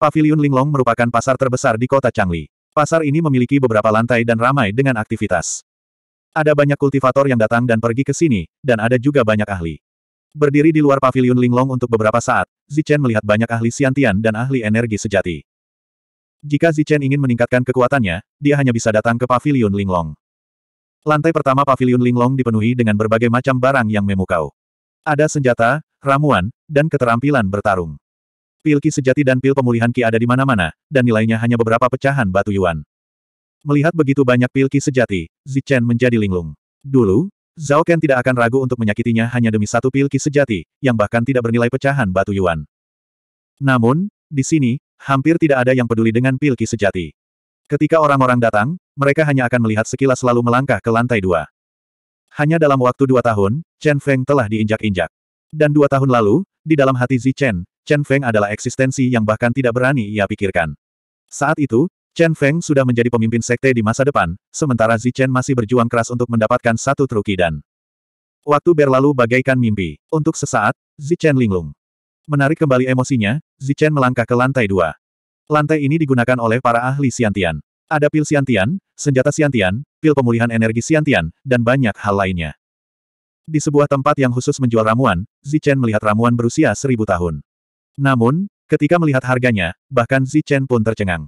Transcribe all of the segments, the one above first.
Pavilion Linglong merupakan pasar terbesar di kota Changli. Pasar ini memiliki beberapa lantai dan ramai dengan aktivitas. Ada banyak kultivator yang datang dan pergi ke sini, dan ada juga banyak ahli. Berdiri di luar Pavilion Linglong untuk beberapa saat, Zichen melihat banyak ahli siantian dan ahli energi sejati. Jika Zichen ingin meningkatkan kekuatannya, dia hanya bisa datang ke Pavilion Linglong. Lantai pertama Pavilion Linglong dipenuhi dengan berbagai macam barang yang memukau. Ada senjata, ramuan, dan keterampilan bertarung. Pilki sejati dan pil pemulihan Ki ada di mana-mana, dan nilainya hanya beberapa pecahan batu yuan. Melihat begitu banyak pilki sejati, Zichen menjadi linglung. Dulu, Zhao Ken tidak akan ragu untuk menyakitinya hanya demi satu pilki sejati, yang bahkan tidak bernilai pecahan batu yuan. Namun, di sini, hampir tidak ada yang peduli dengan pilki sejati. Ketika orang-orang datang, mereka hanya akan melihat sekilas selalu melangkah ke lantai dua. Hanya dalam waktu dua tahun, Chen Feng telah diinjak-injak. Dan dua tahun lalu, di dalam hati Zichen. Chen Feng adalah eksistensi yang bahkan tidak berani ia pikirkan. Saat itu, Chen Feng sudah menjadi pemimpin sekte di masa depan, sementara Zi Chen masih berjuang keras untuk mendapatkan satu truki dan Waktu berlalu bagaikan mimpi. Untuk sesaat, Zi Chen linglung. Menarik kembali emosinya, Zi Chen melangkah ke lantai dua. Lantai ini digunakan oleh para ahli Siantian. Ada pil Siantian, senjata Siantian, pil pemulihan energi Siantian, dan banyak hal lainnya. Di sebuah tempat yang khusus menjual ramuan, Zi Chen melihat ramuan berusia seribu tahun. Namun, ketika melihat harganya, bahkan Chen pun tercengang.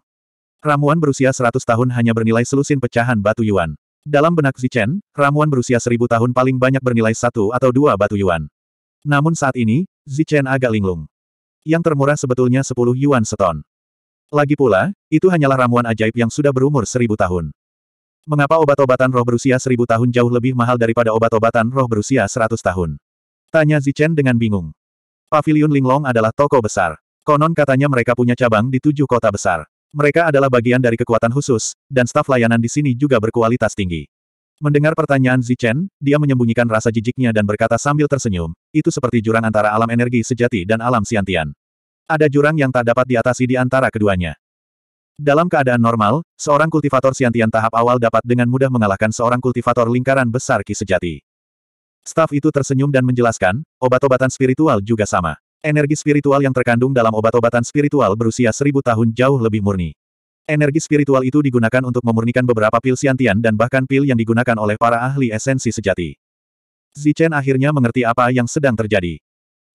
Ramuan berusia 100 tahun hanya bernilai selusin pecahan batu yuan. Dalam benak Chen, ramuan berusia 1000 tahun paling banyak bernilai satu atau dua batu yuan. Namun saat ini, Chen agak linglung. Yang termurah sebetulnya 10 yuan seton. Lagi pula, itu hanyalah ramuan ajaib yang sudah berumur seribu tahun. Mengapa obat-obatan roh berusia seribu tahun jauh lebih mahal daripada obat-obatan roh berusia seratus tahun? Tanya Zichen dengan bingung. Pavilion Linglong adalah toko besar. Konon katanya mereka punya cabang di tujuh kota besar. Mereka adalah bagian dari kekuatan khusus, dan staf layanan di sini juga berkualitas tinggi. Mendengar pertanyaan Zichen, dia menyembunyikan rasa jijiknya dan berkata sambil tersenyum, itu seperti jurang antara alam energi sejati dan alam siantian. Ada jurang yang tak dapat diatasi di antara keduanya. Dalam keadaan normal, seorang kultivator siantian tahap awal dapat dengan mudah mengalahkan seorang kultivator lingkaran besar ki sejati. Staf itu tersenyum dan menjelaskan, obat-obatan spiritual juga sama. Energi spiritual yang terkandung dalam obat-obatan spiritual berusia seribu tahun jauh lebih murni. Energi spiritual itu digunakan untuk memurnikan beberapa pil siantian dan bahkan pil yang digunakan oleh para ahli esensi sejati. Zichen akhirnya mengerti apa yang sedang terjadi.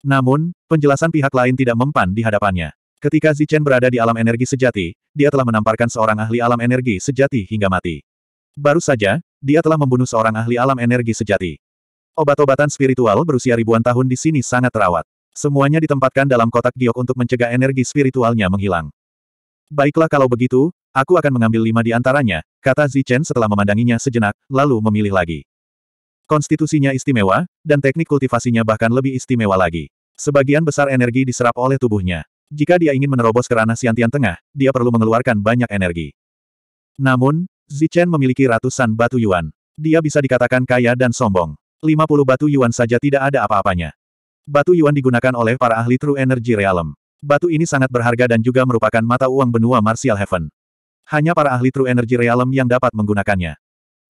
Namun, penjelasan pihak lain tidak mempan di hadapannya. Ketika Zichen berada di alam energi sejati, dia telah menamparkan seorang ahli alam energi sejati hingga mati. Baru saja, dia telah membunuh seorang ahli alam energi sejati. Obat-obatan spiritual berusia ribuan tahun di sini sangat terawat. Semuanya ditempatkan dalam kotak giok untuk mencegah energi spiritualnya menghilang. Baiklah kalau begitu, aku akan mengambil lima di antaranya, kata Zichen setelah memandanginya sejenak, lalu memilih lagi. Konstitusinya istimewa, dan teknik kultivasinya bahkan lebih istimewa lagi. Sebagian besar energi diserap oleh tubuhnya. Jika dia ingin menerobos ke ranah Siantian Tengah, dia perlu mengeluarkan banyak energi. Namun, Zichen memiliki ratusan batu yuan. Dia bisa dikatakan kaya dan sombong. 50 batu yuan saja tidak ada apa-apanya. Batu yuan digunakan oleh para ahli True Energy Realm. Batu ini sangat berharga dan juga merupakan mata uang benua Martial Heaven. Hanya para ahli True Energy Realm yang dapat menggunakannya.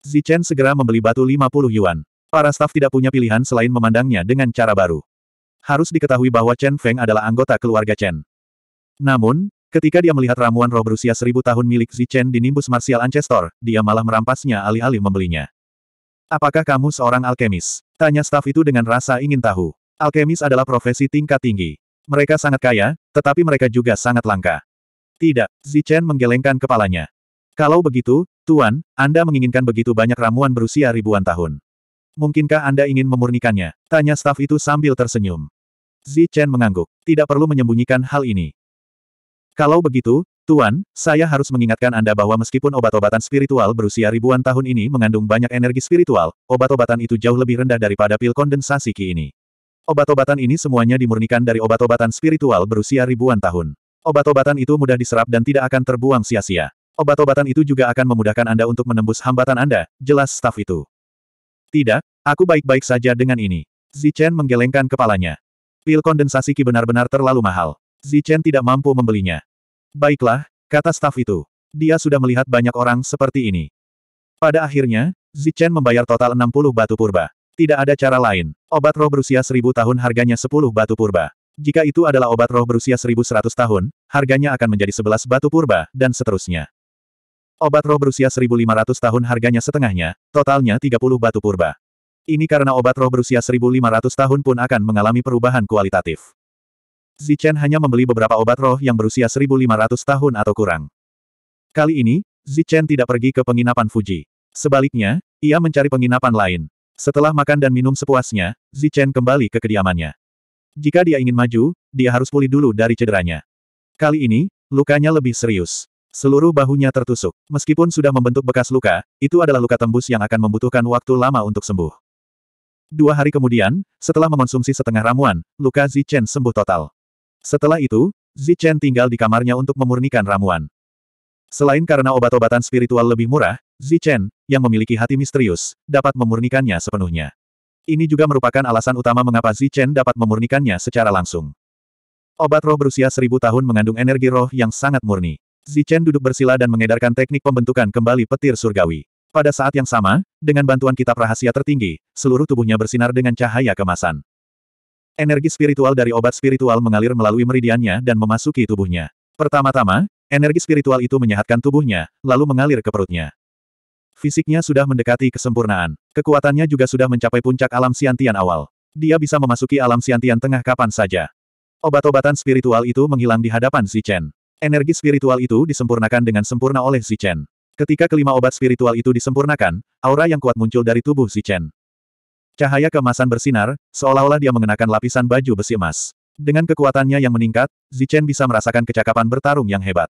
Zichen segera membeli batu 50 yuan. Para staf tidak punya pilihan selain memandangnya dengan cara baru. Harus diketahui bahwa Chen Feng adalah anggota keluarga Chen. Namun, ketika dia melihat ramuan roh berusia seribu tahun milik Zichen di Nimbus Martial Ancestor, dia malah merampasnya alih-alih membelinya. Apakah kamu seorang alkemis? Tanya staf itu dengan rasa ingin tahu. Alkemis adalah profesi tingkat tinggi. Mereka sangat kaya, tetapi mereka juga sangat langka. Tidak, Zichen menggelengkan kepalanya. Kalau begitu, Tuan, Anda menginginkan begitu banyak ramuan berusia ribuan tahun. Mungkinkah Anda ingin memurnikannya? Tanya staf itu sambil tersenyum. Zichen mengangguk. Tidak perlu menyembunyikan hal ini. Kalau begitu, Tuan, saya harus mengingatkan Anda bahwa meskipun obat-obatan spiritual berusia ribuan tahun ini mengandung banyak energi spiritual, obat-obatan itu jauh lebih rendah daripada pil kondensasi Ki ini. Obat-obatan ini semuanya dimurnikan dari obat-obatan spiritual berusia ribuan tahun. Obat-obatan itu mudah diserap dan tidak akan terbuang sia-sia. Obat-obatan itu juga akan memudahkan Anda untuk menembus hambatan Anda, jelas staf itu. Tidak, aku baik-baik saja dengan ini. Zichen menggelengkan kepalanya. Pil kondensasi Ki benar-benar terlalu mahal. Zichen tidak mampu membelinya. Baiklah, kata staf itu. Dia sudah melihat banyak orang seperti ini. Pada akhirnya, Zichen membayar total 60 batu purba. Tidak ada cara lain. Obat roh berusia 1000 tahun harganya 10 batu purba. Jika itu adalah obat roh berusia 1100 tahun, harganya akan menjadi 11 batu purba, dan seterusnya. Obat roh berusia 1500 tahun harganya setengahnya, totalnya 30 batu purba. Ini karena obat roh berusia 1500 tahun pun akan mengalami perubahan kualitatif. Zichen hanya membeli beberapa obat roh yang berusia 1500 tahun atau kurang. Kali ini, Zichen tidak pergi ke penginapan Fuji. Sebaliknya, ia mencari penginapan lain. Setelah makan dan minum sepuasnya, Zichen kembali ke kediamannya. Jika dia ingin maju, dia harus pulih dulu dari cederanya. Kali ini, lukanya lebih serius. Seluruh bahunya tertusuk. Meskipun sudah membentuk bekas luka, itu adalah luka tembus yang akan membutuhkan waktu lama untuk sembuh. Dua hari kemudian, setelah mengonsumsi setengah ramuan, luka Zichen sembuh total. Setelah itu, Zichen tinggal di kamarnya untuk memurnikan ramuan. Selain karena obat-obatan spiritual lebih murah, Zichen, yang memiliki hati misterius, dapat memurnikannya sepenuhnya. Ini juga merupakan alasan utama mengapa Zichen dapat memurnikannya secara langsung. Obat roh berusia seribu tahun mengandung energi roh yang sangat murni. Zichen duduk bersila dan mengedarkan teknik pembentukan kembali petir surgawi. Pada saat yang sama, dengan bantuan kitab rahasia tertinggi, seluruh tubuhnya bersinar dengan cahaya kemasan. Energi spiritual dari obat spiritual mengalir melalui meridiannya dan memasuki tubuhnya. Pertama-tama, energi spiritual itu menyehatkan tubuhnya, lalu mengalir ke perutnya. Fisiknya sudah mendekati kesempurnaan. Kekuatannya juga sudah mencapai puncak alam siantian awal. Dia bisa memasuki alam siantian tengah kapan saja. Obat-obatan spiritual itu menghilang di hadapan Si Chen. Energi spiritual itu disempurnakan dengan sempurna oleh Si Chen. Ketika kelima obat spiritual itu disempurnakan, aura yang kuat muncul dari tubuh Si Chen. Cahaya kemasan bersinar, seolah-olah dia mengenakan lapisan baju besi emas. Dengan kekuatannya yang meningkat, Zichen bisa merasakan kecakapan bertarung yang hebat.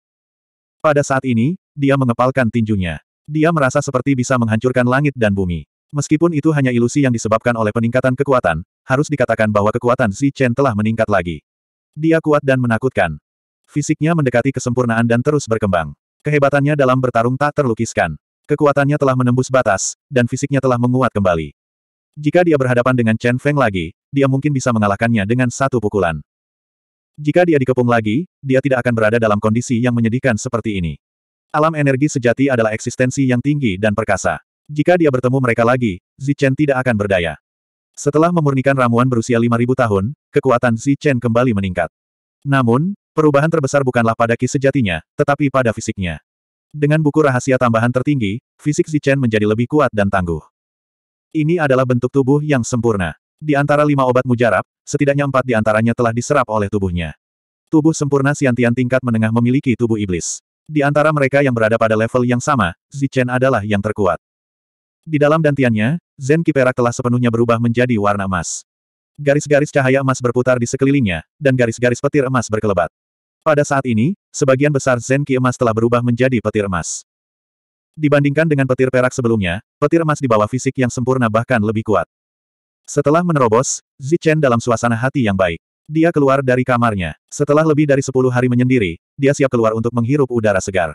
Pada saat ini, dia mengepalkan tinjunya. Dia merasa seperti bisa menghancurkan langit dan bumi. Meskipun itu hanya ilusi yang disebabkan oleh peningkatan kekuatan, harus dikatakan bahwa kekuatan Zichen telah meningkat lagi. Dia kuat dan menakutkan. Fisiknya mendekati kesempurnaan dan terus berkembang. Kehebatannya dalam bertarung tak terlukiskan. Kekuatannya telah menembus batas, dan fisiknya telah menguat kembali. Jika dia berhadapan dengan Chen Feng lagi, dia mungkin bisa mengalahkannya dengan satu pukulan. Jika dia dikepung lagi, dia tidak akan berada dalam kondisi yang menyedihkan seperti ini. Alam energi sejati adalah eksistensi yang tinggi dan perkasa. Jika dia bertemu mereka lagi, Zichen tidak akan berdaya. Setelah memurnikan ramuan berusia 5000 tahun, kekuatan Zichen kembali meningkat. Namun, perubahan terbesar bukanlah pada ki sejatinya, tetapi pada fisiknya. Dengan buku rahasia tambahan tertinggi, fisik Zichen menjadi lebih kuat dan tangguh. Ini adalah bentuk tubuh yang sempurna. Di antara lima obat mujarab, setidaknya empat di antaranya telah diserap oleh tubuhnya. Tubuh sempurna siantian tingkat menengah memiliki tubuh iblis. Di antara mereka yang berada pada level yang sama, Zichen adalah yang terkuat. Di dalam dantiannya, Zen Kipera telah sepenuhnya berubah menjadi warna emas. Garis-garis cahaya emas berputar di sekelilingnya, dan garis-garis petir emas berkelebat. Pada saat ini, sebagian besar Zen Ki emas telah berubah menjadi petir emas. Dibandingkan dengan petir perak sebelumnya, petir emas di bawah fisik yang sempurna bahkan lebih kuat. Setelah menerobos, Zichen dalam suasana hati yang baik. Dia keluar dari kamarnya. Setelah lebih dari sepuluh hari menyendiri, dia siap keluar untuk menghirup udara segar.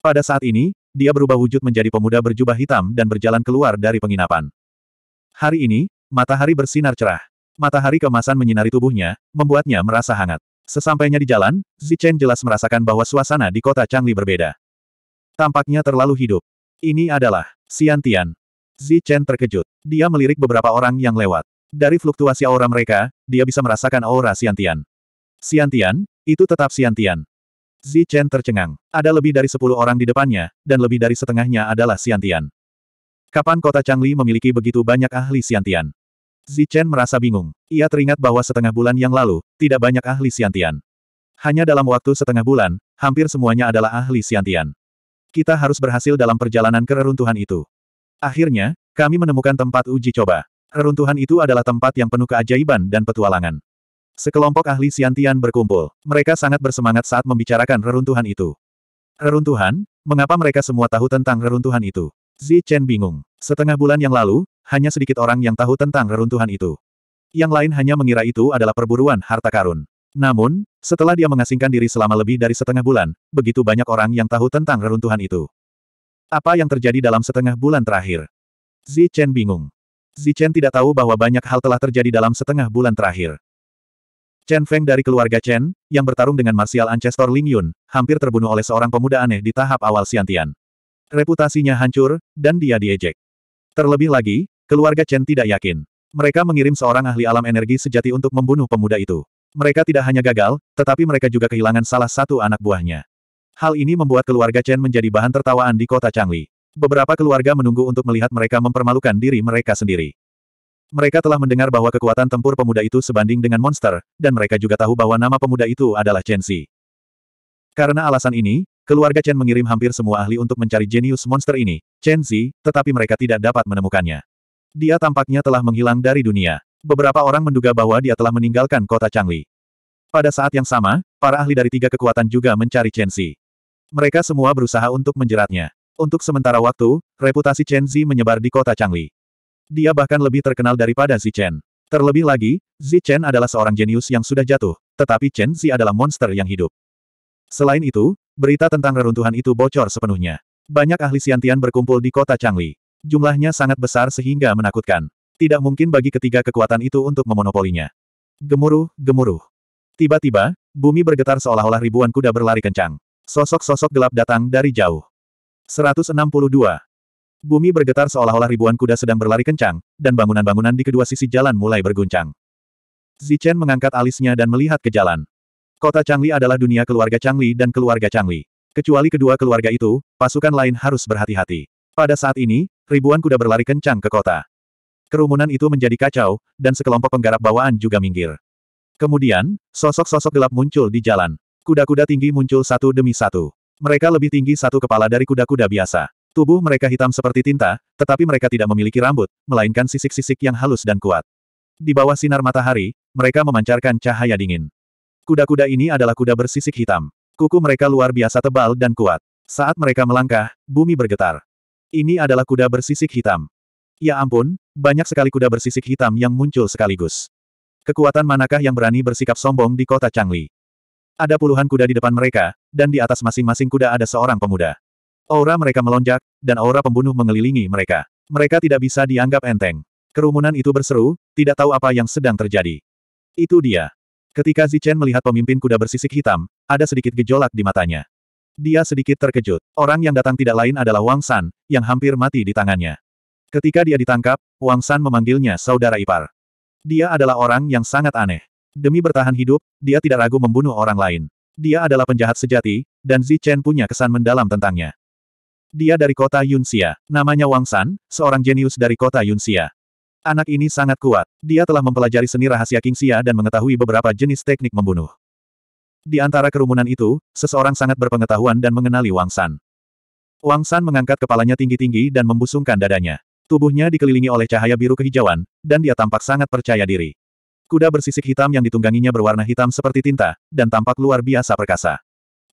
Pada saat ini, dia berubah wujud menjadi pemuda berjubah hitam dan berjalan keluar dari penginapan. Hari ini, matahari bersinar cerah. Matahari kemasan menyinari tubuhnya, membuatnya merasa hangat. Sesampainya di jalan, Zichen jelas merasakan bahwa suasana di kota Changli berbeda. Tampaknya terlalu hidup. Ini adalah Xiantian. Zi Chen terkejut. Dia melirik beberapa orang yang lewat. Dari fluktuasi aura mereka, dia bisa merasakan aura Xiantian. Xiantian, itu tetap Xiantian. Zi Chen tercengang. Ada lebih dari sepuluh orang di depannya, dan lebih dari setengahnya adalah Xiantian. Kapan kota Changli memiliki begitu banyak ahli Xiantian? Zi Chen merasa bingung. Ia teringat bahwa setengah bulan yang lalu, tidak banyak ahli Xiantian. Hanya dalam waktu setengah bulan, hampir semuanya adalah ahli Xiantian. Kita harus berhasil dalam perjalanan ke reruntuhan itu. Akhirnya, kami menemukan tempat uji coba. Reruntuhan itu adalah tempat yang penuh keajaiban dan petualangan. Sekelompok ahli Siantian berkumpul. Mereka sangat bersemangat saat membicarakan reruntuhan itu. Reruntuhan? Mengapa mereka semua tahu tentang reruntuhan itu? Zi Chen bingung. Setengah bulan yang lalu, hanya sedikit orang yang tahu tentang reruntuhan itu. Yang lain hanya mengira itu adalah perburuan harta karun. Namun, setelah dia mengasingkan diri selama lebih dari setengah bulan, begitu banyak orang yang tahu tentang reruntuhan itu. Apa yang terjadi dalam setengah bulan terakhir? Zi Chen bingung. Zi Chen tidak tahu bahwa banyak hal telah terjadi dalam setengah bulan terakhir. Chen Feng dari keluarga Chen, yang bertarung dengan Martial Ancestor Ling Yun, hampir terbunuh oleh seorang pemuda aneh di tahap awal Siantian. Reputasinya hancur, dan dia diejek. Terlebih lagi, keluarga Chen tidak yakin. Mereka mengirim seorang ahli alam energi sejati untuk membunuh pemuda itu. Mereka tidak hanya gagal, tetapi mereka juga kehilangan salah satu anak buahnya. Hal ini membuat keluarga Chen menjadi bahan tertawaan di kota Changli. Beberapa keluarga menunggu untuk melihat mereka mempermalukan diri mereka sendiri. Mereka telah mendengar bahwa kekuatan tempur pemuda itu sebanding dengan monster, dan mereka juga tahu bahwa nama pemuda itu adalah Chen Xi. Karena alasan ini, keluarga Chen mengirim hampir semua ahli untuk mencari jenius monster ini, Chen Xi, tetapi mereka tidak dapat menemukannya. Dia tampaknya telah menghilang dari dunia. Beberapa orang menduga bahwa dia telah meninggalkan kota Changli. Pada saat yang sama, para ahli dari tiga kekuatan juga mencari Chen Zi. Mereka semua berusaha untuk menjeratnya. Untuk sementara waktu, reputasi Chen Zi menyebar di kota Changli. Dia bahkan lebih terkenal daripada Zi Chen. Terlebih lagi, Zi Chen adalah seorang jenius yang sudah jatuh, tetapi Chen Zi adalah monster yang hidup. Selain itu, berita tentang reruntuhan itu bocor sepenuhnya. Banyak ahli siantian berkumpul di kota Changli. Jumlahnya sangat besar sehingga menakutkan. Tidak mungkin bagi ketiga kekuatan itu untuk memonopolinya. Gemuruh, gemuruh. Tiba-tiba, bumi bergetar seolah-olah ribuan kuda berlari kencang. Sosok-sosok gelap datang dari jauh. 162. Bumi bergetar seolah-olah ribuan kuda sedang berlari kencang, dan bangunan-bangunan di kedua sisi jalan mulai berguncang. Zichen mengangkat alisnya dan melihat ke jalan. Kota Changli adalah dunia keluarga Changli dan keluarga Changli. Kecuali kedua keluarga itu, pasukan lain harus berhati-hati. Pada saat ini, ribuan kuda berlari kencang ke kota. Kerumunan itu menjadi kacau, dan sekelompok penggarap bawaan juga minggir. Kemudian, sosok-sosok gelap muncul di jalan. Kuda-kuda tinggi muncul satu demi satu. Mereka lebih tinggi satu kepala dari kuda-kuda biasa. Tubuh mereka hitam seperti tinta, tetapi mereka tidak memiliki rambut, melainkan sisik-sisik yang halus dan kuat. Di bawah sinar matahari, mereka memancarkan cahaya dingin. Kuda-kuda ini adalah kuda bersisik hitam. Kuku mereka luar biasa tebal dan kuat. Saat mereka melangkah, bumi bergetar. Ini adalah kuda bersisik hitam. Ya ampun, banyak sekali kuda bersisik hitam yang muncul sekaligus. Kekuatan manakah yang berani bersikap sombong di kota Changli? Ada puluhan kuda di depan mereka, dan di atas masing-masing kuda ada seorang pemuda. Aura mereka melonjak, dan aura pembunuh mengelilingi mereka. Mereka tidak bisa dianggap enteng. Kerumunan itu berseru, tidak tahu apa yang sedang terjadi. Itu dia. Ketika Zichen melihat pemimpin kuda bersisik hitam, ada sedikit gejolak di matanya. Dia sedikit terkejut. Orang yang datang tidak lain adalah Wang San, yang hampir mati di tangannya. Ketika dia ditangkap, Wang San memanggilnya saudara ipar. Dia adalah orang yang sangat aneh. Demi bertahan hidup, dia tidak ragu membunuh orang lain. Dia adalah penjahat sejati, dan Zi Chen punya kesan mendalam tentangnya. Dia dari kota Yunxia. Namanya Wang San, seorang jenius dari kota Yunxia. Anak ini sangat kuat. Dia telah mempelajari seni rahasia Kingxia dan mengetahui beberapa jenis teknik membunuh. Di antara kerumunan itu, seseorang sangat berpengetahuan dan mengenali Wang San. Wang San mengangkat kepalanya tinggi-tinggi dan membusungkan dadanya. Tubuhnya dikelilingi oleh cahaya biru kehijauan, dan dia tampak sangat percaya diri. Kuda bersisik hitam yang ditungganginya berwarna hitam seperti tinta, dan tampak luar biasa perkasa.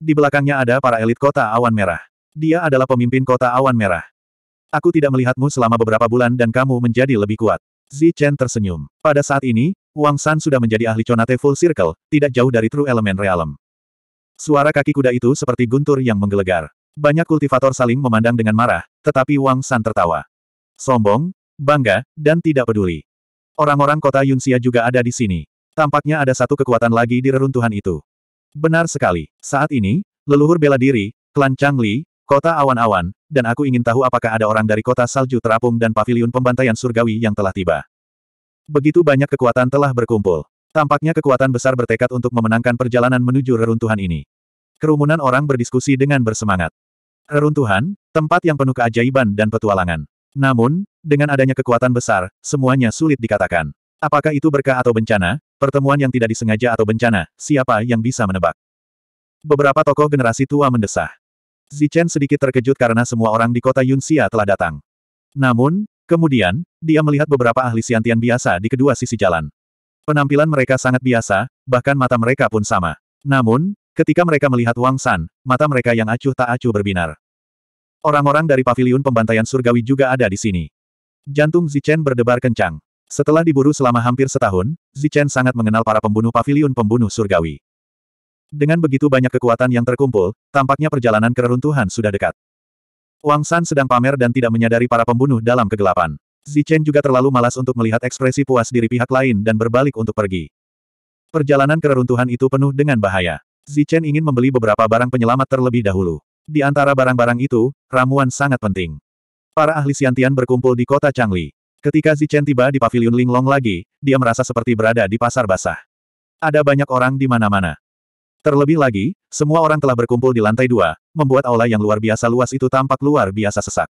Di belakangnya ada para elit kota awan merah. Dia adalah pemimpin kota awan merah. Aku tidak melihatmu selama beberapa bulan dan kamu menjadi lebih kuat. Zi Chen tersenyum. Pada saat ini, Wang San sudah menjadi ahli conate full circle, tidak jauh dari true element realm. Suara kaki kuda itu seperti guntur yang menggelegar. Banyak kultivator saling memandang dengan marah, tetapi Wang San tertawa sombong, bangga, dan tidak peduli. Orang-orang kota Yunxia juga ada di sini. Tampaknya ada satu kekuatan lagi di reruntuhan itu. Benar sekali. Saat ini, leluhur bela diri, klan Changli, kota awan-awan, dan aku ingin tahu apakah ada orang dari kota salju terapung dan pavilion pembantaian surgawi yang telah tiba. Begitu banyak kekuatan telah berkumpul. Tampaknya kekuatan besar bertekad untuk memenangkan perjalanan menuju reruntuhan ini. Kerumunan orang berdiskusi dengan bersemangat. Reruntuhan, tempat yang penuh keajaiban dan petualangan. Namun, dengan adanya kekuatan besar, semuanya sulit dikatakan. Apakah itu berkah atau bencana, pertemuan yang tidak disengaja atau bencana, siapa yang bisa menebak? Beberapa tokoh generasi tua mendesah. Zichen sedikit terkejut karena semua orang di kota Yunxia telah datang. Namun, kemudian, dia melihat beberapa ahli siantian biasa di kedua sisi jalan. Penampilan mereka sangat biasa, bahkan mata mereka pun sama. Namun, ketika mereka melihat Wang San, mata mereka yang acuh tak acuh berbinar. Orang-orang dari paviliun pembantaian surgawi juga ada di sini. Jantung Zichen berdebar kencang. Setelah diburu selama hampir setahun, Zichen sangat mengenal para pembunuh paviliun pembunuh surgawi. Dengan begitu banyak kekuatan yang terkumpul, tampaknya perjalanan keruntuhan sudah dekat. Wang San sedang pamer dan tidak menyadari para pembunuh dalam kegelapan. Zichen juga terlalu malas untuk melihat ekspresi puas diri pihak lain dan berbalik untuk pergi. Perjalanan keruntuhan itu penuh dengan bahaya. Zichen ingin membeli beberapa barang penyelamat terlebih dahulu. Di antara barang-barang itu, ramuan sangat penting. Para ahli Siantian berkumpul di kota Changli. Ketika Zichen tiba di pavilion Linglong lagi, dia merasa seperti berada di pasar basah. Ada banyak orang di mana-mana. Terlebih lagi, semua orang telah berkumpul di lantai dua, membuat aula yang luar biasa luas itu tampak luar biasa sesak.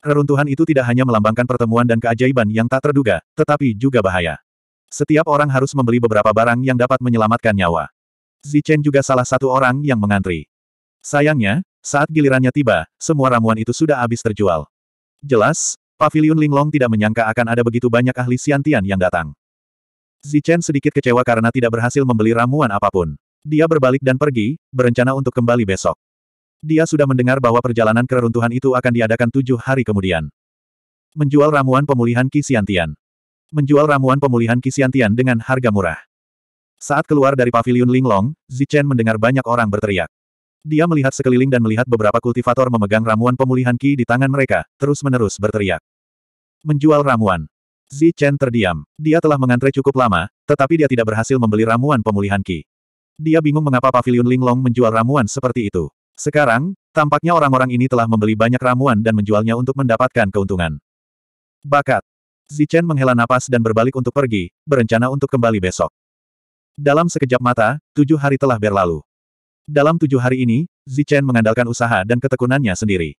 Reruntuhan itu tidak hanya melambangkan pertemuan dan keajaiban yang tak terduga, tetapi juga bahaya. Setiap orang harus membeli beberapa barang yang dapat menyelamatkan nyawa. Zichen juga salah satu orang yang mengantri. Sayangnya, saat gilirannya tiba, semua ramuan itu sudah habis terjual. Jelas, Paviliun Linglong tidak menyangka akan ada begitu banyak ahli siantian yang datang. Zichen sedikit kecewa karena tidak berhasil membeli ramuan apapun. Dia berbalik dan pergi, berencana untuk kembali besok. Dia sudah mendengar bahwa perjalanan keruntuhan itu akan diadakan tujuh hari kemudian. Menjual ramuan pemulihan Kisiantian. Menjual ramuan pemulihan Kisiantian dengan harga murah. Saat keluar dari pavilion Linglong, Zichen mendengar banyak orang berteriak. Dia melihat sekeliling dan melihat beberapa kultivator memegang ramuan pemulihan Ki di tangan mereka, terus-menerus berteriak. Menjual ramuan. Zi Chen terdiam. Dia telah mengantre cukup lama, tetapi dia tidak berhasil membeli ramuan pemulihan Ki. Dia bingung mengapa Pavilion Linglong menjual ramuan seperti itu. Sekarang, tampaknya orang-orang ini telah membeli banyak ramuan dan menjualnya untuk mendapatkan keuntungan. Bakat. Zi Chen menghela napas dan berbalik untuk pergi, berencana untuk kembali besok. Dalam sekejap mata, tujuh hari telah berlalu. Dalam tujuh hari ini, Zichen mengandalkan usaha dan ketekunannya sendiri.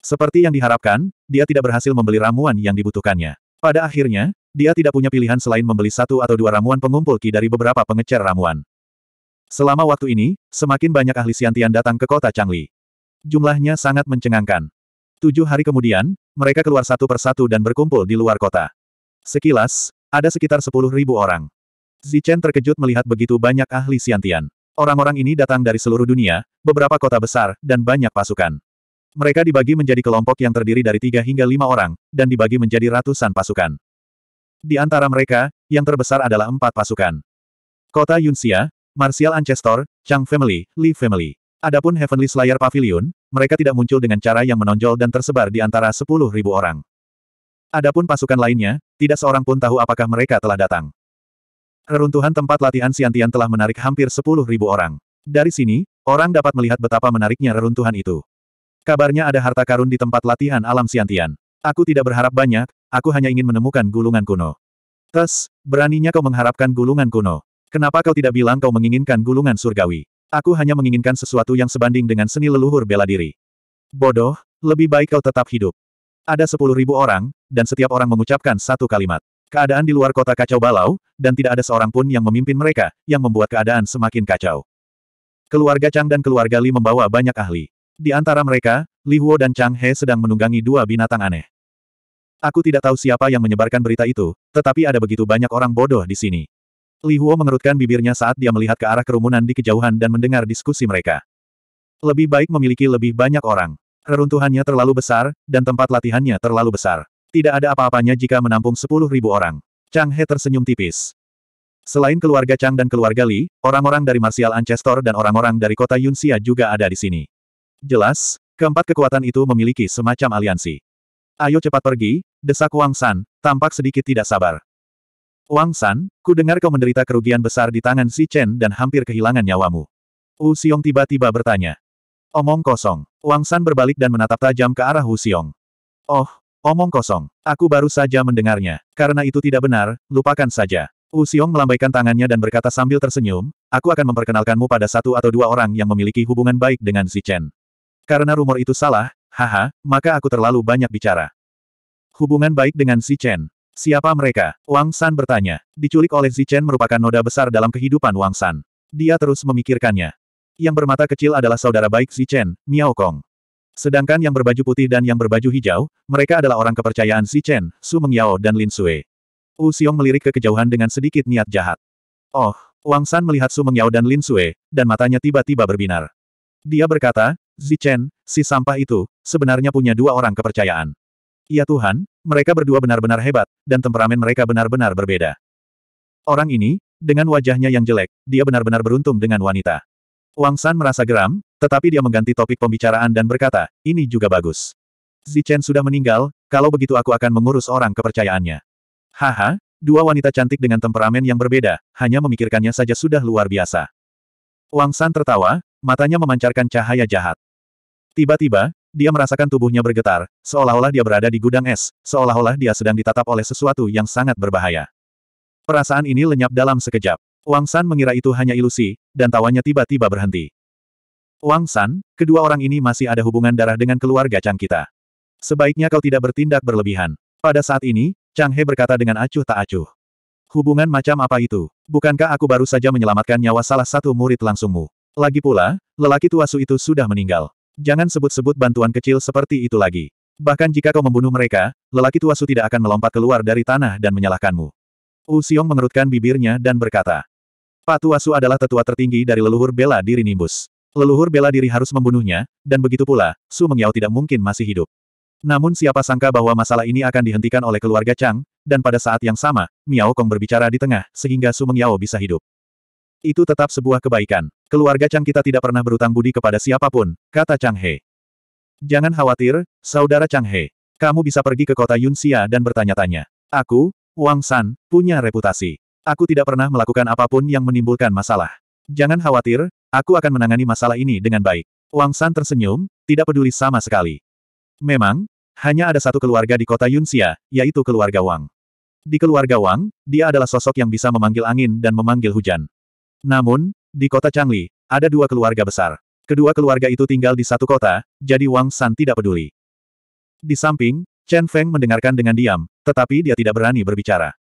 Seperti yang diharapkan, dia tidak berhasil membeli ramuan yang dibutuhkannya. Pada akhirnya, dia tidak punya pilihan selain membeli satu atau dua ramuan pengumpul ki dari beberapa pengecer ramuan. Selama waktu ini, semakin banyak ahli siantian datang ke kota Changli. Jumlahnya sangat mencengangkan. Tujuh hari kemudian, mereka keluar satu persatu dan berkumpul di luar kota. Sekilas, ada sekitar sepuluh ribu orang. Zichen terkejut melihat begitu banyak ahli siantian. Orang-orang ini datang dari seluruh dunia, beberapa kota besar, dan banyak pasukan. Mereka dibagi menjadi kelompok yang terdiri dari tiga hingga lima orang, dan dibagi menjadi ratusan pasukan. Di antara mereka, yang terbesar adalah empat pasukan. Kota Yunxia, Martial Ancestor, Chang Family, Li Family. Adapun Heavenly Slayer Pavilion, mereka tidak muncul dengan cara yang menonjol dan tersebar di antara sepuluh ribu orang. Adapun pasukan lainnya, tidak seorang pun tahu apakah mereka telah datang. Reruntuhan tempat latihan Siantian telah menarik hampir sepuluh ribu orang. Dari sini, orang dapat melihat betapa menariknya reruntuhan itu. Kabarnya ada harta karun di tempat latihan alam Siantian. Aku tidak berharap banyak, aku hanya ingin menemukan gulungan kuno. Tes, beraninya kau mengharapkan gulungan kuno. Kenapa kau tidak bilang kau menginginkan gulungan surgawi? Aku hanya menginginkan sesuatu yang sebanding dengan seni leluhur bela diri. Bodoh, lebih baik kau tetap hidup. Ada sepuluh ribu orang, dan setiap orang mengucapkan satu kalimat. Keadaan di luar kota kacau balau, dan tidak ada seorang pun yang memimpin mereka, yang membuat keadaan semakin kacau. Keluarga Chang dan keluarga Li membawa banyak ahli. Di antara mereka, Li Huo dan Chang He sedang menunggangi dua binatang aneh. Aku tidak tahu siapa yang menyebarkan berita itu, tetapi ada begitu banyak orang bodoh di sini. Li Huo mengerutkan bibirnya saat dia melihat ke arah kerumunan di kejauhan dan mendengar diskusi mereka. Lebih baik memiliki lebih banyak orang. Reruntuhannya terlalu besar, dan tempat latihannya terlalu besar. Tidak ada apa-apanya jika menampung sepuluh ribu orang. Chang He tersenyum tipis. Selain keluarga Chang dan keluarga Li, orang-orang dari Martial Ancestor dan orang-orang dari kota Yunxia juga ada di sini. Jelas, keempat kekuatan itu memiliki semacam aliansi. Ayo cepat pergi, desak Wang San, tampak sedikit tidak sabar. Wang San, ku dengar kau menderita kerugian besar di tangan Si Chen dan hampir kehilangan nyawamu. Wu Xiong tiba-tiba bertanya. Omong kosong. Wang San berbalik dan menatap tajam ke arah Wu Xiong. Oh, Omong kosong. Aku baru saja mendengarnya. Karena itu tidak benar, lupakan saja. Wu Xiong melambaikan tangannya dan berkata sambil tersenyum, aku akan memperkenalkanmu pada satu atau dua orang yang memiliki hubungan baik dengan Si Chen. Karena rumor itu salah, haha, maka aku terlalu banyak bicara. Hubungan baik dengan Si Chen. Siapa mereka? Wang San bertanya. Diculik oleh Si Chen merupakan noda besar dalam kehidupan Wang San. Dia terus memikirkannya. Yang bermata kecil adalah saudara baik Si Chen, Miao Kong. Sedangkan yang berbaju putih dan yang berbaju hijau, mereka adalah orang kepercayaan Si Chen, Su Mengyao dan Lin Sui. Wu Xiong melirik ke kejauhan dengan sedikit niat jahat. Oh, Wang San melihat Su Mengyao dan Lin Sui, dan matanya tiba-tiba berbinar. Dia berkata, Zichen, Chen, si sampah itu, sebenarnya punya dua orang kepercayaan. Ya Tuhan, mereka berdua benar-benar hebat, dan temperamen mereka benar-benar berbeda. Orang ini, dengan wajahnya yang jelek, dia benar-benar beruntung dengan wanita. Wang San merasa geram, tetapi dia mengganti topik pembicaraan dan berkata, ini juga bagus. Zichen sudah meninggal, kalau begitu aku akan mengurus orang kepercayaannya. Haha, dua wanita cantik dengan temperamen yang berbeda, hanya memikirkannya saja sudah luar biasa. Wang San tertawa, matanya memancarkan cahaya jahat. Tiba-tiba, dia merasakan tubuhnya bergetar, seolah-olah dia berada di gudang es, seolah-olah dia sedang ditatap oleh sesuatu yang sangat berbahaya. Perasaan ini lenyap dalam sekejap. Wang San mengira itu hanya ilusi, dan tawanya tiba-tiba berhenti. Wang San, kedua orang ini masih ada hubungan darah dengan keluarga Chang kita. Sebaiknya kau tidak bertindak berlebihan. Pada saat ini, Chang He berkata dengan acuh tak acuh. Hubungan macam apa itu? Bukankah aku baru saja menyelamatkan nyawa salah satu murid langsungmu? Lagi pula, lelaki tua Su itu sudah meninggal. Jangan sebut-sebut bantuan kecil seperti itu lagi. Bahkan jika kau membunuh mereka, lelaki tua Su tidak akan melompat keluar dari tanah dan menyalahkanmu. Wu Xiong mengerutkan bibirnya dan berkata, Tua Su adalah tetua tertinggi dari leluhur bela diri Nimbus. Leluhur bela diri harus membunuhnya, dan begitu pula, Su Mengyao tidak mungkin masih hidup. Namun siapa sangka bahwa masalah ini akan dihentikan oleh keluarga Chang, dan pada saat yang sama, Miao Kong berbicara di tengah, sehingga Su Mengyao bisa hidup. Itu tetap sebuah kebaikan. Keluarga Chang kita tidak pernah berutang budi kepada siapapun, kata Chang He. Jangan khawatir, saudara Chang He. Kamu bisa pergi ke kota Yunxia dan bertanya-tanya. Aku, Wang San, punya reputasi. Aku tidak pernah melakukan apapun yang menimbulkan masalah. Jangan khawatir, aku akan menangani masalah ini dengan baik. Wang San tersenyum, tidak peduli sama sekali. Memang, hanya ada satu keluarga di kota Yunxia, yaitu keluarga Wang. Di keluarga Wang, dia adalah sosok yang bisa memanggil angin dan memanggil hujan. Namun, di kota Changli, ada dua keluarga besar. Kedua keluarga itu tinggal di satu kota, jadi Wang San tidak peduli. Di samping, Chen Feng mendengarkan dengan diam, tetapi dia tidak berani berbicara.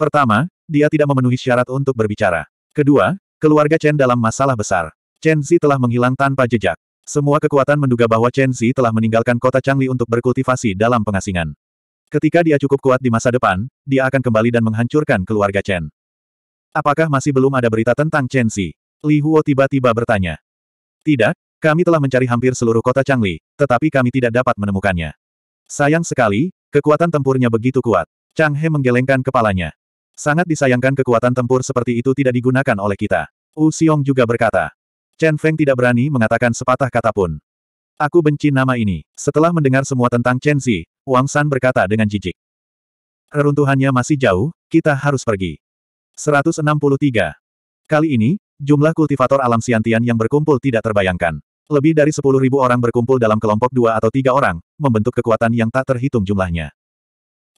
Pertama, dia tidak memenuhi syarat untuk berbicara. Kedua, keluarga Chen dalam masalah besar. Chen Zi telah menghilang tanpa jejak. Semua kekuatan menduga bahwa Chen Zi telah meninggalkan kota Changli untuk berkultivasi dalam pengasingan. Ketika dia cukup kuat di masa depan, dia akan kembali dan menghancurkan keluarga Chen. Apakah masih belum ada berita tentang Chen Zi? Li Huo tiba-tiba bertanya. Tidak, kami telah mencari hampir seluruh kota Changli, tetapi kami tidak dapat menemukannya. Sayang sekali, kekuatan tempurnya begitu kuat. Chang He menggelengkan kepalanya. Sangat disayangkan kekuatan tempur seperti itu tidak digunakan oleh kita. Wu Xiong juga berkata. Chen Feng tidak berani mengatakan sepatah kata pun. Aku benci nama ini. Setelah mendengar semua tentang Chen Zi, Wang San berkata dengan jijik. Reruntuhannya masih jauh, kita harus pergi. 163. Kali ini, jumlah kultivator alam siantian yang berkumpul tidak terbayangkan. Lebih dari 10.000 orang berkumpul dalam kelompok dua atau tiga orang, membentuk kekuatan yang tak terhitung jumlahnya.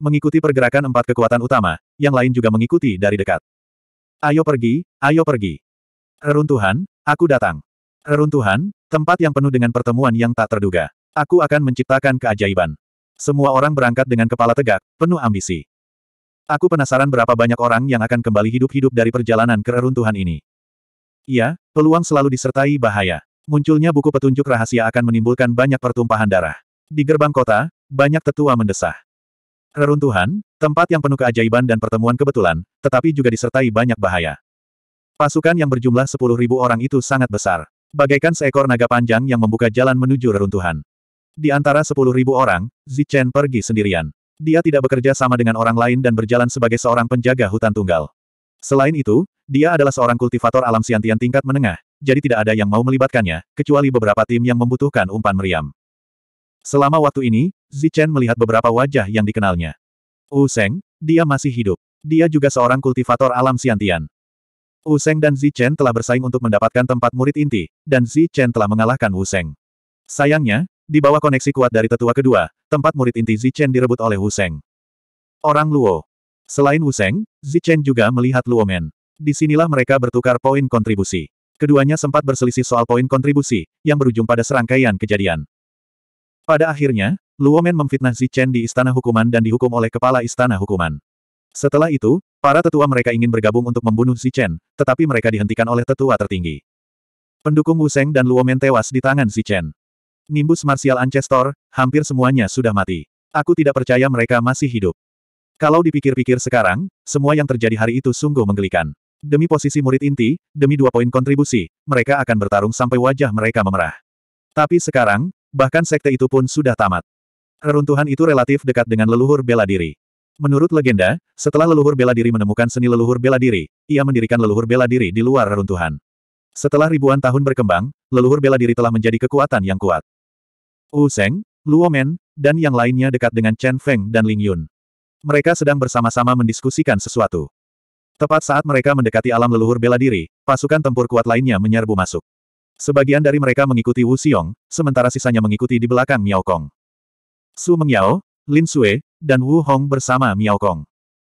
Mengikuti pergerakan empat kekuatan utama, yang lain juga mengikuti dari dekat. Ayo pergi, ayo pergi. Reruntuhan, aku datang. Reruntuhan, tempat yang penuh dengan pertemuan yang tak terduga. Aku akan menciptakan keajaiban. Semua orang berangkat dengan kepala tegak, penuh ambisi. Aku penasaran berapa banyak orang yang akan kembali hidup-hidup dari perjalanan ke reruntuhan ini. Iya, peluang selalu disertai bahaya. Munculnya buku petunjuk rahasia akan menimbulkan banyak pertumpahan darah. Di gerbang kota, banyak tetua mendesah. Reruntuhan, tempat yang penuh keajaiban dan pertemuan kebetulan, tetapi juga disertai banyak bahaya. Pasukan yang berjumlah sepuluh ribu orang itu sangat besar. Bagaikan seekor naga panjang yang membuka jalan menuju reruntuhan. Di antara sepuluh ribu orang, Zichen pergi sendirian. Dia tidak bekerja sama dengan orang lain dan berjalan sebagai seorang penjaga hutan tunggal. Selain itu, dia adalah seorang kultivator alam siantian tingkat menengah, jadi tidak ada yang mau melibatkannya, kecuali beberapa tim yang membutuhkan umpan meriam. Selama waktu ini, Zichen melihat beberapa wajah yang dikenalnya. Wu Seng, dia masih hidup. Dia juga seorang kultivator alam Siantian. Wu Seng dan Zichen telah bersaing untuk mendapatkan tempat murid inti, dan Zichen telah mengalahkan Wu Seng. Sayangnya, di bawah koneksi kuat dari tetua kedua, tempat murid inti Zichen direbut oleh Wu Seng. Orang Luo. Selain Wu Seng, Zichen juga melihat Luo Men. Disinilah mereka bertukar poin kontribusi. Keduanya sempat berselisih soal poin kontribusi, yang berujung pada serangkaian kejadian. Pada akhirnya, Luomen memfitnah Zichen di Istana Hukuman dan dihukum oleh Kepala Istana Hukuman. Setelah itu, para tetua mereka ingin bergabung untuk membunuh Zichen, tetapi mereka dihentikan oleh tetua tertinggi. Pendukung Wuseng dan Luomen tewas di tangan Zichen. Nimbus Martial Ancestor, hampir semuanya sudah mati. Aku tidak percaya mereka masih hidup. Kalau dipikir-pikir sekarang, semua yang terjadi hari itu sungguh menggelikan. Demi posisi murid inti, demi dua poin kontribusi, mereka akan bertarung sampai wajah mereka memerah. Tapi sekarang, bahkan sekte itu pun sudah tamat. Reruntuhan itu relatif dekat dengan leluhur bela diri. Menurut legenda, setelah leluhur bela diri menemukan seni leluhur bela diri, ia mendirikan leluhur bela diri di luar reruntuhan. Setelah ribuan tahun berkembang, leluhur bela diri telah menjadi kekuatan yang kuat. Wu Seng, Luo Men, dan yang lainnya dekat dengan Chen Feng dan Ling Yun. Mereka sedang bersama-sama mendiskusikan sesuatu. Tepat saat mereka mendekati alam leluhur bela diri, pasukan tempur kuat lainnya menyerbu masuk. Sebagian dari mereka mengikuti Wu Xiong, sementara sisanya mengikuti di belakang Miao Kong. Su Mengyao, Lin Sue, dan Wu Hong bersama Miao Kong.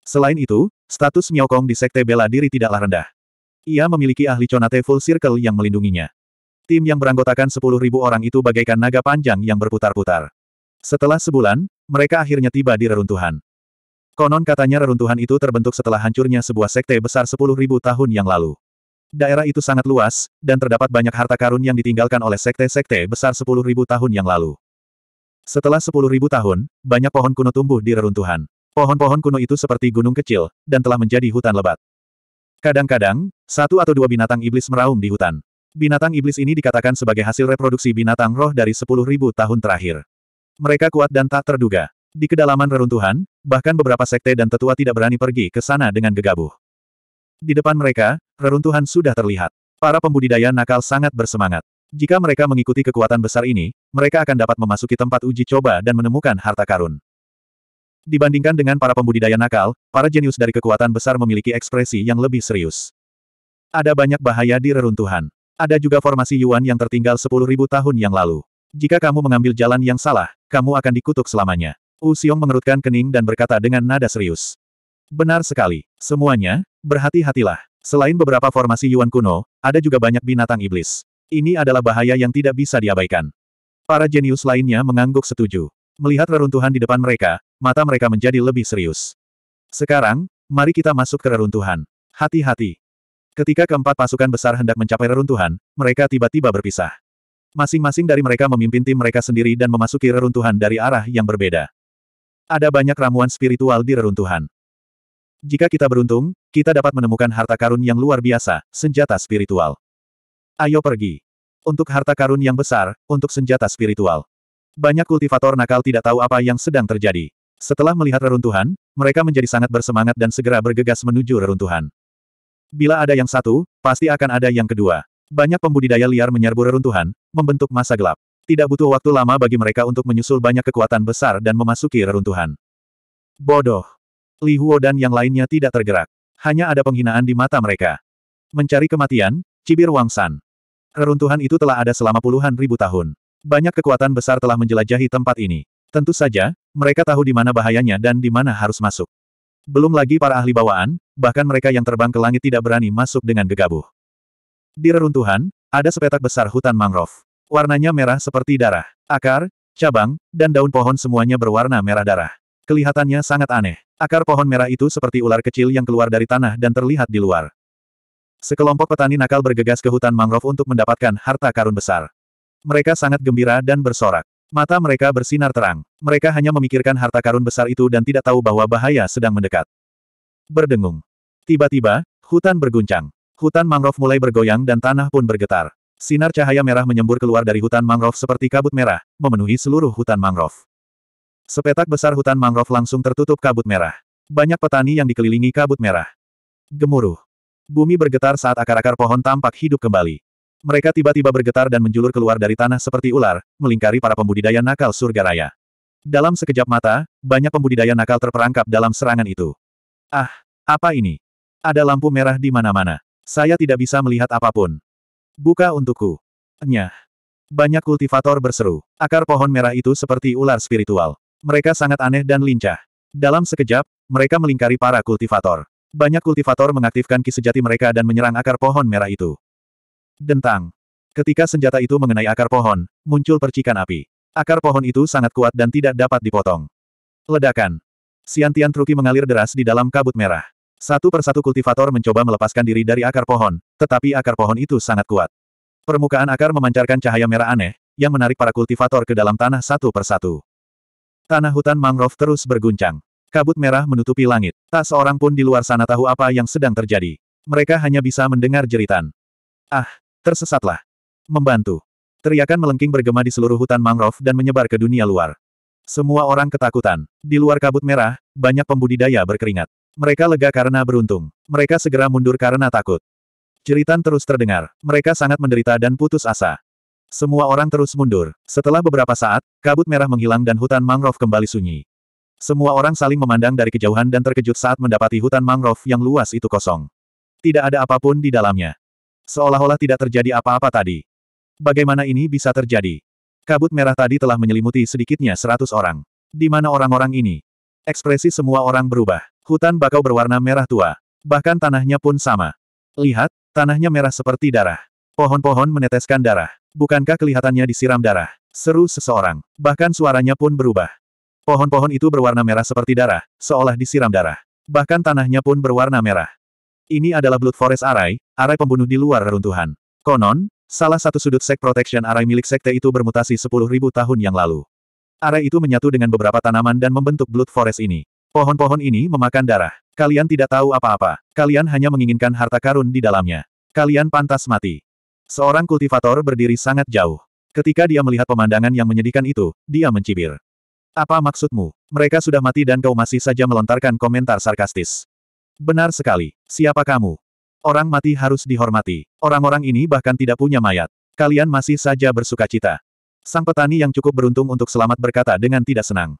Selain itu, status Miao Kong di Sekte Bela Diri tidaklah rendah. Ia memiliki ahli Conate Full Circle yang melindunginya. Tim yang beranggotakan 10.000 orang itu bagaikan naga panjang yang berputar-putar. Setelah sebulan, mereka akhirnya tiba di reruntuhan. Konon katanya reruntuhan itu terbentuk setelah hancurnya sebuah sekte besar 10.000 tahun yang lalu. Daerah itu sangat luas, dan terdapat banyak harta karun yang ditinggalkan oleh sekte-sekte besar 10.000 tahun yang lalu. Setelah sepuluh ribu tahun, banyak pohon kuno tumbuh di reruntuhan. Pohon-pohon kuno itu seperti gunung kecil, dan telah menjadi hutan lebat. Kadang-kadang, satu atau dua binatang iblis meraung di hutan. Binatang iblis ini dikatakan sebagai hasil reproduksi binatang roh dari sepuluh ribu tahun terakhir. Mereka kuat dan tak terduga. Di kedalaman reruntuhan, bahkan beberapa sekte dan tetua tidak berani pergi ke sana dengan gegabah. Di depan mereka, reruntuhan sudah terlihat. Para pembudidaya nakal sangat bersemangat. Jika mereka mengikuti kekuatan besar ini, mereka akan dapat memasuki tempat uji coba dan menemukan harta karun. Dibandingkan dengan para pembudidaya nakal, para jenius dari kekuatan besar memiliki ekspresi yang lebih serius. Ada banyak bahaya di reruntuhan. Ada juga formasi Yuan yang tertinggal 10.000 tahun yang lalu. Jika kamu mengambil jalan yang salah, kamu akan dikutuk selamanya. Wu Xiong mengerutkan kening dan berkata dengan nada serius. Benar sekali. Semuanya, berhati-hatilah. Selain beberapa formasi Yuan kuno, ada juga banyak binatang iblis. Ini adalah bahaya yang tidak bisa diabaikan. Para jenius lainnya mengangguk setuju. Melihat reruntuhan di depan mereka, mata mereka menjadi lebih serius. Sekarang, mari kita masuk ke reruntuhan. Hati-hati. Ketika keempat pasukan besar hendak mencapai reruntuhan, mereka tiba-tiba berpisah. Masing-masing dari mereka memimpin tim mereka sendiri dan memasuki reruntuhan dari arah yang berbeda. Ada banyak ramuan spiritual di reruntuhan. Jika kita beruntung, kita dapat menemukan harta karun yang luar biasa, senjata spiritual. Ayo pergi. Untuk harta karun yang besar, untuk senjata spiritual. Banyak kultivator nakal tidak tahu apa yang sedang terjadi. Setelah melihat reruntuhan, mereka menjadi sangat bersemangat dan segera bergegas menuju reruntuhan. Bila ada yang satu, pasti akan ada yang kedua. Banyak pembudidaya liar menyerbu reruntuhan, membentuk masa gelap. Tidak butuh waktu lama bagi mereka untuk menyusul banyak kekuatan besar dan memasuki reruntuhan. Bodoh. Li Huo dan yang lainnya tidak tergerak. Hanya ada penghinaan di mata mereka. Mencari kematian, cibir Wang San. Reruntuhan itu telah ada selama puluhan ribu tahun. Banyak kekuatan besar telah menjelajahi tempat ini. Tentu saja, mereka tahu di mana bahayanya dan di mana harus masuk. Belum lagi para ahli bawaan, bahkan mereka yang terbang ke langit tidak berani masuk dengan gegabah. Di reruntuhan, ada sepetak besar hutan mangrove. Warnanya merah seperti darah. Akar, cabang, dan daun pohon semuanya berwarna merah darah. Kelihatannya sangat aneh. Akar pohon merah itu seperti ular kecil yang keluar dari tanah dan terlihat di luar. Sekelompok petani nakal bergegas ke hutan mangrove untuk mendapatkan harta karun besar. Mereka sangat gembira dan bersorak. Mata mereka bersinar terang. Mereka hanya memikirkan harta karun besar itu dan tidak tahu bahwa bahaya sedang mendekat. Berdengung. Tiba-tiba, hutan berguncang. Hutan mangrove mulai bergoyang dan tanah pun bergetar. Sinar cahaya merah menyembur keluar dari hutan mangrove seperti kabut merah, memenuhi seluruh hutan mangrove. Sepetak besar hutan mangrove langsung tertutup kabut merah. Banyak petani yang dikelilingi kabut merah. Gemuruh. Bumi bergetar saat akar-akar pohon tampak hidup kembali. Mereka tiba-tiba bergetar dan menjulur keluar dari tanah seperti ular, melingkari para pembudidaya nakal surga raya. Dalam sekejap mata, banyak pembudidaya nakal terperangkap dalam serangan itu. Ah, apa ini? Ada lampu merah di mana-mana. Saya tidak bisa melihat apapun. Buka untukku. Nyah. Banyak kultivator berseru. Akar pohon merah itu seperti ular spiritual. Mereka sangat aneh dan lincah. Dalam sekejap, mereka melingkari para kultivator. Banyak kultivator mengaktifkan ki sejati mereka dan menyerang akar pohon merah itu. Dentang. Ketika senjata itu mengenai akar pohon, muncul percikan api. Akar pohon itu sangat kuat dan tidak dapat dipotong. Ledakan. Siantian Truki mengalir deras di dalam kabut merah. Satu persatu kultivator mencoba melepaskan diri dari akar pohon, tetapi akar pohon itu sangat kuat. Permukaan akar memancarkan cahaya merah aneh, yang menarik para kultivator ke dalam tanah satu persatu. Tanah hutan mangrove terus berguncang. Kabut merah menutupi langit. Tak seorang pun di luar sana tahu apa yang sedang terjadi. Mereka hanya bisa mendengar jeritan. Ah, tersesatlah. Membantu. Teriakan melengking bergema di seluruh hutan mangrove dan menyebar ke dunia luar. Semua orang ketakutan. Di luar kabut merah, banyak pembudidaya berkeringat. Mereka lega karena beruntung. Mereka segera mundur karena takut. Jeritan terus terdengar. Mereka sangat menderita dan putus asa. Semua orang terus mundur. Setelah beberapa saat, kabut merah menghilang dan hutan mangrove kembali sunyi. Semua orang saling memandang dari kejauhan dan terkejut saat mendapati hutan mangrove yang luas itu kosong. Tidak ada apapun di dalamnya. Seolah-olah tidak terjadi apa-apa tadi. Bagaimana ini bisa terjadi? Kabut merah tadi telah menyelimuti sedikitnya seratus orang. Di mana orang-orang ini? Ekspresi semua orang berubah. Hutan bakau berwarna merah tua. Bahkan tanahnya pun sama. Lihat, tanahnya merah seperti darah. Pohon-pohon meneteskan darah. Bukankah kelihatannya disiram darah? Seru seseorang. Bahkan suaranya pun berubah. Pohon-pohon itu berwarna merah seperti darah, seolah disiram darah. Bahkan tanahnya pun berwarna merah. Ini adalah Blood Forest Arai, arai pembunuh di luar reruntuhan. Konon, salah satu sudut sek protection arai milik sekte itu bermutasi 10.000 tahun yang lalu. Arai itu menyatu dengan beberapa tanaman dan membentuk Blood Forest ini. Pohon-pohon ini memakan darah. Kalian tidak tahu apa-apa. Kalian hanya menginginkan harta karun di dalamnya. Kalian pantas mati. Seorang kultivator berdiri sangat jauh. Ketika dia melihat pemandangan yang menyedihkan itu, dia mencibir. Apa maksudmu? Mereka sudah mati dan kau masih saja melontarkan komentar sarkastis. Benar sekali. Siapa kamu? Orang mati harus dihormati. Orang-orang ini bahkan tidak punya mayat. Kalian masih saja bersuka cita. Sang petani yang cukup beruntung untuk selamat berkata dengan tidak senang.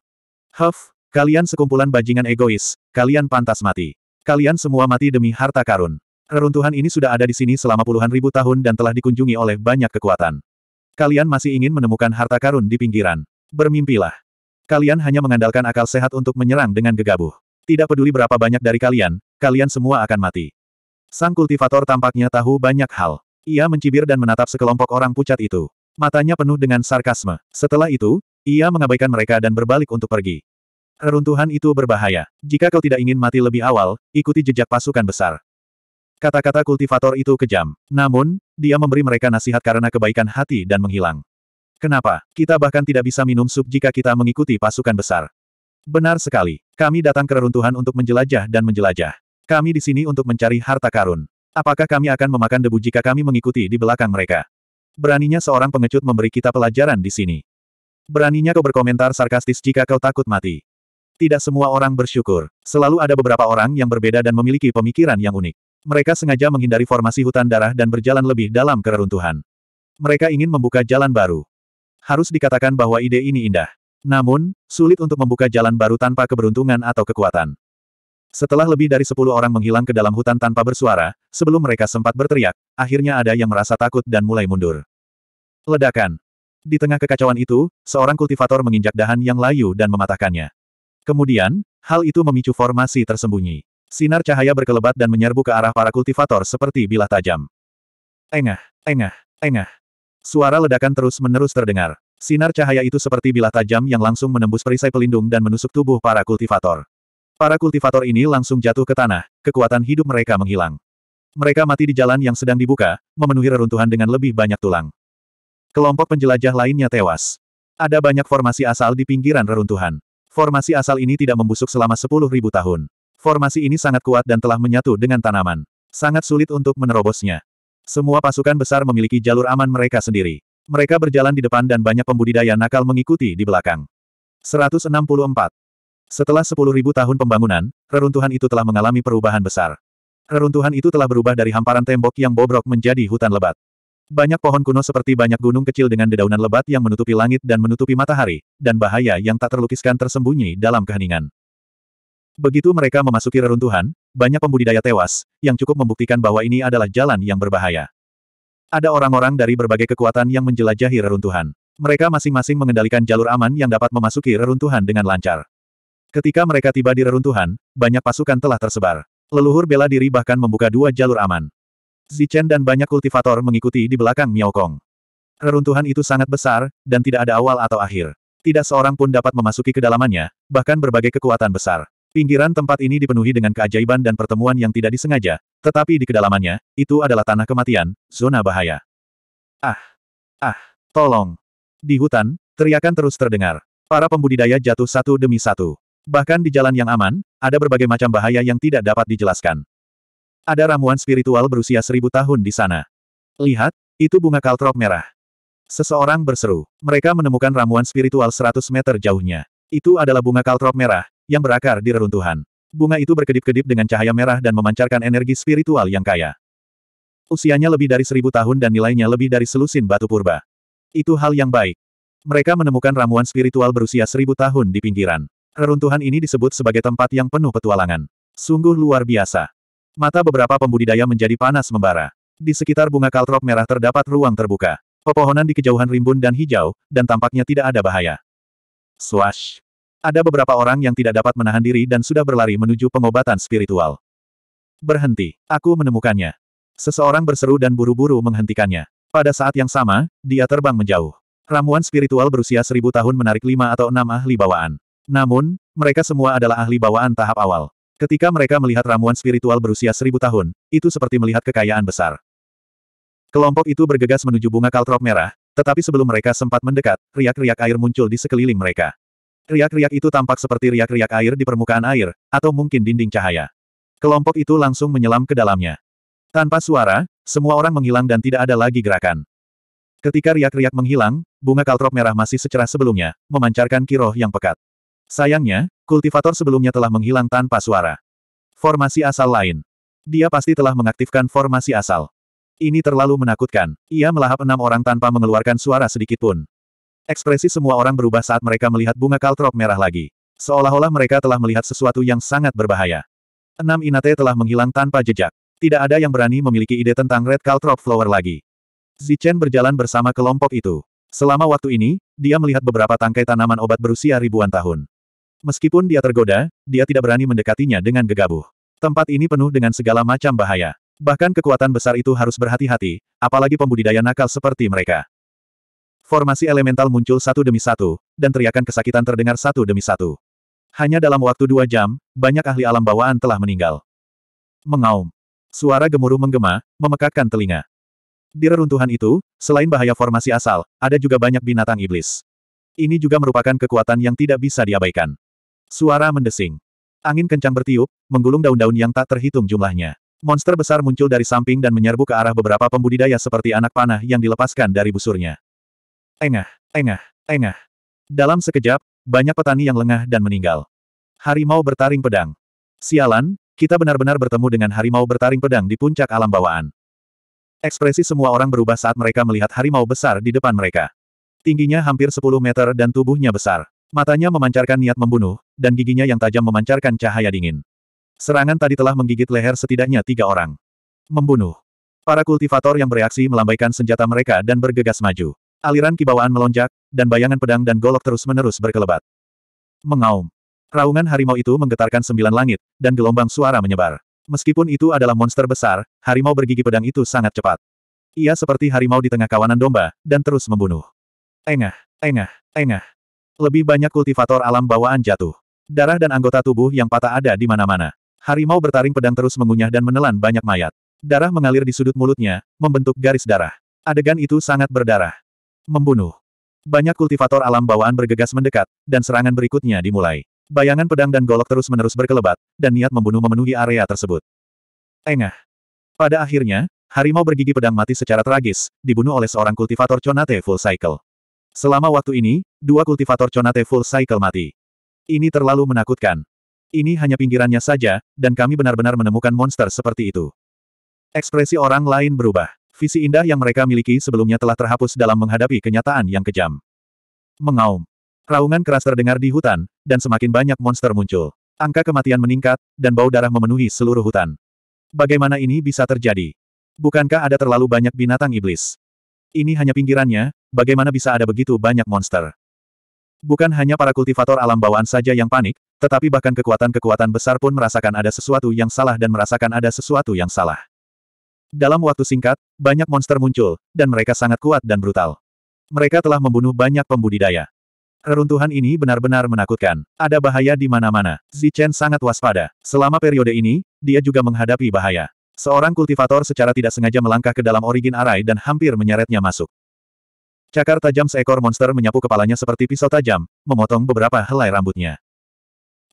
Huff, kalian sekumpulan bajingan egois, kalian pantas mati. Kalian semua mati demi harta karun. Reruntuhan ini sudah ada di sini selama puluhan ribu tahun dan telah dikunjungi oleh banyak kekuatan. Kalian masih ingin menemukan harta karun di pinggiran. Bermimpilah. Kalian hanya mengandalkan akal sehat untuk menyerang dengan gegabah. Tidak peduli berapa banyak dari kalian, kalian semua akan mati. Sang kultivator tampaknya tahu banyak hal. Ia mencibir dan menatap sekelompok orang pucat itu. Matanya penuh dengan sarkasme. Setelah itu, ia mengabaikan mereka dan berbalik untuk pergi. Reruntuhan itu berbahaya. Jika kau tidak ingin mati lebih awal, ikuti jejak pasukan besar. Kata-kata kultivator itu kejam. Namun, dia memberi mereka nasihat karena kebaikan hati dan menghilang. Kenapa? Kita bahkan tidak bisa minum sup jika kita mengikuti pasukan besar. Benar sekali. Kami datang ke reruntuhan untuk menjelajah dan menjelajah. Kami di sini untuk mencari harta karun. Apakah kami akan memakan debu jika kami mengikuti di belakang mereka? Beraninya seorang pengecut memberi kita pelajaran di sini. Beraninya kau berkomentar sarkastis jika kau takut mati. Tidak semua orang bersyukur. Selalu ada beberapa orang yang berbeda dan memiliki pemikiran yang unik. Mereka sengaja menghindari formasi hutan darah dan berjalan lebih dalam reruntuhan. Mereka ingin membuka jalan baru harus dikatakan bahwa ide ini indah. Namun, sulit untuk membuka jalan baru tanpa keberuntungan atau kekuatan. Setelah lebih dari sepuluh orang menghilang ke dalam hutan tanpa bersuara, sebelum mereka sempat berteriak, akhirnya ada yang merasa takut dan mulai mundur. Ledakan. Di tengah kekacauan itu, seorang kultivator menginjak dahan yang layu dan mematahkannya. Kemudian, hal itu memicu formasi tersembunyi. Sinar cahaya berkelebat dan menyerbu ke arah para kultivator seperti bilah tajam. Engah, engah, engah. Suara ledakan terus-menerus terdengar. Sinar cahaya itu seperti bilah tajam yang langsung menembus perisai pelindung dan menusuk tubuh para kultivator. Para kultivator ini langsung jatuh ke tanah, kekuatan hidup mereka menghilang. Mereka mati di jalan yang sedang dibuka, memenuhi reruntuhan dengan lebih banyak tulang. Kelompok penjelajah lainnya tewas. Ada banyak formasi asal di pinggiran reruntuhan. Formasi asal ini tidak membusuk selama 10.000 tahun. Formasi ini sangat kuat dan telah menyatu dengan tanaman. Sangat sulit untuk menerobosnya. Semua pasukan besar memiliki jalur aman mereka sendiri. Mereka berjalan di depan dan banyak pembudidaya nakal mengikuti di belakang. 164. Setelah 10.000 tahun pembangunan, reruntuhan itu telah mengalami perubahan besar. Reruntuhan itu telah berubah dari hamparan tembok yang bobrok menjadi hutan lebat. Banyak pohon kuno seperti banyak gunung kecil dengan dedaunan lebat yang menutupi langit dan menutupi matahari, dan bahaya yang tak terlukiskan tersembunyi dalam keheningan. Begitu mereka memasuki reruntuhan, banyak pembudidaya tewas, yang cukup membuktikan bahwa ini adalah jalan yang berbahaya. Ada orang-orang dari berbagai kekuatan yang menjelajahi reruntuhan. Mereka masing-masing mengendalikan jalur aman yang dapat memasuki reruntuhan dengan lancar. Ketika mereka tiba di reruntuhan, banyak pasukan telah tersebar. Leluhur bela diri bahkan membuka dua jalur aman. Zichen dan banyak kultivator mengikuti di belakang Miao Kong. Reruntuhan itu sangat besar, dan tidak ada awal atau akhir. Tidak seorang pun dapat memasuki kedalamannya, bahkan berbagai kekuatan besar. Pinggiran tempat ini dipenuhi dengan keajaiban dan pertemuan yang tidak disengaja, tetapi di kedalamannya, itu adalah tanah kematian, zona bahaya. Ah! Ah! Tolong! Di hutan, teriakan terus terdengar. Para pembudidaya jatuh satu demi satu. Bahkan di jalan yang aman, ada berbagai macam bahaya yang tidak dapat dijelaskan. Ada ramuan spiritual berusia seribu tahun di sana. Lihat, itu bunga kaltrop merah. Seseorang berseru. Mereka menemukan ramuan spiritual 100 meter jauhnya. Itu adalah bunga kaltrop merah, yang berakar di reruntuhan. Bunga itu berkedip-kedip dengan cahaya merah dan memancarkan energi spiritual yang kaya. Usianya lebih dari seribu tahun dan nilainya lebih dari selusin batu purba. Itu hal yang baik. Mereka menemukan ramuan spiritual berusia seribu tahun di pinggiran. Reruntuhan ini disebut sebagai tempat yang penuh petualangan. Sungguh luar biasa. Mata beberapa pembudidaya menjadi panas membara. Di sekitar bunga kaltrop merah terdapat ruang terbuka. Pepohonan di kejauhan rimbun dan hijau, dan tampaknya tidak ada bahaya. Swash! Ada beberapa orang yang tidak dapat menahan diri dan sudah berlari menuju pengobatan spiritual. Berhenti. Aku menemukannya. Seseorang berseru dan buru-buru menghentikannya. Pada saat yang sama, dia terbang menjauh. Ramuan spiritual berusia seribu tahun menarik lima atau enam ahli bawaan. Namun, mereka semua adalah ahli bawaan tahap awal. Ketika mereka melihat ramuan spiritual berusia seribu tahun, itu seperti melihat kekayaan besar. Kelompok itu bergegas menuju bunga kaltrop merah, tetapi sebelum mereka sempat mendekat, riak-riak air muncul di sekeliling mereka. Riak-riak itu tampak seperti riak-riak air di permukaan air, atau mungkin dinding cahaya. Kelompok itu langsung menyelam ke dalamnya. Tanpa suara, semua orang menghilang dan tidak ada lagi gerakan. Ketika riak-riak menghilang, bunga kaltrop merah masih secerah sebelumnya, memancarkan kiroh yang pekat. Sayangnya, kultivator sebelumnya telah menghilang tanpa suara. Formasi asal lain. Dia pasti telah mengaktifkan formasi asal. Ini terlalu menakutkan. Ia melahap enam orang tanpa mengeluarkan suara sedikit pun. Ekspresi semua orang berubah saat mereka melihat bunga kaltrop merah lagi. Seolah-olah mereka telah melihat sesuatu yang sangat berbahaya. Enam Inate telah menghilang tanpa jejak. Tidak ada yang berani memiliki ide tentang Red Kaltrop Flower lagi. Zichen berjalan bersama kelompok itu. Selama waktu ini, dia melihat beberapa tangkai tanaman obat berusia ribuan tahun. Meskipun dia tergoda, dia tidak berani mendekatinya dengan gegabah. Tempat ini penuh dengan segala macam bahaya. Bahkan kekuatan besar itu harus berhati-hati, apalagi pembudidaya nakal seperti mereka. Formasi elemental muncul satu demi satu, dan teriakan kesakitan terdengar satu demi satu. Hanya dalam waktu dua jam, banyak ahli alam bawaan telah meninggal. Mengaum. Suara gemuruh menggema, memekakkan telinga. Di reruntuhan itu, selain bahaya formasi asal, ada juga banyak binatang iblis. Ini juga merupakan kekuatan yang tidak bisa diabaikan. Suara mendesing. Angin kencang bertiup, menggulung daun-daun yang tak terhitung jumlahnya. Monster besar muncul dari samping dan menyerbu ke arah beberapa pembudidaya seperti anak panah yang dilepaskan dari busurnya engah, engah, engah. Dalam sekejap, banyak petani yang lengah dan meninggal. Harimau bertaring pedang. Sialan, kita benar-benar bertemu dengan harimau bertaring pedang di puncak alam bawaan. Ekspresi semua orang berubah saat mereka melihat harimau besar di depan mereka. Tingginya hampir 10 meter dan tubuhnya besar. Matanya memancarkan niat membunuh, dan giginya yang tajam memancarkan cahaya dingin. Serangan tadi telah menggigit leher setidaknya tiga orang. Membunuh. Para kultivator yang bereaksi melambaikan senjata mereka dan bergegas maju. Aliran kibawaan melonjak, dan bayangan pedang dan golok terus-menerus berkelebat. Mengaum. Raungan harimau itu menggetarkan sembilan langit, dan gelombang suara menyebar. Meskipun itu adalah monster besar, harimau bergigi pedang itu sangat cepat. Ia seperti harimau di tengah kawanan domba, dan terus membunuh. Engah, engah, engah. Lebih banyak kultivator alam bawaan jatuh. Darah dan anggota tubuh yang patah ada di mana-mana. Harimau bertaring pedang terus mengunyah dan menelan banyak mayat. Darah mengalir di sudut mulutnya, membentuk garis darah. Adegan itu sangat berdarah. Membunuh. Banyak kultivator alam bawaan bergegas mendekat, dan serangan berikutnya dimulai. Bayangan pedang dan golok terus-menerus berkelebat, dan niat membunuh memenuhi area tersebut. Engah. Pada akhirnya, harimau bergigi pedang mati secara tragis, dibunuh oleh seorang kultivator Chonate Full Cycle. Selama waktu ini, dua kultivator Chonate Full Cycle mati. Ini terlalu menakutkan. Ini hanya pinggirannya saja, dan kami benar-benar menemukan monster seperti itu. Ekspresi orang lain berubah. Visi indah yang mereka miliki sebelumnya telah terhapus dalam menghadapi kenyataan yang kejam. Mengaum. Raungan keras terdengar di hutan, dan semakin banyak monster muncul. Angka kematian meningkat, dan bau darah memenuhi seluruh hutan. Bagaimana ini bisa terjadi? Bukankah ada terlalu banyak binatang iblis? Ini hanya pinggirannya, bagaimana bisa ada begitu banyak monster? Bukan hanya para kultivator alam bawaan saja yang panik, tetapi bahkan kekuatan-kekuatan besar pun merasakan ada sesuatu yang salah dan merasakan ada sesuatu yang salah. Dalam waktu singkat, banyak monster muncul, dan mereka sangat kuat dan brutal. Mereka telah membunuh banyak pembudidaya. Reruntuhan ini benar-benar menakutkan. Ada bahaya di mana-mana. Zichen sangat waspada. Selama periode ini, dia juga menghadapi bahaya. Seorang kultivator secara tidak sengaja melangkah ke dalam origin arai dan hampir menyeretnya masuk. Cakar tajam seekor monster menyapu kepalanya seperti pisau tajam, memotong beberapa helai rambutnya.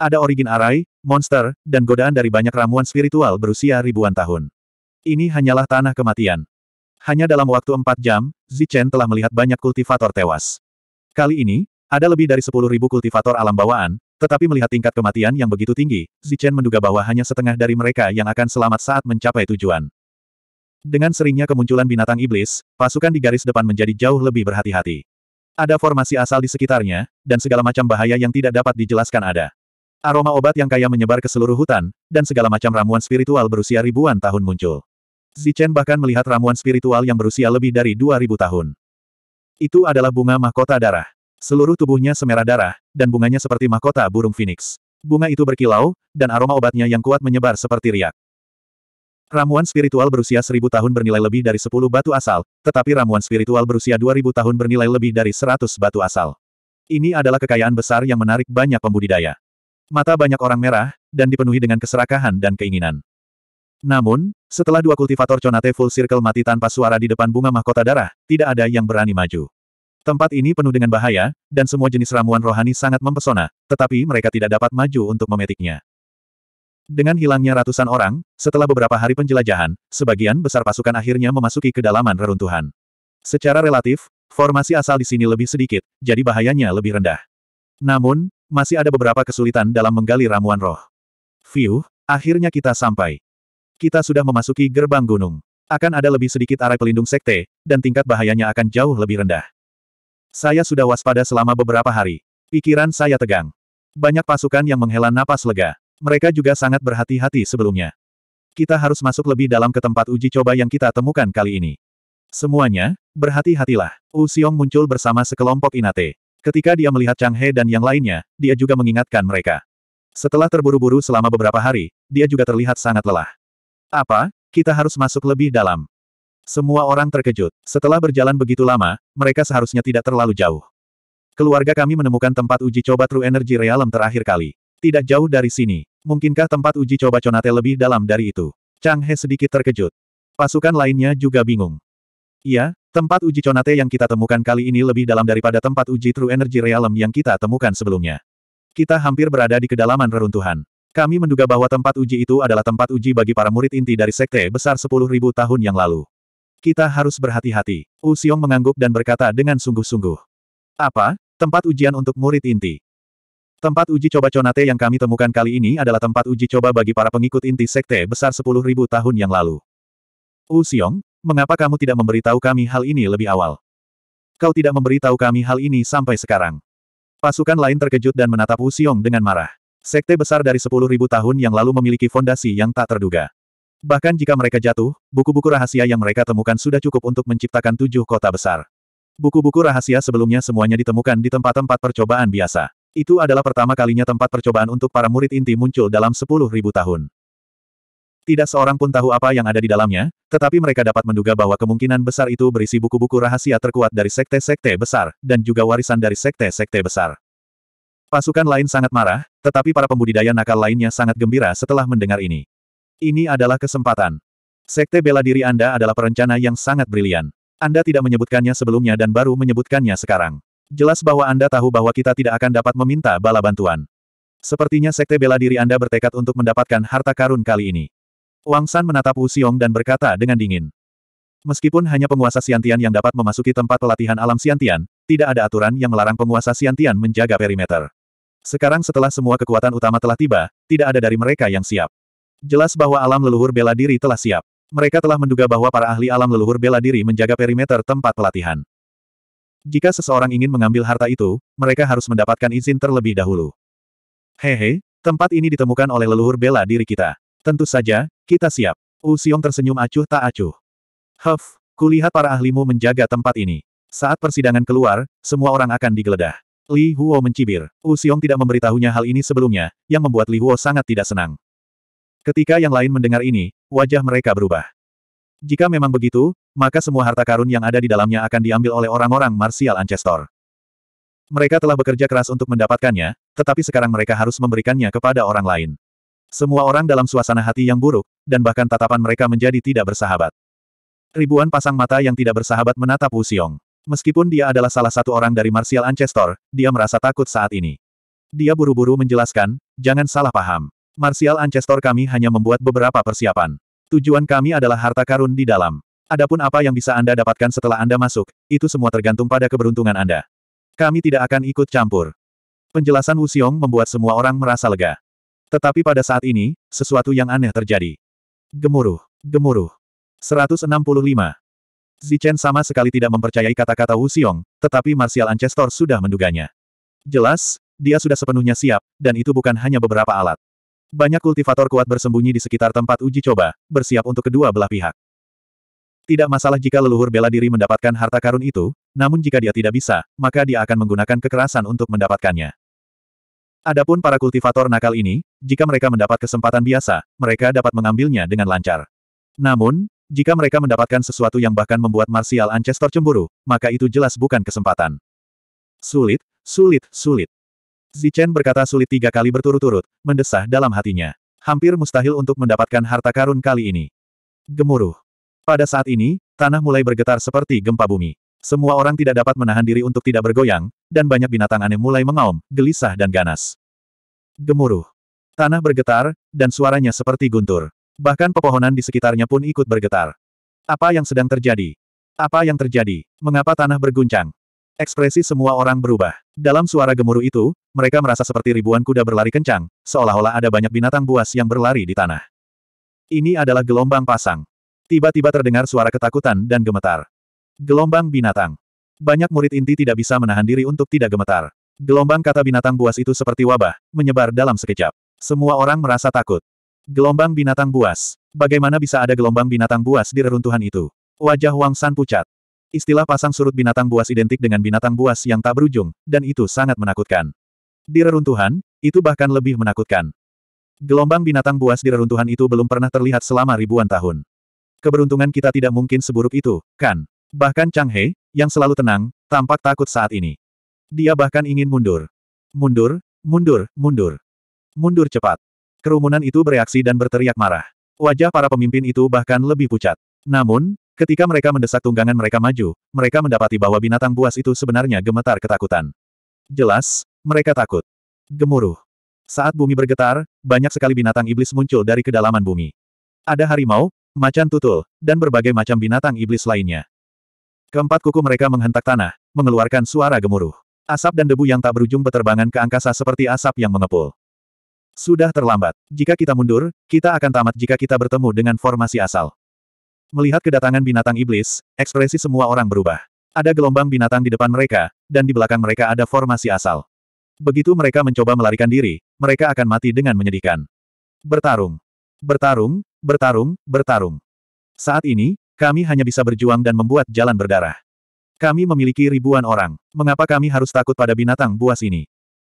Ada origin arai, monster, dan godaan dari banyak ramuan spiritual berusia ribuan tahun. Ini hanyalah tanah kematian. Hanya dalam waktu empat jam, Zichen telah melihat banyak kultivator tewas. Kali ini, ada lebih dari sepuluh ribu kultivator alam bawaan, tetapi melihat tingkat kematian yang begitu tinggi, Zichen menduga bahwa hanya setengah dari mereka yang akan selamat saat mencapai tujuan. Dengan seringnya kemunculan binatang iblis, pasukan di garis depan menjadi jauh lebih berhati-hati. Ada formasi asal di sekitarnya, dan segala macam bahaya yang tidak dapat dijelaskan ada. Aroma obat yang kaya menyebar ke seluruh hutan, dan segala macam ramuan spiritual berusia ribuan tahun muncul. Zichen bahkan melihat ramuan spiritual yang berusia lebih dari 2000 tahun. Itu adalah bunga mahkota darah. Seluruh tubuhnya semerah darah, dan bunganya seperti mahkota burung phoenix. Bunga itu berkilau, dan aroma obatnya yang kuat menyebar seperti riak. Ramuan spiritual berusia seribu tahun bernilai lebih dari sepuluh batu asal, tetapi ramuan spiritual berusia dua ribu tahun bernilai lebih dari seratus batu asal. Ini adalah kekayaan besar yang menarik banyak pembudidaya. Mata banyak orang merah, dan dipenuhi dengan keserakahan dan keinginan. Namun, setelah dua kultivator Conate Full Circle mati tanpa suara di depan bunga mahkota darah, tidak ada yang berani maju. Tempat ini penuh dengan bahaya, dan semua jenis ramuan rohani sangat mempesona, tetapi mereka tidak dapat maju untuk memetiknya. Dengan hilangnya ratusan orang, setelah beberapa hari penjelajahan, sebagian besar pasukan akhirnya memasuki kedalaman reruntuhan. Secara relatif, formasi asal di sini lebih sedikit, jadi bahayanya lebih rendah. Namun, masih ada beberapa kesulitan dalam menggali ramuan roh. view akhirnya kita sampai kita sudah memasuki gerbang gunung. Akan ada lebih sedikit arah pelindung sekte, dan tingkat bahayanya akan jauh lebih rendah. Saya sudah waspada selama beberapa hari. Pikiran saya tegang. Banyak pasukan yang menghela napas lega. Mereka juga sangat berhati-hati sebelumnya. Kita harus masuk lebih dalam ke tempat uji coba yang kita temukan kali ini. Semuanya, berhati-hatilah. Wu Xiong muncul bersama sekelompok Inate. Ketika dia melihat Chang He dan yang lainnya, dia juga mengingatkan mereka. Setelah terburu-buru selama beberapa hari, dia juga terlihat sangat lelah. Apa? Kita harus masuk lebih dalam. Semua orang terkejut. Setelah berjalan begitu lama, mereka seharusnya tidak terlalu jauh. Keluarga kami menemukan tempat uji coba True Energy Realm terakhir kali. Tidak jauh dari sini. Mungkinkah tempat uji coba Conate lebih dalam dari itu? Chang He sedikit terkejut. Pasukan lainnya juga bingung. Iya, tempat uji Conate yang kita temukan kali ini lebih dalam daripada tempat uji True Energy Realm yang kita temukan sebelumnya. Kita hampir berada di kedalaman reruntuhan. Kami menduga bahwa tempat uji itu adalah tempat uji bagi para murid inti dari sekte besar 10.000 tahun yang lalu. Kita harus berhati-hati. U Xiong mengangguk dan berkata dengan sungguh-sungguh. Apa? Tempat ujian untuk murid inti. Tempat uji coba Conate yang kami temukan kali ini adalah tempat uji coba bagi para pengikut inti sekte besar 10.000 tahun yang lalu. U Xiong, mengapa kamu tidak memberitahu kami hal ini lebih awal? Kau tidak memberitahu kami hal ini sampai sekarang. Pasukan lain terkejut dan menatap Wu Xiong dengan marah. Sekte besar dari 10.000 tahun yang lalu memiliki fondasi yang tak terduga. Bahkan jika mereka jatuh, buku-buku rahasia yang mereka temukan sudah cukup untuk menciptakan tujuh kota besar. Buku-buku rahasia sebelumnya semuanya ditemukan di tempat-tempat percobaan biasa. Itu adalah pertama kalinya tempat percobaan untuk para murid inti muncul dalam 10.000 tahun. Tidak seorang pun tahu apa yang ada di dalamnya, tetapi mereka dapat menduga bahwa kemungkinan besar itu berisi buku-buku rahasia terkuat dari sekte-sekte besar, dan juga warisan dari sekte-sekte besar. Pasukan lain sangat marah, tetapi para pembudidaya nakal lainnya sangat gembira setelah mendengar ini. Ini adalah kesempatan. Sekte bela diri Anda adalah perencana yang sangat brilian. Anda tidak menyebutkannya sebelumnya dan baru menyebutkannya sekarang. Jelas bahwa Anda tahu bahwa kita tidak akan dapat meminta bala bantuan. Sepertinya sekte bela diri Anda bertekad untuk mendapatkan harta karun kali ini. Wang San menatap Wu Xiong dan berkata dengan dingin. Meskipun hanya penguasa Siantian yang dapat memasuki tempat pelatihan alam Siantian, tidak ada aturan yang melarang penguasa Siantian menjaga perimeter. Sekarang setelah semua kekuatan utama telah tiba, tidak ada dari mereka yang siap. Jelas bahwa alam leluhur bela diri telah siap. Mereka telah menduga bahwa para ahli alam leluhur bela diri menjaga perimeter tempat pelatihan. Jika seseorang ingin mengambil harta itu, mereka harus mendapatkan izin terlebih dahulu. Hehe, tempat ini ditemukan oleh leluhur bela diri kita. Tentu saja, kita siap. Usiong tersenyum acuh tak acuh. Huff, kulihat para ahlimu menjaga tempat ini. Saat persidangan keluar, semua orang akan digeledah. Li Huo mencibir. Wu Xiong tidak memberitahunya hal ini sebelumnya, yang membuat Li Huo sangat tidak senang. Ketika yang lain mendengar ini, wajah mereka berubah. Jika memang begitu, maka semua harta karun yang ada di dalamnya akan diambil oleh orang-orang Martial Ancestor. Mereka telah bekerja keras untuk mendapatkannya, tetapi sekarang mereka harus memberikannya kepada orang lain. Semua orang dalam suasana hati yang buruk, dan bahkan tatapan mereka menjadi tidak bersahabat. Ribuan pasang mata yang tidak bersahabat menatap Wu Xiong. Meskipun dia adalah salah satu orang dari Martial Ancestor, dia merasa takut saat ini. Dia buru-buru menjelaskan, jangan salah paham. Martial Ancestor kami hanya membuat beberapa persiapan. Tujuan kami adalah harta karun di dalam. Adapun apa yang bisa Anda dapatkan setelah Anda masuk, itu semua tergantung pada keberuntungan Anda. Kami tidak akan ikut campur. Penjelasan Wu Xiong membuat semua orang merasa lega. Tetapi pada saat ini, sesuatu yang aneh terjadi. Gemuruh, gemuruh. 165. Zichen sama sekali tidak mempercayai kata-kata Wu Xiong, tetapi Martial Ancestor sudah menduganya. Jelas, dia sudah sepenuhnya siap, dan itu bukan hanya beberapa alat. Banyak kultivator kuat bersembunyi di sekitar tempat uji coba, bersiap untuk kedua belah pihak. Tidak masalah jika leluhur bela diri mendapatkan harta karun itu, namun jika dia tidak bisa, maka dia akan menggunakan kekerasan untuk mendapatkannya. Adapun para kultivator nakal ini, jika mereka mendapat kesempatan biasa, mereka dapat mengambilnya dengan lancar. Namun, jika mereka mendapatkan sesuatu yang bahkan membuat Martial Ancestor cemburu, maka itu jelas bukan kesempatan. Sulit, sulit, sulit. Zichen berkata sulit tiga kali berturut-turut, mendesah dalam hatinya. Hampir mustahil untuk mendapatkan harta karun kali ini. Gemuruh. Pada saat ini, tanah mulai bergetar seperti gempa bumi. Semua orang tidak dapat menahan diri untuk tidak bergoyang, dan banyak binatang aneh mulai mengaum, gelisah dan ganas. Gemuruh. Tanah bergetar, dan suaranya seperti guntur. Bahkan pepohonan di sekitarnya pun ikut bergetar. Apa yang sedang terjadi? Apa yang terjadi? Mengapa tanah berguncang? Ekspresi semua orang berubah. Dalam suara gemuruh itu, mereka merasa seperti ribuan kuda berlari kencang, seolah-olah ada banyak binatang buas yang berlari di tanah. Ini adalah gelombang pasang. Tiba-tiba terdengar suara ketakutan dan gemetar. Gelombang binatang. Banyak murid inti tidak bisa menahan diri untuk tidak gemetar. Gelombang kata binatang buas itu seperti wabah, menyebar dalam sekejap. Semua orang merasa takut. Gelombang binatang buas. Bagaimana bisa ada gelombang binatang buas di reruntuhan itu? Wajah Wang San pucat. Istilah pasang surut binatang buas identik dengan binatang buas yang tak berujung, dan itu sangat menakutkan. Di reruntuhan, itu bahkan lebih menakutkan. Gelombang binatang buas di reruntuhan itu belum pernah terlihat selama ribuan tahun. Keberuntungan kita tidak mungkin seburuk itu, kan? Bahkan Chang He, yang selalu tenang, tampak takut saat ini. Dia bahkan ingin mundur. Mundur, mundur, mundur. Mundur cepat. Kerumunan itu bereaksi dan berteriak marah. Wajah para pemimpin itu bahkan lebih pucat. Namun, ketika mereka mendesak tunggangan mereka maju, mereka mendapati bahwa binatang buas itu sebenarnya gemetar ketakutan. Jelas, mereka takut. Gemuruh. Saat bumi bergetar, banyak sekali binatang iblis muncul dari kedalaman bumi. Ada harimau, macan tutul, dan berbagai macam binatang iblis lainnya. Keempat kuku mereka menghentak tanah, mengeluarkan suara gemuruh. Asap dan debu yang tak berujung beterbangan ke angkasa seperti asap yang mengepul. Sudah terlambat. Jika kita mundur, kita akan tamat jika kita bertemu dengan formasi asal. Melihat kedatangan binatang iblis, ekspresi semua orang berubah. Ada gelombang binatang di depan mereka, dan di belakang mereka ada formasi asal. Begitu mereka mencoba melarikan diri, mereka akan mati dengan menyedihkan. Bertarung. Bertarung, bertarung, bertarung. Saat ini, kami hanya bisa berjuang dan membuat jalan berdarah. Kami memiliki ribuan orang. Mengapa kami harus takut pada binatang buas ini?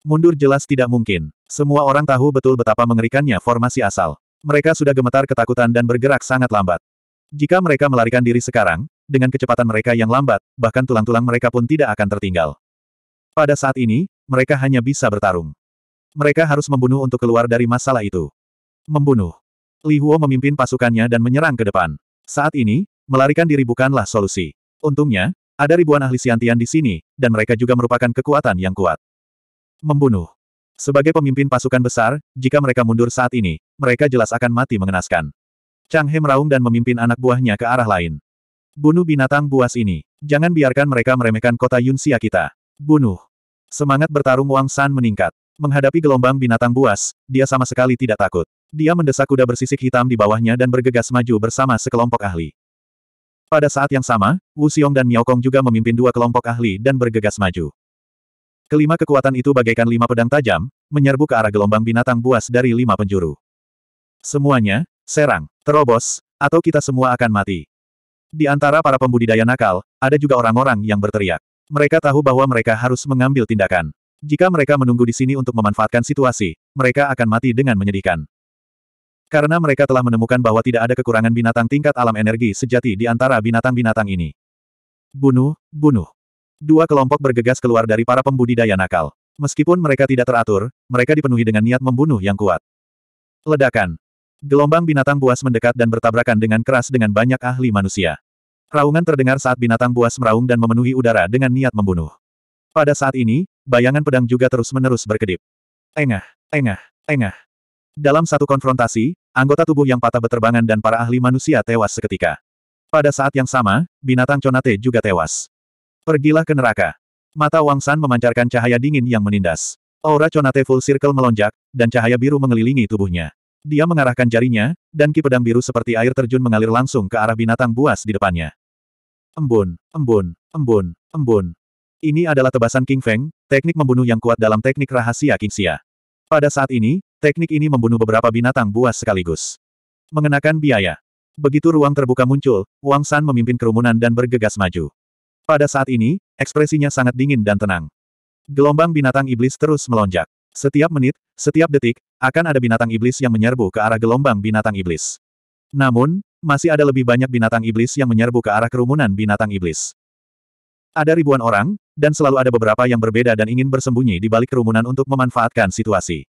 Mundur jelas tidak mungkin. Semua orang tahu betul betapa mengerikannya formasi asal. Mereka sudah gemetar ketakutan dan bergerak sangat lambat. Jika mereka melarikan diri sekarang, dengan kecepatan mereka yang lambat, bahkan tulang-tulang mereka pun tidak akan tertinggal. Pada saat ini, mereka hanya bisa bertarung. Mereka harus membunuh untuk keluar dari masalah itu. Membunuh. Li Huo memimpin pasukannya dan menyerang ke depan. Saat ini, melarikan diri bukanlah solusi. Untungnya, ada ribuan ahli siantian di sini, dan mereka juga merupakan kekuatan yang kuat. Membunuh. Sebagai pemimpin pasukan besar, jika mereka mundur saat ini, mereka jelas akan mati mengenaskan. Chang He meraung dan memimpin anak buahnya ke arah lain. Bunuh binatang buas ini. Jangan biarkan mereka meremehkan kota Yunxia kita. Bunuh. Semangat bertarung Wang San meningkat. Menghadapi gelombang binatang buas, dia sama sekali tidak takut. Dia mendesak kuda bersisik hitam di bawahnya dan bergegas maju bersama sekelompok ahli. Pada saat yang sama, Wu Xiong dan Miao Kong juga memimpin dua kelompok ahli dan bergegas maju. Kelima kekuatan itu bagaikan lima pedang tajam, menyerbu ke arah gelombang binatang buas dari lima penjuru. Semuanya, serang, terobos, atau kita semua akan mati. Di antara para pembudidaya nakal, ada juga orang-orang yang berteriak. Mereka tahu bahwa mereka harus mengambil tindakan. Jika mereka menunggu di sini untuk memanfaatkan situasi, mereka akan mati dengan menyedihkan. Karena mereka telah menemukan bahwa tidak ada kekurangan binatang tingkat alam energi sejati di antara binatang-binatang ini. Bunuh, bunuh. Dua kelompok bergegas keluar dari para pembudidaya nakal. Meskipun mereka tidak teratur, mereka dipenuhi dengan niat membunuh yang kuat. Ledakan. Gelombang binatang buas mendekat dan bertabrakan dengan keras dengan banyak ahli manusia. Raungan terdengar saat binatang buas meraung dan memenuhi udara dengan niat membunuh. Pada saat ini, bayangan pedang juga terus-menerus berkedip. Engah, engah, engah. Dalam satu konfrontasi, anggota tubuh yang patah beterbangan dan para ahli manusia tewas seketika. Pada saat yang sama, binatang conate juga tewas. Pergilah ke neraka. Mata Wang San memancarkan cahaya dingin yang menindas. Aura Conate Full Circle melonjak, dan cahaya biru mengelilingi tubuhnya. Dia mengarahkan jarinya, dan ki pedang biru seperti air terjun mengalir langsung ke arah binatang buas di depannya. Embun, embun, embun, embun. Ini adalah tebasan King Feng, teknik membunuh yang kuat dalam teknik rahasia Xia. Pada saat ini, teknik ini membunuh beberapa binatang buas sekaligus. Mengenakan biaya. Begitu ruang terbuka muncul, Wang San memimpin kerumunan dan bergegas maju. Pada saat ini, ekspresinya sangat dingin dan tenang. Gelombang binatang iblis terus melonjak. Setiap menit, setiap detik, akan ada binatang iblis yang menyerbu ke arah gelombang binatang iblis. Namun, masih ada lebih banyak binatang iblis yang menyerbu ke arah kerumunan binatang iblis. Ada ribuan orang, dan selalu ada beberapa yang berbeda dan ingin bersembunyi di balik kerumunan untuk memanfaatkan situasi.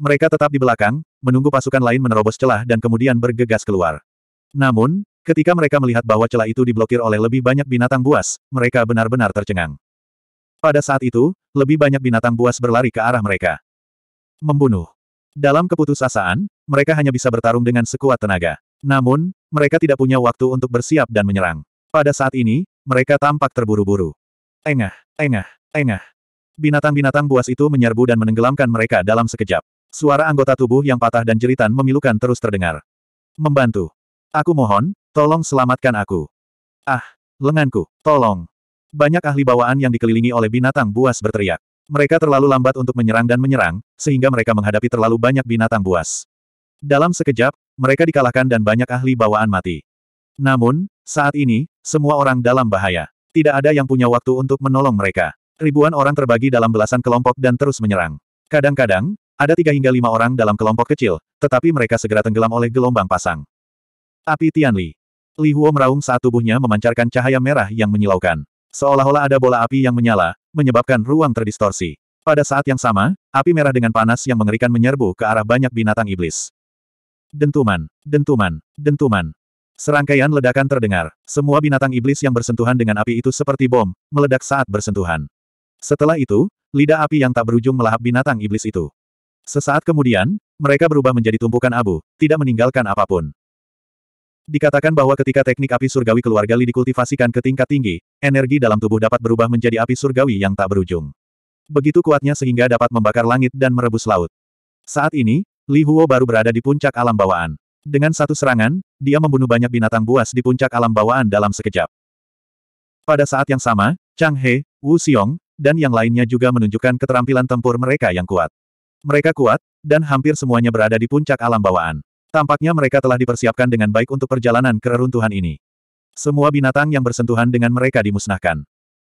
Mereka tetap di belakang, menunggu pasukan lain menerobos celah dan kemudian bergegas keluar. Namun, Ketika mereka melihat bahwa celah itu diblokir oleh lebih banyak binatang buas, mereka benar-benar tercengang. Pada saat itu, lebih banyak binatang buas berlari ke arah mereka. Membunuh. Dalam keputusasaan, mereka hanya bisa bertarung dengan sekuat tenaga. Namun, mereka tidak punya waktu untuk bersiap dan menyerang. Pada saat ini, mereka tampak terburu-buru. Engah, engah, engah. Binatang-binatang buas itu menyerbu dan menenggelamkan mereka dalam sekejap. Suara anggota tubuh yang patah dan jeritan memilukan terus terdengar. Membantu. Aku mohon, Tolong selamatkan aku. Ah, lenganku, tolong. Banyak ahli bawaan yang dikelilingi oleh binatang buas berteriak. Mereka terlalu lambat untuk menyerang dan menyerang, sehingga mereka menghadapi terlalu banyak binatang buas. Dalam sekejap, mereka dikalahkan dan banyak ahli bawaan mati. Namun, saat ini, semua orang dalam bahaya. Tidak ada yang punya waktu untuk menolong mereka. Ribuan orang terbagi dalam belasan kelompok dan terus menyerang. Kadang-kadang, ada tiga hingga lima orang dalam kelompok kecil, tetapi mereka segera tenggelam oleh gelombang pasang. Api Tianli Li Huo meraung saat tubuhnya memancarkan cahaya merah yang menyilaukan. Seolah-olah ada bola api yang menyala, menyebabkan ruang terdistorsi. Pada saat yang sama, api merah dengan panas yang mengerikan menyerbu ke arah banyak binatang iblis. Dentuman, dentuman, dentuman. Serangkaian ledakan terdengar. Semua binatang iblis yang bersentuhan dengan api itu seperti bom, meledak saat bersentuhan. Setelah itu, lidah api yang tak berujung melahap binatang iblis itu. Sesaat kemudian, mereka berubah menjadi tumpukan abu, tidak meninggalkan apapun. Dikatakan bahwa ketika teknik api surgawi keluarga Li dikultivasikan ke tingkat tinggi, energi dalam tubuh dapat berubah menjadi api surgawi yang tak berujung. Begitu kuatnya sehingga dapat membakar langit dan merebus laut. Saat ini, Li Huo baru berada di puncak alam bawaan. Dengan satu serangan, dia membunuh banyak binatang buas di puncak alam bawaan dalam sekejap. Pada saat yang sama, Chang He, Wu Xiong, dan yang lainnya juga menunjukkan keterampilan tempur mereka yang kuat. Mereka kuat, dan hampir semuanya berada di puncak alam bawaan. Tampaknya mereka telah dipersiapkan dengan baik untuk perjalanan ke reruntuhan ini. Semua binatang yang bersentuhan dengan mereka dimusnahkan.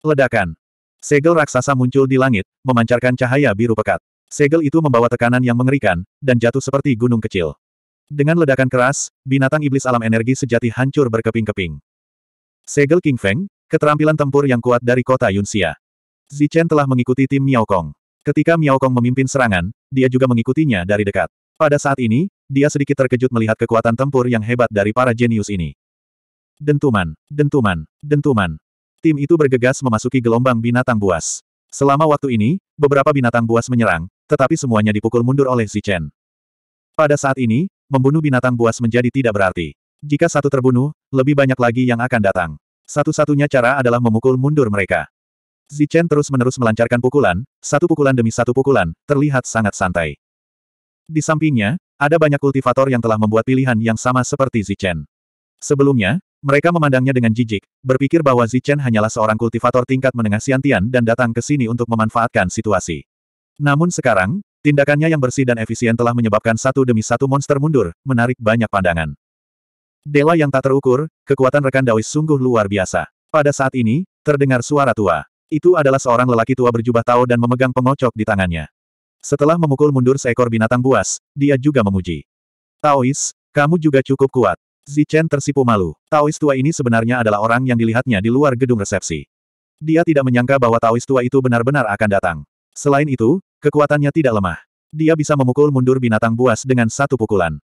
Ledakan. Segel raksasa muncul di langit, memancarkan cahaya biru pekat. Segel itu membawa tekanan yang mengerikan, dan jatuh seperti gunung kecil. Dengan ledakan keras, binatang iblis alam energi sejati hancur berkeping-keping. Segel King Feng, keterampilan tempur yang kuat dari kota Yunxia. Zichen telah mengikuti tim Miao Kong. Ketika Miao Kong memimpin serangan, dia juga mengikutinya dari dekat. Pada saat ini, dia sedikit terkejut melihat kekuatan tempur yang hebat dari para jenius ini. Dentuman, dentuman, dentuman. Tim itu bergegas memasuki gelombang binatang buas. Selama waktu ini, beberapa binatang buas menyerang, tetapi semuanya dipukul mundur oleh Zichen. Pada saat ini, membunuh binatang buas menjadi tidak berarti. Jika satu terbunuh, lebih banyak lagi yang akan datang. Satu-satunya cara adalah memukul mundur mereka. Zichen terus-menerus melancarkan pukulan, satu pukulan demi satu pukulan, terlihat sangat santai. Di sampingnya, ada banyak kultivator yang telah membuat pilihan yang sama seperti Zichen. Sebelumnya, mereka memandangnya dengan jijik, berpikir bahwa Zichen hanyalah seorang kultivator tingkat menengah Siantian dan datang ke sini untuk memanfaatkan situasi. Namun sekarang, tindakannya yang bersih dan efisien telah menyebabkan satu demi satu monster mundur, menarik banyak pandangan. Dewa yang tak terukur, kekuatan rekan Dawis sungguh luar biasa. Pada saat ini, terdengar suara tua. Itu adalah seorang lelaki tua berjubah tahu dan memegang pengocok di tangannya. Setelah memukul mundur seekor binatang buas, dia juga memuji. Taois, kamu juga cukup kuat. Zichen tersipu malu. Taois tua ini sebenarnya adalah orang yang dilihatnya di luar gedung resepsi. Dia tidak menyangka bahwa Taois tua itu benar-benar akan datang. Selain itu, kekuatannya tidak lemah. Dia bisa memukul mundur binatang buas dengan satu pukulan.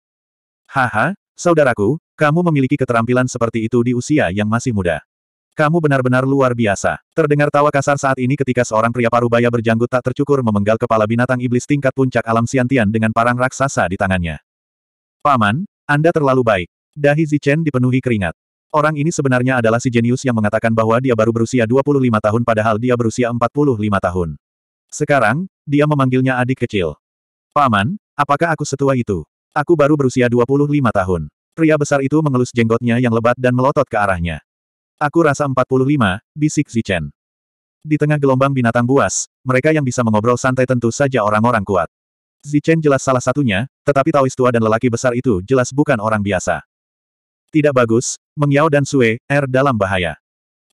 Haha, saudaraku, kamu memiliki keterampilan seperti itu di usia yang masih muda. Kamu benar-benar luar biasa. Terdengar tawa kasar saat ini ketika seorang pria parubaya berjanggut tak tercukur memenggal kepala binatang iblis tingkat puncak alam siantian dengan parang raksasa di tangannya. Paman, Anda terlalu baik. Dahi Zichen dipenuhi keringat. Orang ini sebenarnya adalah si jenius yang mengatakan bahwa dia baru berusia 25 tahun padahal dia berusia 45 tahun. Sekarang, dia memanggilnya adik kecil. Paman, apakah aku setua itu? Aku baru berusia 25 tahun. Pria besar itu mengelus jenggotnya yang lebat dan melotot ke arahnya. Aku rasa 45, bisik Zichen. Di tengah gelombang binatang buas, mereka yang bisa mengobrol santai tentu saja orang-orang kuat. Zichen jelas salah satunya, tetapi Taois tua dan lelaki besar itu jelas bukan orang biasa. Tidak bagus, Mengyao dan Sue, R er dalam bahaya.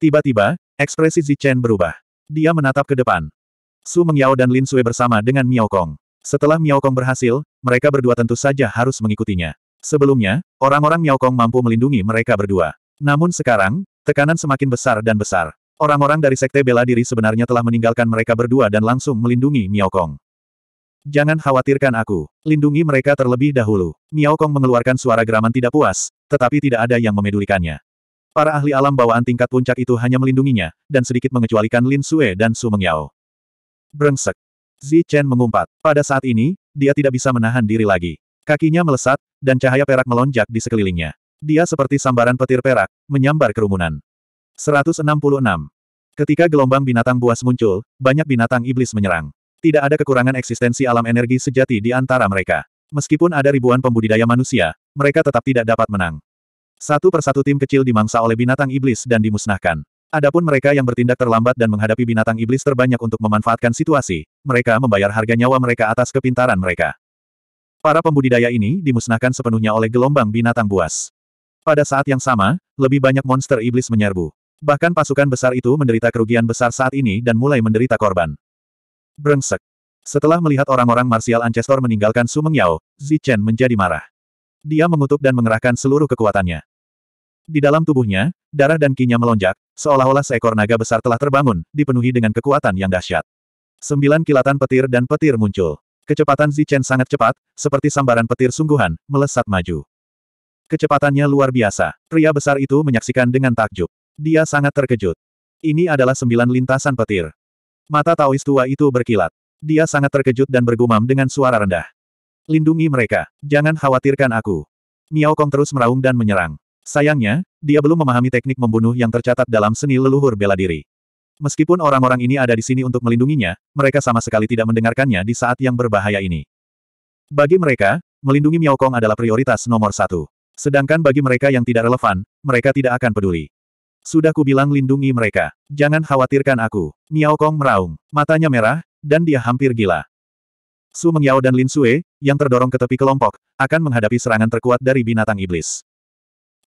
Tiba-tiba, ekspresi Zichen berubah. Dia menatap ke depan. Su Mengyao dan Lin Sue bersama dengan Miao Kong. Setelah Miao Kong berhasil, mereka berdua tentu saja harus mengikutinya. Sebelumnya, orang-orang Miao Kong mampu melindungi mereka berdua. Namun sekarang, Tekanan semakin besar dan besar. Orang-orang dari Sekte Bela Diri sebenarnya telah meninggalkan mereka berdua dan langsung melindungi Miao Kong. Jangan khawatirkan aku. Lindungi mereka terlebih dahulu. Miao Kong mengeluarkan suara geraman tidak puas, tetapi tidak ada yang memedulikannya. Para ahli alam bawaan tingkat puncak itu hanya melindunginya, dan sedikit mengecualikan Lin Sue dan Su Mengyao. Yao. Brengsek. Zi Chen mengumpat. Pada saat ini, dia tidak bisa menahan diri lagi. Kakinya melesat, dan cahaya perak melonjak di sekelilingnya. Dia seperti sambaran petir perak, menyambar kerumunan. 166. Ketika gelombang binatang buas muncul, banyak binatang iblis menyerang. Tidak ada kekurangan eksistensi alam energi sejati di antara mereka. Meskipun ada ribuan pembudidaya manusia, mereka tetap tidak dapat menang. Satu persatu tim kecil dimangsa oleh binatang iblis dan dimusnahkan. Adapun mereka yang bertindak terlambat dan menghadapi binatang iblis terbanyak untuk memanfaatkan situasi, mereka membayar harga nyawa mereka atas kepintaran mereka. Para pembudidaya ini dimusnahkan sepenuhnya oleh gelombang binatang buas. Pada saat yang sama, lebih banyak monster iblis menyerbu. Bahkan pasukan besar itu menderita kerugian besar saat ini dan mulai menderita korban. Brengsek. Setelah melihat orang-orang marsial Ancestor meninggalkan Sumeng Yao, Zichen menjadi marah. Dia mengutuk dan mengerahkan seluruh kekuatannya. Di dalam tubuhnya, darah dan kinya melonjak, seolah-olah seekor naga besar telah terbangun, dipenuhi dengan kekuatan yang dahsyat. Sembilan kilatan petir dan petir muncul. Kecepatan Zichen sangat cepat, seperti sambaran petir sungguhan, melesat maju. Kecepatannya luar biasa. Pria besar itu menyaksikan dengan takjub. Dia sangat terkejut. Ini adalah sembilan lintasan petir. Mata Taois tua itu berkilat. Dia sangat terkejut dan bergumam dengan suara rendah. Lindungi mereka. Jangan khawatirkan aku. Miao Kong terus meraung dan menyerang. Sayangnya, dia belum memahami teknik membunuh yang tercatat dalam seni leluhur bela diri. Meskipun orang-orang ini ada di sini untuk melindunginya, mereka sama sekali tidak mendengarkannya di saat yang berbahaya ini. Bagi mereka, melindungi Miao Kong adalah prioritas nomor satu. Sedangkan bagi mereka yang tidak relevan, mereka tidak akan peduli. Sudah kubilang lindungi mereka. Jangan khawatirkan aku. Miao Kong meraung. Matanya merah, dan dia hampir gila. Su Mengyao dan Lin Sue, yang terdorong ke tepi kelompok, akan menghadapi serangan terkuat dari binatang iblis.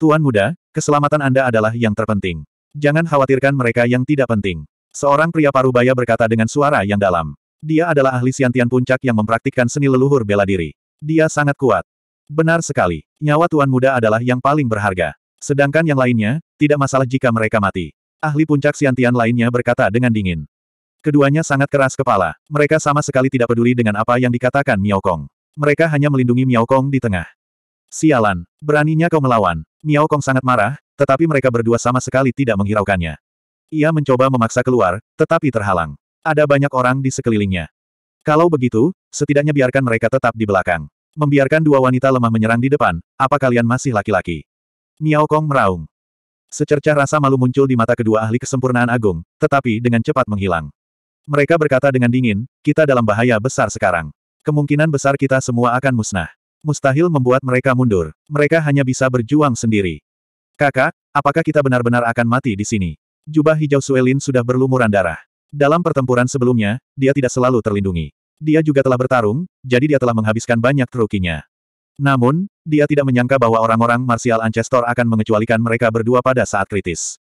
Tuan muda, keselamatan Anda adalah yang terpenting. Jangan khawatirkan mereka yang tidak penting. Seorang pria parubaya berkata dengan suara yang dalam. Dia adalah ahli siantian puncak yang mempraktikkan seni leluhur bela diri. Dia sangat kuat. Benar sekali, nyawa Tuan Muda adalah yang paling berharga. Sedangkan yang lainnya, tidak masalah jika mereka mati. Ahli puncak Siantian lainnya berkata dengan dingin. Keduanya sangat keras kepala. Mereka sama sekali tidak peduli dengan apa yang dikatakan Miao Kong. Mereka hanya melindungi Miao Kong di tengah. Sialan, beraninya kau melawan. Miao Kong sangat marah, tetapi mereka berdua sama sekali tidak menghiraukannya. Ia mencoba memaksa keluar, tetapi terhalang. Ada banyak orang di sekelilingnya. Kalau begitu, setidaknya biarkan mereka tetap di belakang. Membiarkan dua wanita lemah menyerang di depan, apa kalian masih laki-laki? Miao Kong meraung. Secercah rasa malu muncul di mata kedua ahli kesempurnaan agung, tetapi dengan cepat menghilang. Mereka berkata dengan dingin, kita dalam bahaya besar sekarang. Kemungkinan besar kita semua akan musnah. Mustahil membuat mereka mundur. Mereka hanya bisa berjuang sendiri. Kakak, apakah kita benar-benar akan mati di sini? Jubah hijau Suelin sudah berlumuran darah. Dalam pertempuran sebelumnya, dia tidak selalu terlindungi dia juga telah bertarung, jadi dia telah menghabiskan banyak trukinya. Namun, dia tidak menyangka bahwa orang-orang Martial Ancestor akan mengecualikan mereka berdua pada saat kritis.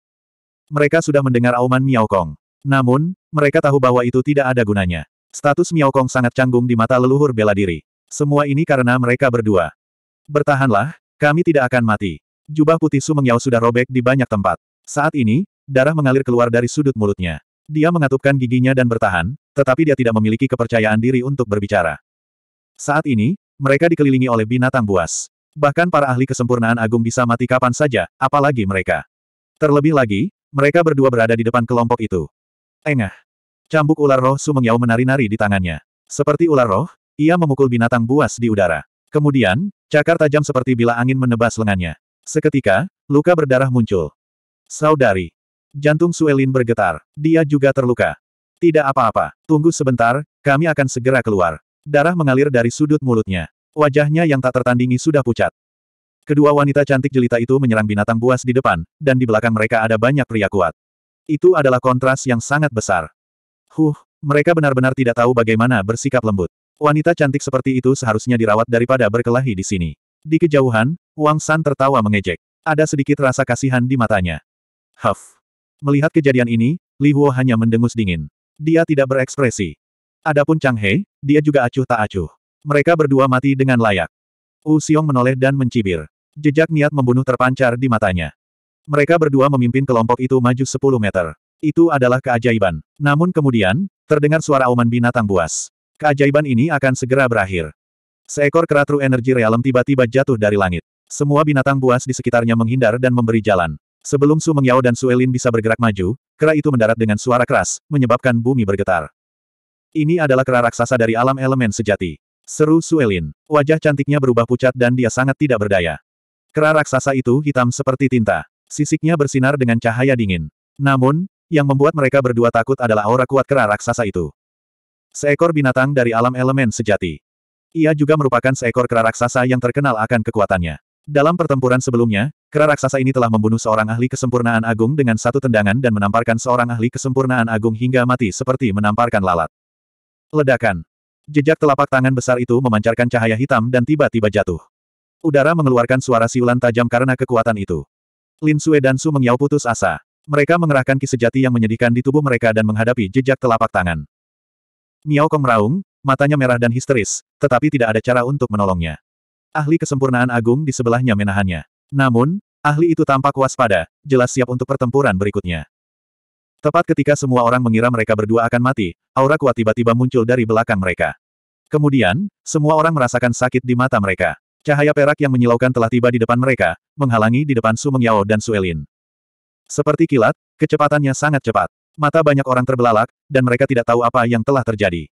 Mereka sudah mendengar auman Miao Kong. Namun, mereka tahu bahwa itu tidak ada gunanya. Status Miao Kong sangat canggung di mata leluhur bela diri. Semua ini karena mereka berdua. Bertahanlah, kami tidak akan mati. Jubah putih Su Mengyao sudah robek di banyak tempat. Saat ini, darah mengalir keluar dari sudut mulutnya. Dia mengatupkan giginya dan bertahan, tetapi dia tidak memiliki kepercayaan diri untuk berbicara. Saat ini, mereka dikelilingi oleh binatang buas. Bahkan para ahli kesempurnaan agung bisa mati kapan saja, apalagi mereka. Terlebih lagi, mereka berdua berada di depan kelompok itu. Engah. Cambuk ular roh Su Mengyau menari-nari di tangannya. Seperti ular roh, ia memukul binatang buas di udara. Kemudian, cakar tajam seperti bila angin menebas lengannya. Seketika, luka berdarah muncul. Saudari. Jantung Suelin bergetar. Dia juga terluka. Tidak apa-apa. Tunggu sebentar, kami akan segera keluar. Darah mengalir dari sudut mulutnya. Wajahnya yang tak tertandingi sudah pucat. Kedua wanita cantik jelita itu menyerang binatang buas di depan, dan di belakang mereka ada banyak pria kuat. Itu adalah kontras yang sangat besar. Huh, mereka benar-benar tidak tahu bagaimana bersikap lembut. Wanita cantik seperti itu seharusnya dirawat daripada berkelahi di sini. Di kejauhan, Wang San tertawa mengejek. Ada sedikit rasa kasihan di matanya. Huff. Melihat kejadian ini, Li Huo hanya mendengus dingin. Dia tidak berekspresi. Adapun Chang He, dia juga acuh tak acuh. Mereka berdua mati dengan layak. Wu Xiong menoleh dan mencibir. Jejak niat membunuh terpancar di matanya. Mereka berdua memimpin kelompok itu maju 10 meter. Itu adalah keajaiban. Namun kemudian, terdengar suara auman binatang buas. Keajaiban ini akan segera berakhir. Seekor keratru energi realem tiba-tiba jatuh dari langit. Semua binatang buas di sekitarnya menghindar dan memberi jalan. Sebelum Su Mengyao dan Su Elin bisa bergerak maju, kera itu mendarat dengan suara keras, menyebabkan bumi bergetar. Ini adalah kera raksasa dari alam elemen sejati. Seru Su Elin. Wajah cantiknya berubah pucat dan dia sangat tidak berdaya. Kera raksasa itu hitam seperti tinta. Sisiknya bersinar dengan cahaya dingin. Namun, yang membuat mereka berdua takut adalah aura kuat kera raksasa itu. Seekor binatang dari alam elemen sejati. Ia juga merupakan seekor kera raksasa yang terkenal akan kekuatannya. Dalam pertempuran sebelumnya, kera raksasa ini telah membunuh seorang ahli kesempurnaan agung dengan satu tendangan dan menamparkan seorang ahli kesempurnaan agung hingga mati seperti menamparkan lalat. Ledakan. Jejak telapak tangan besar itu memancarkan cahaya hitam dan tiba-tiba jatuh. Udara mengeluarkan suara siulan tajam karena kekuatan itu. Lin Sue dan Su Mengyao putus asa. Mereka mengerahkan ki sejati yang menyedihkan di tubuh mereka dan menghadapi jejak telapak tangan. Miao Kong meraung, matanya merah dan histeris, tetapi tidak ada cara untuk menolongnya. Ahli kesempurnaan agung di sebelahnya menahannya. Namun, ahli itu tampak waspada, jelas siap untuk pertempuran berikutnya. Tepat ketika semua orang mengira mereka berdua akan mati, aura kuat tiba-tiba muncul dari belakang mereka. Kemudian, semua orang merasakan sakit di mata mereka. Cahaya perak yang menyilaukan telah tiba di depan mereka, menghalangi di depan Su Mengyao dan Su Elin. Seperti kilat, kecepatannya sangat cepat. Mata banyak orang terbelalak, dan mereka tidak tahu apa yang telah terjadi.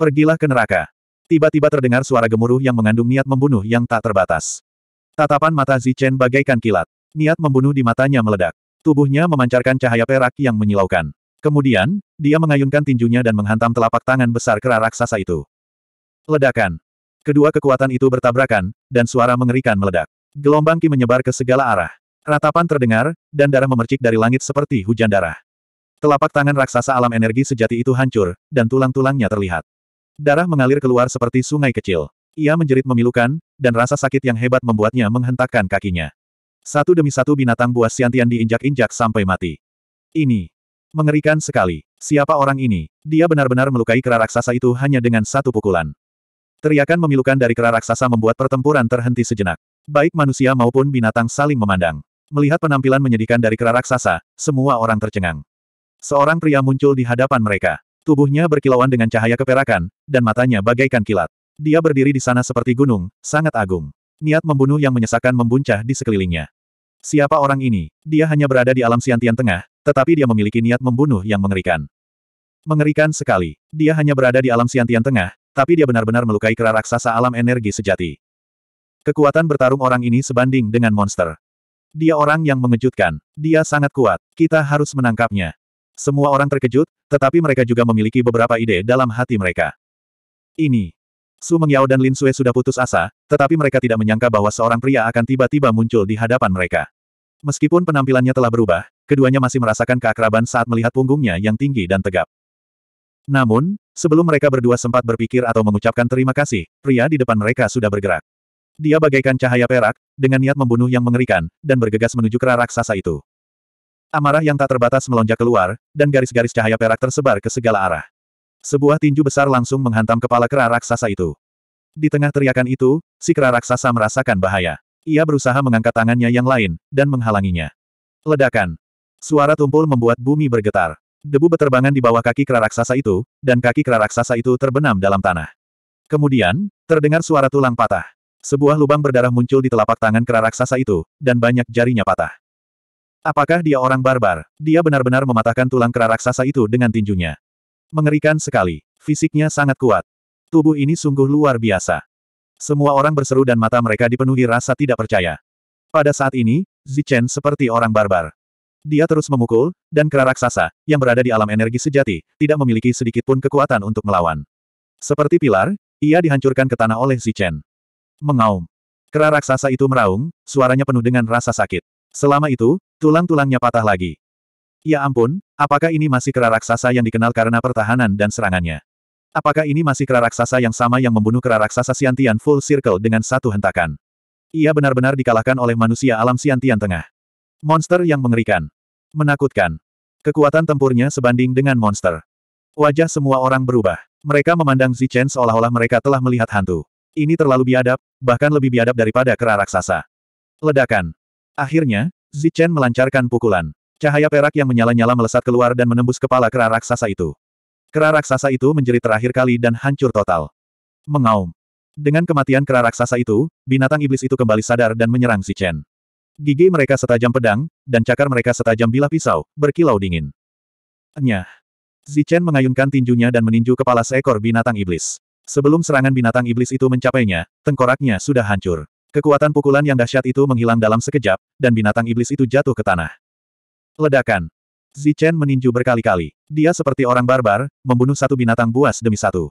Pergilah ke neraka. Tiba-tiba terdengar suara gemuruh yang mengandung niat membunuh yang tak terbatas. Tatapan mata Zichen bagaikan kilat. Niat membunuh di matanya meledak. Tubuhnya memancarkan cahaya perak yang menyilaukan. Kemudian, dia mengayunkan tinjunya dan menghantam telapak tangan besar kera raksasa itu. Ledakan. Kedua kekuatan itu bertabrakan, dan suara mengerikan meledak. Gelombang ki menyebar ke segala arah. Ratapan terdengar, dan darah memercik dari langit seperti hujan darah. Telapak tangan raksasa alam energi sejati itu hancur, dan tulang-tulangnya terlihat. Darah mengalir keluar seperti sungai kecil. Ia menjerit memilukan, dan rasa sakit yang hebat membuatnya menghentakkan kakinya. Satu demi satu binatang buas siantian diinjak-injak sampai mati. Ini. Mengerikan sekali. Siapa orang ini? Dia benar-benar melukai kera raksasa itu hanya dengan satu pukulan. Teriakan memilukan dari kera raksasa membuat pertempuran terhenti sejenak. Baik manusia maupun binatang saling memandang. Melihat penampilan menyedihkan dari kera raksasa, semua orang tercengang. Seorang pria muncul di hadapan mereka. Tubuhnya berkilauan dengan cahaya keperakan, dan matanya bagaikan kilat. Dia berdiri di sana seperti gunung, sangat agung. Niat membunuh yang menyesakkan membuncah di sekelilingnya. Siapa orang ini? Dia hanya berada di alam siantian tengah, tetapi dia memiliki niat membunuh yang mengerikan. Mengerikan sekali. Dia hanya berada di alam siantian tengah, tapi dia benar-benar melukai kera raksasa alam energi sejati. Kekuatan bertarung orang ini sebanding dengan monster. Dia orang yang mengejutkan. Dia sangat kuat. Kita harus menangkapnya. Semua orang terkejut, tetapi mereka juga memiliki beberapa ide dalam hati mereka. Ini. Su Mengyao dan Lin Sue sudah putus asa, tetapi mereka tidak menyangka bahwa seorang pria akan tiba-tiba muncul di hadapan mereka. Meskipun penampilannya telah berubah, keduanya masih merasakan keakraban saat melihat punggungnya yang tinggi dan tegap. Namun, sebelum mereka berdua sempat berpikir atau mengucapkan terima kasih, pria di depan mereka sudah bergerak. Dia bagaikan cahaya perak, dengan niat membunuh yang mengerikan, dan bergegas menuju kera raksasa itu. Amarah yang tak terbatas melonjak keluar, dan garis-garis cahaya perak tersebar ke segala arah. Sebuah tinju besar langsung menghantam kepala kera raksasa itu. Di tengah teriakan itu, si kera raksasa merasakan bahaya. Ia berusaha mengangkat tangannya yang lain, dan menghalanginya. Ledakan. Suara tumpul membuat bumi bergetar. Debu beterbangan di bawah kaki kera raksasa itu, dan kaki kera raksasa itu terbenam dalam tanah. Kemudian, terdengar suara tulang patah. Sebuah lubang berdarah muncul di telapak tangan kera raksasa itu, dan banyak jarinya patah. Apakah dia orang barbar? Dia benar-benar mematahkan tulang kera raksasa itu dengan tinjunya. Mengerikan sekali. Fisiknya sangat kuat. Tubuh ini sungguh luar biasa. Semua orang berseru dan mata mereka dipenuhi rasa tidak percaya. Pada saat ini, Zichen seperti orang barbar. Dia terus memukul, dan kera raksasa, yang berada di alam energi sejati, tidak memiliki sedikit pun kekuatan untuk melawan. Seperti pilar, ia dihancurkan ke tanah oleh Zichen. Mengaum. Kera raksasa itu meraung, suaranya penuh dengan rasa sakit. Selama itu, tulang-tulangnya patah lagi. Ya ampun, apakah ini masih kera raksasa yang dikenal karena pertahanan dan serangannya? Apakah ini masih kera raksasa yang sama yang membunuh kera raksasa Siantian Full Circle dengan satu hentakan? Ia benar-benar dikalahkan oleh manusia alam Siantian Tengah. Monster yang mengerikan. Menakutkan. Kekuatan tempurnya sebanding dengan monster. Wajah semua orang berubah. Mereka memandang Zichen seolah-olah mereka telah melihat hantu. Ini terlalu biadab, bahkan lebih biadab daripada kera raksasa. Ledakan. Akhirnya, Zichen melancarkan pukulan. Cahaya perak yang menyala-nyala melesat keluar dan menembus kepala kera raksasa itu. Kera raksasa itu menjerit terakhir kali dan hancur total. Mengaum. Dengan kematian kera raksasa itu, binatang iblis itu kembali sadar dan menyerang Zichen. Gigi mereka setajam pedang, dan cakar mereka setajam bilah pisau, berkilau dingin. Nyah. Zichen mengayunkan tinjunya dan meninju kepala seekor binatang iblis. Sebelum serangan binatang iblis itu mencapainya, tengkoraknya sudah hancur. Kekuatan pukulan yang dahsyat itu menghilang dalam sekejap, dan binatang iblis itu jatuh ke tanah. Ledakan. Zichen meninju berkali-kali. Dia seperti orang barbar, membunuh satu binatang buas demi satu.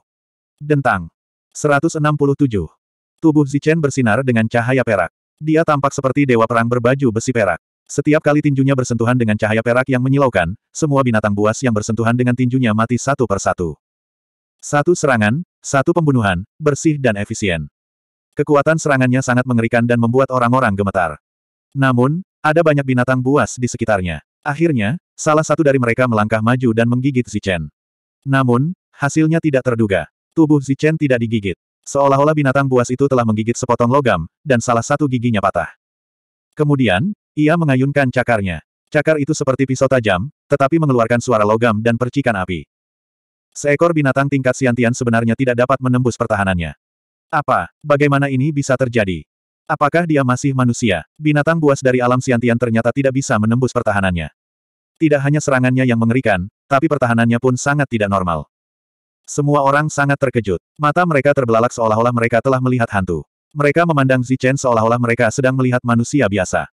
Dentang. 167. Tubuh Zichen bersinar dengan cahaya perak. Dia tampak seperti dewa perang berbaju besi perak. Setiap kali tinjunya bersentuhan dengan cahaya perak yang menyilaukan, semua binatang buas yang bersentuhan dengan tinjunya mati satu persatu. Satu serangan, satu pembunuhan, bersih dan efisien. Kekuatan serangannya sangat mengerikan dan membuat orang-orang gemetar. Namun, ada banyak binatang buas di sekitarnya. Akhirnya, salah satu dari mereka melangkah maju dan menggigit Zichen. Namun, hasilnya tidak terduga. Tubuh Zichen tidak digigit. Seolah-olah binatang buas itu telah menggigit sepotong logam, dan salah satu giginya patah. Kemudian, ia mengayunkan cakarnya. Cakar itu seperti pisau tajam, tetapi mengeluarkan suara logam dan percikan api. Seekor binatang tingkat siantian sebenarnya tidak dapat menembus pertahanannya. Apa? Bagaimana ini bisa terjadi? Apakah dia masih manusia? Binatang buas dari alam siantian ternyata tidak bisa menembus pertahanannya. Tidak hanya serangannya yang mengerikan, tapi pertahanannya pun sangat tidak normal. Semua orang sangat terkejut. Mata mereka terbelalak seolah-olah mereka telah melihat hantu. Mereka memandang Zichen seolah-olah mereka sedang melihat manusia biasa.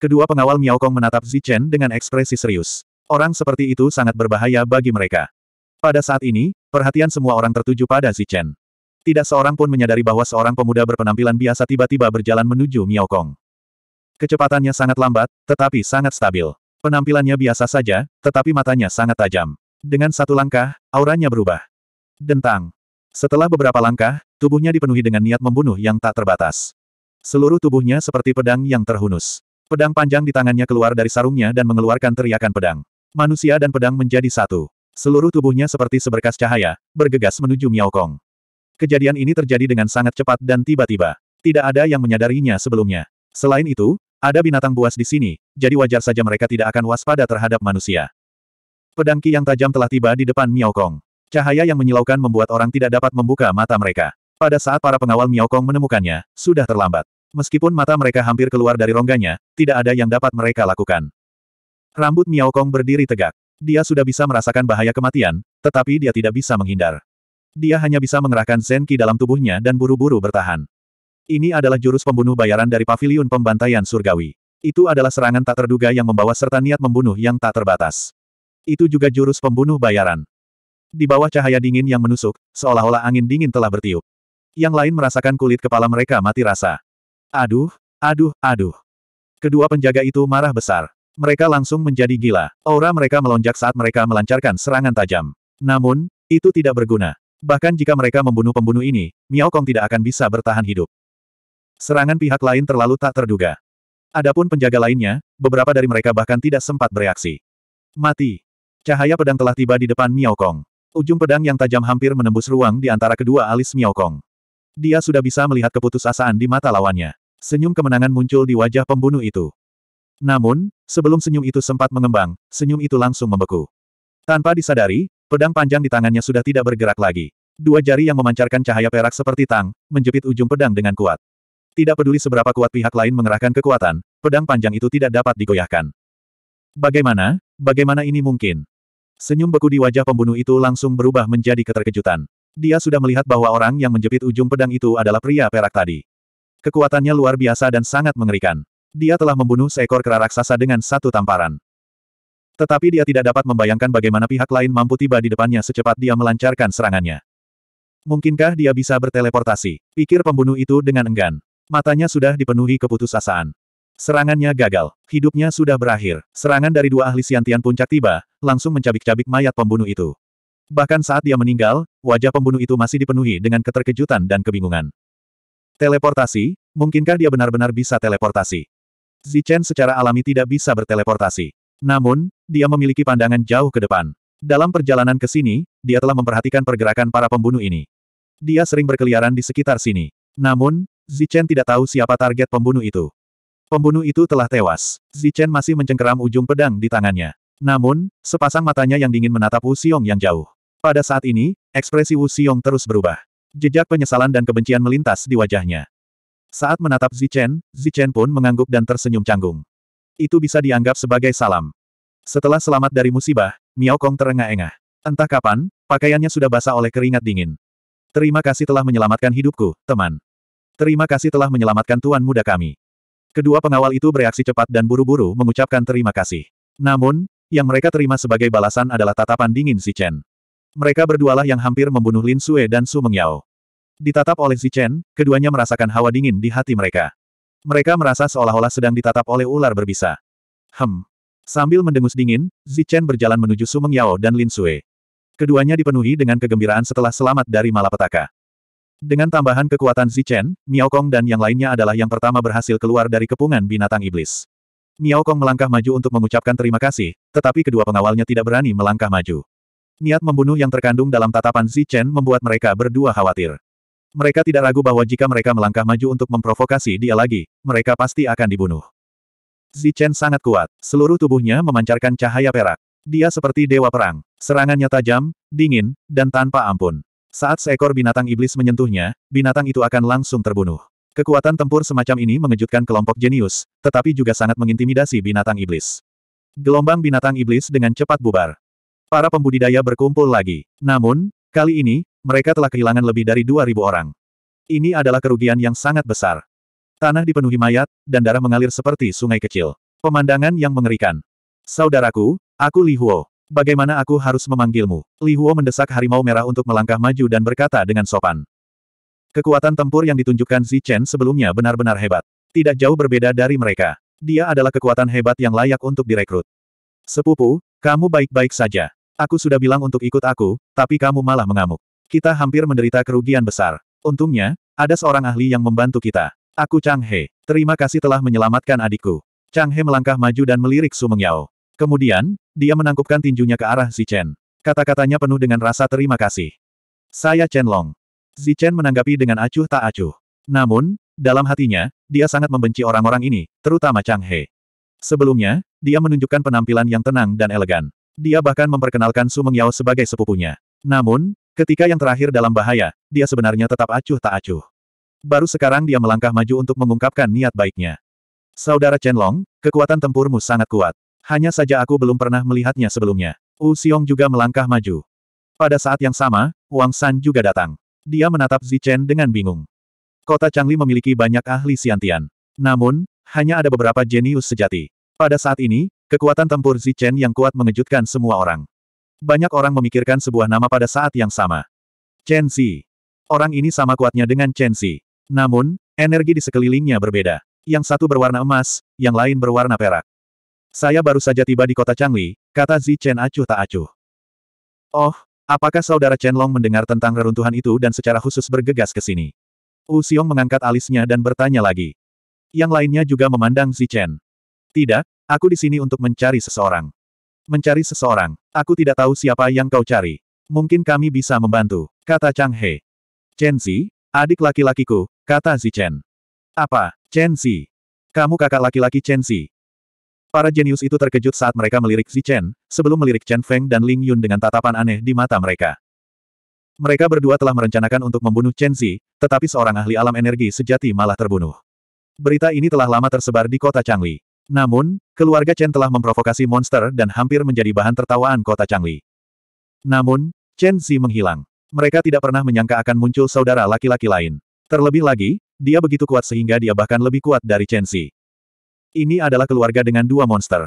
Kedua pengawal Miao Kong menatap Zichen dengan ekspresi serius. Orang seperti itu sangat berbahaya bagi mereka. Pada saat ini, perhatian semua orang tertuju pada Zichen. Tidak seorang pun menyadari bahwa seorang pemuda berpenampilan biasa tiba-tiba berjalan menuju Miao Kong. Kecepatannya sangat lambat, tetapi sangat stabil. Penampilannya biasa saja, tetapi matanya sangat tajam. Dengan satu langkah, auranya berubah. Dentang. Setelah beberapa langkah, tubuhnya dipenuhi dengan niat membunuh yang tak terbatas. Seluruh tubuhnya seperti pedang yang terhunus. Pedang panjang di tangannya keluar dari sarungnya dan mengeluarkan teriakan pedang. Manusia dan pedang menjadi satu. Seluruh tubuhnya seperti seberkas cahaya, bergegas menuju Miao Kong. Kejadian ini terjadi dengan sangat cepat dan tiba-tiba. Tidak ada yang menyadarinya sebelumnya. Selain itu, ada binatang buas di sini, jadi wajar saja mereka tidak akan waspada terhadap manusia. Pedangki yang tajam telah tiba di depan Miao Kong. Cahaya yang menyilaukan membuat orang tidak dapat membuka mata mereka. Pada saat para pengawal Miao Kong menemukannya, sudah terlambat. Meskipun mata mereka hampir keluar dari rongganya, tidak ada yang dapat mereka lakukan. Rambut Miao Kong berdiri tegak. Dia sudah bisa merasakan bahaya kematian, tetapi dia tidak bisa menghindar. Dia hanya bisa mengerahkan Zen dalam tubuhnya dan buru-buru bertahan. Ini adalah jurus pembunuh bayaran dari paviliun pembantaian surgawi. Itu adalah serangan tak terduga yang membawa serta niat membunuh yang tak terbatas. Itu juga jurus pembunuh bayaran. Di bawah cahaya dingin yang menusuk, seolah-olah angin dingin telah bertiup. Yang lain merasakan kulit kepala mereka mati rasa. Aduh, aduh, aduh. Kedua penjaga itu marah besar. Mereka langsung menjadi gila. Aura mereka melonjak saat mereka melancarkan serangan tajam. Namun, itu tidak berguna. Bahkan jika mereka membunuh pembunuh ini, Miao Kong tidak akan bisa bertahan hidup. Serangan pihak lain terlalu tak terduga. Adapun penjaga lainnya, beberapa dari mereka bahkan tidak sempat bereaksi. Mati. Cahaya pedang telah tiba di depan Miao Kong. Ujung pedang yang tajam hampir menembus ruang di antara kedua alis Miao Kong. Dia sudah bisa melihat keputusasaan di mata lawannya. Senyum kemenangan muncul di wajah pembunuh itu. Namun, sebelum senyum itu sempat mengembang, senyum itu langsung membeku. Tanpa disadari, Pedang panjang di tangannya sudah tidak bergerak lagi. Dua jari yang memancarkan cahaya perak seperti tang, menjepit ujung pedang dengan kuat. Tidak peduli seberapa kuat pihak lain mengerahkan kekuatan, pedang panjang itu tidak dapat digoyahkan. Bagaimana? Bagaimana ini mungkin? Senyum beku di wajah pembunuh itu langsung berubah menjadi keterkejutan. Dia sudah melihat bahwa orang yang menjepit ujung pedang itu adalah pria perak tadi. Kekuatannya luar biasa dan sangat mengerikan. Dia telah membunuh seekor kera raksasa dengan satu tamparan. Tetapi dia tidak dapat membayangkan bagaimana pihak lain mampu tiba di depannya secepat dia melancarkan serangannya. Mungkinkah dia bisa berteleportasi? Pikir pembunuh itu dengan enggan. Matanya sudah dipenuhi keputusasaan. Serangannya gagal. Hidupnya sudah berakhir. Serangan dari dua ahli siantian puncak tiba, langsung mencabik-cabik mayat pembunuh itu. Bahkan saat dia meninggal, wajah pembunuh itu masih dipenuhi dengan keterkejutan dan kebingungan. Teleportasi? Mungkinkah dia benar-benar bisa teleportasi? Zichen secara alami tidak bisa berteleportasi. Namun, dia memiliki pandangan jauh ke depan. Dalam perjalanan ke sini, dia telah memperhatikan pergerakan para pembunuh ini. Dia sering berkeliaran di sekitar sini. Namun, Zichen tidak tahu siapa target pembunuh itu. Pembunuh itu telah tewas. Zichen masih mencengkeram ujung pedang di tangannya. Namun, sepasang matanya yang dingin menatap Wu Xiong yang jauh. Pada saat ini, ekspresi Wu Xiong terus berubah. Jejak penyesalan dan kebencian melintas di wajahnya. Saat menatap Zichen, Zichen pun mengangguk dan tersenyum canggung itu bisa dianggap sebagai salam. Setelah selamat dari musibah, Miao Kong terengah-engah. Entah kapan, pakaiannya sudah basah oleh keringat dingin. Terima kasih telah menyelamatkan hidupku, teman. Terima kasih telah menyelamatkan tuan muda kami. Kedua pengawal itu bereaksi cepat dan buru-buru mengucapkan terima kasih. Namun, yang mereka terima sebagai balasan adalah tatapan dingin si Chen. Mereka berdualah yang hampir membunuh Lin Sue dan Su Mengyao. Ditatap oleh si Chen, keduanya merasakan hawa dingin di hati mereka. Mereka merasa seolah-olah sedang ditatap oleh ular berbisa. Hem. Sambil mendengus dingin, Zichen berjalan menuju Sumeng Yao dan Lin Sui. Keduanya dipenuhi dengan kegembiraan setelah selamat dari malapetaka. Dengan tambahan kekuatan Zichen, Miao Kong dan yang lainnya adalah yang pertama berhasil keluar dari kepungan binatang iblis. Miao Kong melangkah maju untuk mengucapkan terima kasih, tetapi kedua pengawalnya tidak berani melangkah maju. Niat membunuh yang terkandung dalam tatapan Zichen membuat mereka berdua khawatir. Mereka tidak ragu bahwa jika mereka melangkah maju untuk memprovokasi dia lagi, mereka pasti akan dibunuh. Zichen sangat kuat, seluruh tubuhnya memancarkan cahaya perak. Dia seperti dewa perang, serangannya tajam, dingin, dan tanpa ampun. Saat seekor binatang iblis menyentuhnya, binatang itu akan langsung terbunuh. Kekuatan tempur semacam ini mengejutkan kelompok jenius, tetapi juga sangat mengintimidasi binatang iblis. Gelombang binatang iblis dengan cepat bubar. Para pembudidaya berkumpul lagi. Namun, kali ini, mereka telah kehilangan lebih dari 2.000 orang. Ini adalah kerugian yang sangat besar. Tanah dipenuhi mayat, dan darah mengalir seperti sungai kecil. Pemandangan yang mengerikan. Saudaraku, aku Li Huo. Bagaimana aku harus memanggilmu? Li Huo mendesak harimau merah untuk melangkah maju dan berkata dengan sopan. Kekuatan tempur yang ditunjukkan Zi Chen sebelumnya benar-benar hebat. Tidak jauh berbeda dari mereka. Dia adalah kekuatan hebat yang layak untuk direkrut. Sepupu, kamu baik-baik saja. Aku sudah bilang untuk ikut aku, tapi kamu malah mengamuk. Kita hampir menderita kerugian besar. Untungnya, ada seorang ahli yang membantu kita. Aku Chang He. Terima kasih telah menyelamatkan adikku. Chang He melangkah maju dan melirik Sumeng Yao. Kemudian, dia menangkupkan tinjunya ke arah Zichen. Kata-katanya penuh dengan rasa terima kasih. Saya Chen Long. Zichen menanggapi dengan acuh tak acuh. Namun, dalam hatinya, dia sangat membenci orang-orang ini, terutama Chang He. Sebelumnya, dia menunjukkan penampilan yang tenang dan elegan. Dia bahkan memperkenalkan Sumeng Yao sebagai sepupunya. Namun, Ketika yang terakhir dalam bahaya, dia sebenarnya tetap acuh tak acuh. Baru sekarang dia melangkah maju untuk mengungkapkan niat baiknya. Saudara Chen Long, kekuatan tempurmu sangat kuat. Hanya saja aku belum pernah melihatnya sebelumnya. Wu Xiong juga melangkah maju. Pada saat yang sama, Wang San juga datang. Dia menatap Zichen dengan bingung. Kota Changli memiliki banyak ahli siantian. Namun, hanya ada beberapa jenius sejati. Pada saat ini, kekuatan tempur Zichen yang kuat mengejutkan semua orang. Banyak orang memikirkan sebuah nama pada saat yang sama. Chen Xi. Orang ini sama kuatnya dengan Chen Xi. Namun, energi di sekelilingnya berbeda. Yang satu berwarna emas, yang lain berwarna perak. Saya baru saja tiba di kota Changli, kata Zi Chen acuh tak acuh. Oh, apakah saudara Chen Long mendengar tentang reruntuhan itu dan secara khusus bergegas ke sini? Wu Xiong mengangkat alisnya dan bertanya lagi. Yang lainnya juga memandang Zi Chen. Tidak, aku di sini untuk mencari seseorang. Mencari seseorang. Aku tidak tahu siapa yang kau cari. Mungkin kami bisa membantu, kata Chang He. Chen Zi, adik laki-lakiku, kata Zi Chen. Apa, Chen Zi? Kamu kakak laki-laki Chen Zi? Para jenius itu terkejut saat mereka melirik Zi Chen, sebelum melirik Chen Feng dan Ling Yun dengan tatapan aneh di mata mereka. Mereka berdua telah merencanakan untuk membunuh Chen Zi, tetapi seorang ahli alam energi sejati malah terbunuh. Berita ini telah lama tersebar di kota Changli. Namun, keluarga Chen telah memprovokasi monster dan hampir menjadi bahan tertawaan kota Changli. Namun, Chen Xi menghilang. Mereka tidak pernah menyangka akan muncul saudara laki-laki lain. Terlebih lagi, dia begitu kuat sehingga dia bahkan lebih kuat dari Chen Xi. Ini adalah keluarga dengan dua monster.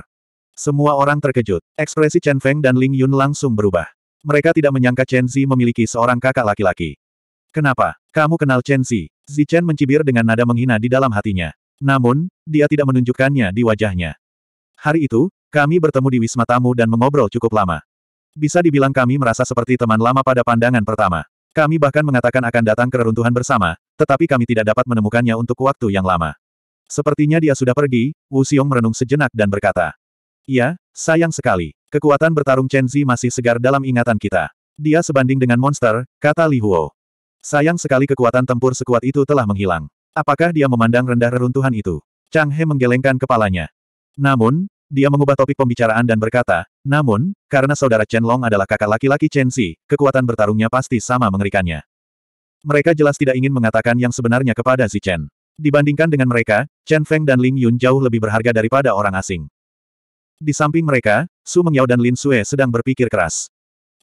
Semua orang terkejut. Ekspresi Chen Feng dan Ling Yun langsung berubah. Mereka tidak menyangka Chen Xi memiliki seorang kakak laki-laki. Kenapa? Kamu kenal Chen Xi? Zi Chen mencibir dengan nada menghina di dalam hatinya. Namun, dia tidak menunjukkannya di wajahnya. Hari itu, kami bertemu di Wisma Tamu dan mengobrol cukup lama. Bisa dibilang kami merasa seperti teman lama pada pandangan pertama. Kami bahkan mengatakan akan datang ke reruntuhan bersama, tetapi kami tidak dapat menemukannya untuk waktu yang lama. Sepertinya dia sudah pergi, Wu Xiong merenung sejenak dan berkata. Ya, sayang sekali. Kekuatan bertarung Chen Zi masih segar dalam ingatan kita. Dia sebanding dengan monster, kata Li Huo. Sayang sekali kekuatan tempur sekuat itu telah menghilang. Apakah dia memandang rendah reruntuhan itu? Chang He menggelengkan kepalanya. Namun, dia mengubah topik pembicaraan dan berkata, namun, karena saudara Chen Long adalah kakak laki-laki Chen Xi, kekuatan bertarungnya pasti sama mengerikannya. Mereka jelas tidak ingin mengatakan yang sebenarnya kepada si Chen. Dibandingkan dengan mereka, Chen Feng dan Ling Yun jauh lebih berharga daripada orang asing. Di samping mereka, Su Mengyao dan Lin Sue sedang berpikir keras.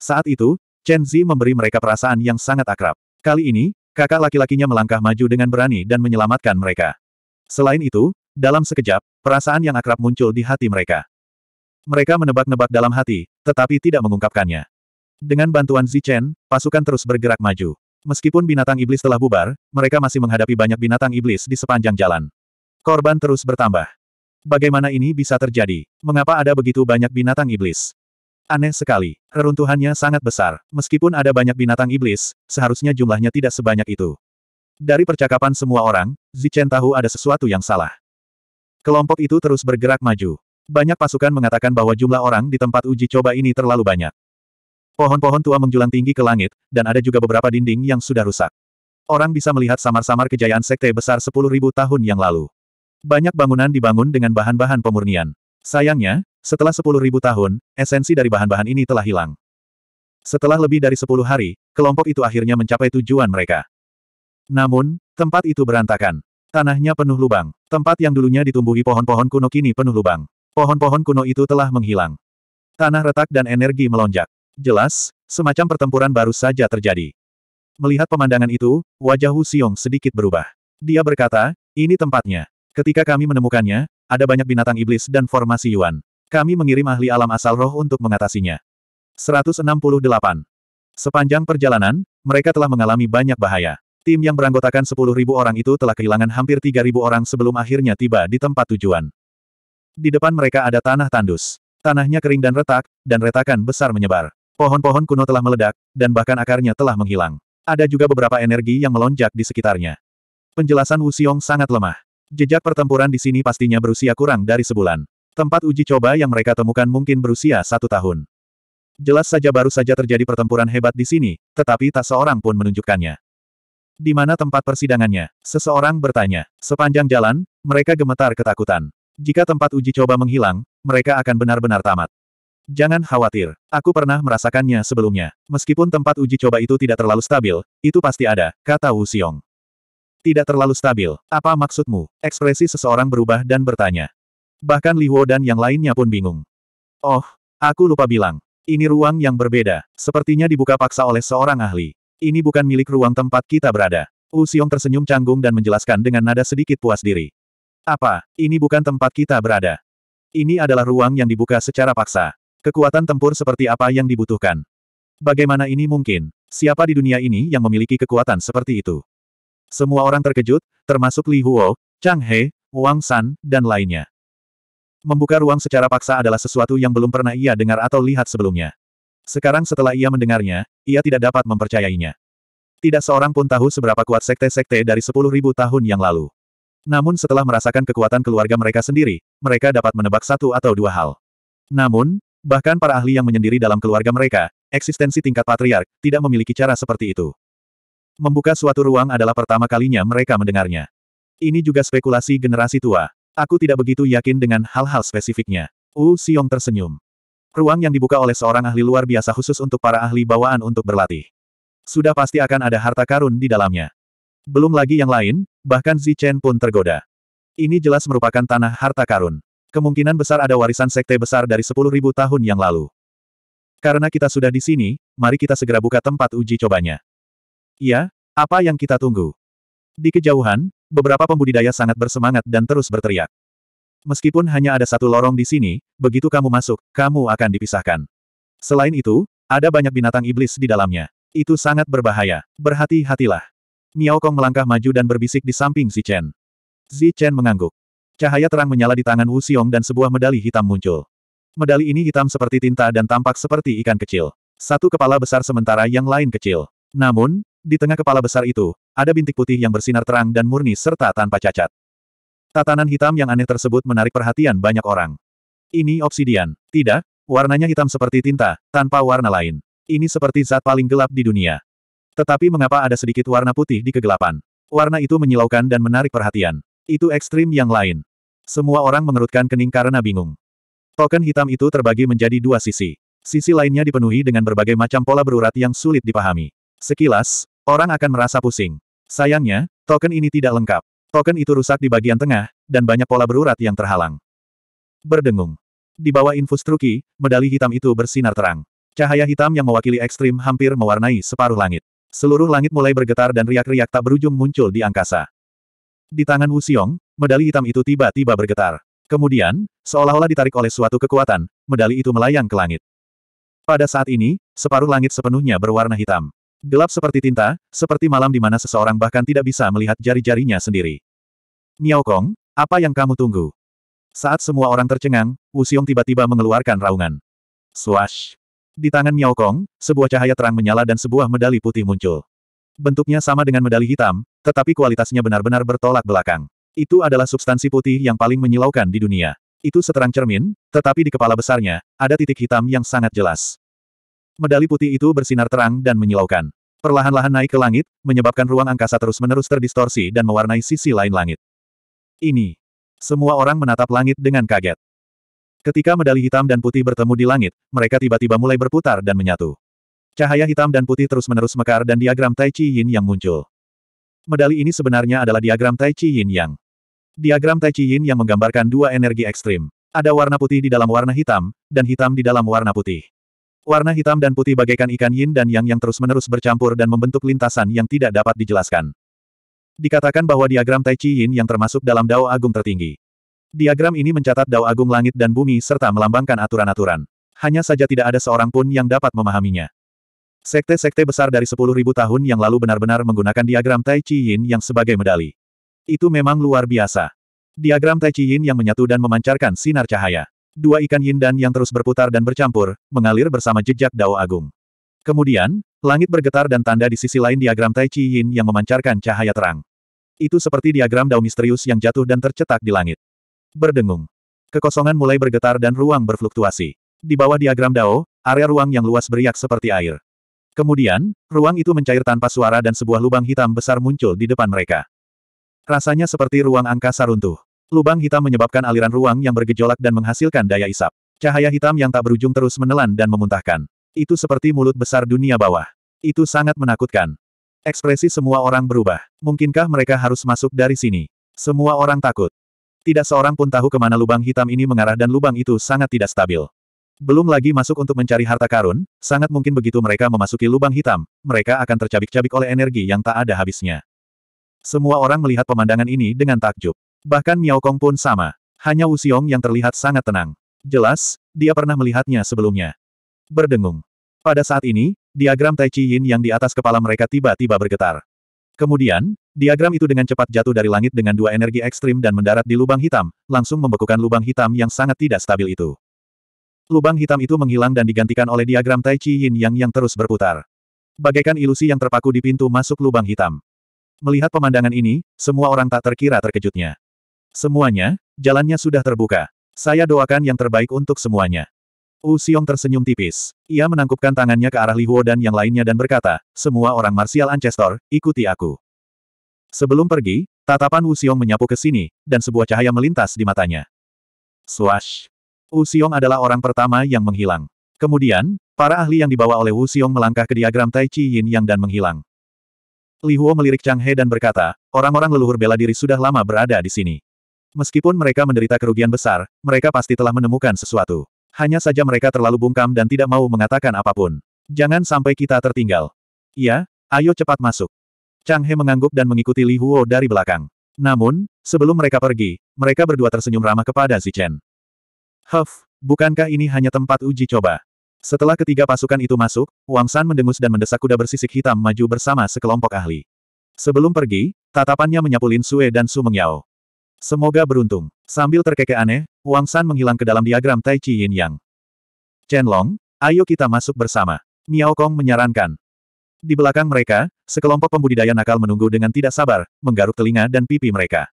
Saat itu, Chen Zi memberi mereka perasaan yang sangat akrab. Kali ini, Kakak laki-lakinya melangkah maju dengan berani dan menyelamatkan mereka. Selain itu, dalam sekejap, perasaan yang akrab muncul di hati mereka. Mereka menebak-nebak dalam hati, tetapi tidak mengungkapkannya. Dengan bantuan Zichen, pasukan terus bergerak maju. Meskipun binatang iblis telah bubar, mereka masih menghadapi banyak binatang iblis di sepanjang jalan. Korban terus bertambah. Bagaimana ini bisa terjadi? Mengapa ada begitu banyak binatang iblis? Aneh sekali. Reruntuhannya sangat besar. Meskipun ada banyak binatang iblis, seharusnya jumlahnya tidak sebanyak itu. Dari percakapan semua orang, Zichen tahu ada sesuatu yang salah. Kelompok itu terus bergerak maju. Banyak pasukan mengatakan bahwa jumlah orang di tempat uji coba ini terlalu banyak. Pohon-pohon tua menjulang tinggi ke langit, dan ada juga beberapa dinding yang sudah rusak. Orang bisa melihat samar-samar kejayaan sekte besar 10.000 tahun yang lalu. Banyak bangunan dibangun dengan bahan-bahan pemurnian. Sayangnya, setelah sepuluh ribu tahun, esensi dari bahan-bahan ini telah hilang. Setelah lebih dari sepuluh hari, kelompok itu akhirnya mencapai tujuan mereka. Namun, tempat itu berantakan. Tanahnya penuh lubang. Tempat yang dulunya ditumbuhi pohon-pohon kuno kini penuh lubang. Pohon-pohon kuno itu telah menghilang. Tanah retak dan energi melonjak. Jelas, semacam pertempuran baru saja terjadi. Melihat pemandangan itu, wajah Hu Xiong sedikit berubah. Dia berkata, ini tempatnya. Ketika kami menemukannya, ada banyak binatang iblis dan formasi Yuan. Kami mengirim ahli alam asal roh untuk mengatasinya. 168. Sepanjang perjalanan, mereka telah mengalami banyak bahaya. Tim yang beranggotakan 10.000 orang itu telah kehilangan hampir 3.000 orang sebelum akhirnya tiba di tempat tujuan. Di depan mereka ada tanah tandus. Tanahnya kering dan retak, dan retakan besar menyebar. Pohon-pohon kuno telah meledak, dan bahkan akarnya telah menghilang. Ada juga beberapa energi yang melonjak di sekitarnya. Penjelasan Wu Xiong sangat lemah. Jejak pertempuran di sini pastinya berusia kurang dari sebulan. Tempat uji coba yang mereka temukan mungkin berusia satu tahun. Jelas saja baru saja terjadi pertempuran hebat di sini, tetapi tak seorang pun menunjukkannya. Di mana tempat persidangannya? Seseorang bertanya. Sepanjang jalan, mereka gemetar ketakutan. Jika tempat uji coba menghilang, mereka akan benar-benar tamat. Jangan khawatir, aku pernah merasakannya sebelumnya. Meskipun tempat uji coba itu tidak terlalu stabil, itu pasti ada, kata Wu Xiong. Tidak terlalu stabil, apa maksudmu? Ekspresi seseorang berubah dan bertanya. Bahkan Li Huo dan yang lainnya pun bingung. Oh, aku lupa bilang. Ini ruang yang berbeda. Sepertinya dibuka paksa oleh seorang ahli. Ini bukan milik ruang tempat kita berada. Wu Xiong tersenyum canggung dan menjelaskan dengan nada sedikit puas diri. Apa, ini bukan tempat kita berada. Ini adalah ruang yang dibuka secara paksa. Kekuatan tempur seperti apa yang dibutuhkan. Bagaimana ini mungkin? Siapa di dunia ini yang memiliki kekuatan seperti itu? Semua orang terkejut, termasuk Li Huo, Chang He, Wang San, dan lainnya. Membuka ruang secara paksa adalah sesuatu yang belum pernah ia dengar atau lihat sebelumnya. Sekarang setelah ia mendengarnya, ia tidak dapat mempercayainya. Tidak seorang pun tahu seberapa kuat sekte-sekte dari sepuluh ribu tahun yang lalu. Namun setelah merasakan kekuatan keluarga mereka sendiri, mereka dapat menebak satu atau dua hal. Namun, bahkan para ahli yang menyendiri dalam keluarga mereka, eksistensi tingkat patriark, tidak memiliki cara seperti itu. Membuka suatu ruang adalah pertama kalinya mereka mendengarnya. Ini juga spekulasi generasi tua. Aku tidak begitu yakin dengan hal-hal spesifiknya. Wu Xiong tersenyum. Ruang yang dibuka oleh seorang ahli luar biasa khusus untuk para ahli bawaan untuk berlatih. Sudah pasti akan ada harta karun di dalamnya. Belum lagi yang lain, bahkan Zi Chen pun tergoda. Ini jelas merupakan tanah harta karun. Kemungkinan besar ada warisan sekte besar dari 10.000 tahun yang lalu. Karena kita sudah di sini, mari kita segera buka tempat uji cobanya. Iya, apa yang kita tunggu? Di kejauhan, Beberapa pembudidaya sangat bersemangat dan terus berteriak. Meskipun hanya ada satu lorong di sini, begitu kamu masuk, kamu akan dipisahkan. Selain itu, ada banyak binatang iblis di dalamnya. Itu sangat berbahaya. Berhati-hatilah. Miao Kong melangkah maju dan berbisik di samping Si Chen. Si Chen mengangguk. Cahaya terang menyala di tangan Wu Xiong dan sebuah medali hitam muncul. Medali ini hitam seperti tinta dan tampak seperti ikan kecil. Satu kepala besar sementara yang lain kecil. Namun, di tengah kepala besar itu, ada bintik putih yang bersinar terang dan murni serta tanpa cacat. Tatanan hitam yang aneh tersebut menarik perhatian banyak orang. Ini obsidian. Tidak, warnanya hitam seperti tinta, tanpa warna lain. Ini seperti zat paling gelap di dunia. Tetapi mengapa ada sedikit warna putih di kegelapan? Warna itu menyilaukan dan menarik perhatian. Itu ekstrim yang lain. Semua orang mengerutkan kening karena bingung. Token hitam itu terbagi menjadi dua sisi. Sisi lainnya dipenuhi dengan berbagai macam pola berurat yang sulit dipahami. Sekilas, Orang akan merasa pusing. Sayangnya, token ini tidak lengkap. Token itu rusak di bagian tengah, dan banyak pola berurat yang terhalang. Berdengung. Di bawah infus truki, medali hitam itu bersinar terang. Cahaya hitam yang mewakili ekstrim hampir mewarnai separuh langit. Seluruh langit mulai bergetar dan riak-riak tak berujung muncul di angkasa. Di tangan Wu Xiong, medali hitam itu tiba-tiba bergetar. Kemudian, seolah-olah ditarik oleh suatu kekuatan, medali itu melayang ke langit. Pada saat ini, separuh langit sepenuhnya berwarna hitam. Gelap seperti tinta, seperti malam di mana seseorang bahkan tidak bisa melihat jari-jarinya sendiri. Miao Kong, apa yang kamu tunggu? Saat semua orang tercengang, Wu Xiong tiba-tiba mengeluarkan raungan. Swash! Di tangan Miao Kong, sebuah cahaya terang menyala dan sebuah medali putih muncul. Bentuknya sama dengan medali hitam, tetapi kualitasnya benar-benar bertolak belakang. Itu adalah substansi putih yang paling menyilaukan di dunia. Itu seterang cermin, tetapi di kepala besarnya, ada titik hitam yang sangat jelas medali putih itu bersinar terang dan menyilaukan. Perlahan-lahan naik ke langit, menyebabkan ruang angkasa terus-menerus terdistorsi dan mewarnai sisi lain langit. Ini. Semua orang menatap langit dengan kaget. Ketika medali hitam dan putih bertemu di langit, mereka tiba-tiba mulai berputar dan menyatu. Cahaya hitam dan putih terus-menerus mekar dan diagram Tai Chi Yin yang muncul. Medali ini sebenarnya adalah diagram Tai Chi Yin yang. Diagram Tai Chi Yin yang menggambarkan dua energi ekstrim. Ada warna putih di dalam warna hitam, dan hitam di dalam warna putih. Warna hitam dan putih bagaikan ikan yin dan yang yang terus-menerus bercampur dan membentuk lintasan yang tidak dapat dijelaskan. Dikatakan bahwa diagram Tai Chi Yin yang termasuk dalam Dao Agung tertinggi. Diagram ini mencatat Dao Agung langit dan bumi serta melambangkan aturan-aturan. Hanya saja tidak ada seorang pun yang dapat memahaminya. Sekte-sekte besar dari 10.000 tahun yang lalu benar-benar menggunakan diagram Tai Chi Yin yang sebagai medali. Itu memang luar biasa. Diagram Tai Chi Yin yang menyatu dan memancarkan sinar cahaya dua ikan yin dan yang terus berputar dan bercampur, mengalir bersama jejak dao agung. Kemudian, langit bergetar dan tanda di sisi lain diagram Tai Chi Yin yang memancarkan cahaya terang. Itu seperti diagram dao misterius yang jatuh dan tercetak di langit. Berdengung. Kekosongan mulai bergetar dan ruang berfluktuasi. Di bawah diagram dao, area ruang yang luas beriak seperti air. Kemudian, ruang itu mencair tanpa suara dan sebuah lubang hitam besar muncul di depan mereka. Rasanya seperti ruang angkasa runtuh. Lubang hitam menyebabkan aliran ruang yang bergejolak dan menghasilkan daya isap. Cahaya hitam yang tak berujung terus menelan dan memuntahkan. Itu seperti mulut besar dunia bawah. Itu sangat menakutkan. Ekspresi semua orang berubah. Mungkinkah mereka harus masuk dari sini? Semua orang takut. Tidak seorang pun tahu kemana lubang hitam ini mengarah dan lubang itu sangat tidak stabil. Belum lagi masuk untuk mencari harta karun, sangat mungkin begitu mereka memasuki lubang hitam, mereka akan tercabik-cabik oleh energi yang tak ada habisnya. Semua orang melihat pemandangan ini dengan takjub. Bahkan Miao Kong pun sama. Hanya Wu Xiong yang terlihat sangat tenang. Jelas, dia pernah melihatnya sebelumnya. Berdengung. Pada saat ini, diagram Tai Chi Yin yang di atas kepala mereka tiba-tiba bergetar. Kemudian, diagram itu dengan cepat jatuh dari langit dengan dua energi ekstrim dan mendarat di lubang hitam, langsung membekukan lubang hitam yang sangat tidak stabil itu. Lubang hitam itu menghilang dan digantikan oleh diagram Tai Chi Yin yang yang terus berputar. Bagaikan ilusi yang terpaku di pintu masuk lubang hitam. Melihat pemandangan ini, semua orang tak terkira terkejutnya. Semuanya, jalannya sudah terbuka. Saya doakan yang terbaik untuk semuanya. Wu Xiong tersenyum tipis. Ia menangkupkan tangannya ke arah Li Huo dan yang lainnya dan berkata, semua orang Martial Ancestor, ikuti aku. Sebelum pergi, tatapan Wu Xiong menyapu ke sini, dan sebuah cahaya melintas di matanya. Swash! Wu Xiong adalah orang pertama yang menghilang. Kemudian, para ahli yang dibawa oleh Wu Xiong melangkah ke diagram Tai Chi Yin Yang dan menghilang. Li Huo melirik Chang He dan berkata, orang-orang leluhur bela diri sudah lama berada di sini. Meskipun mereka menderita kerugian besar, mereka pasti telah menemukan sesuatu. Hanya saja mereka terlalu bungkam dan tidak mau mengatakan apapun. Jangan sampai kita tertinggal. Iya, ayo cepat masuk. Chang He mengangguk dan mengikuti Li Huo dari belakang. Namun, sebelum mereka pergi, mereka berdua tersenyum ramah kepada Zichen. Huff, bukankah ini hanya tempat uji coba? Setelah ketiga pasukan itu masuk, Wang San mendengus dan mendesak kuda bersisik hitam maju bersama sekelompok ahli. Sebelum pergi, tatapannya menyapu Lin Sue dan Su Mengyao. Semoga beruntung. Sambil terkekeh aneh, Wang San menghilang ke dalam diagram Tai Chi Yin Yang. Chen Long, ayo kita masuk bersama. Miao Kong menyarankan. Di belakang mereka, sekelompok pembudidaya nakal menunggu dengan tidak sabar, menggaruk telinga dan pipi mereka.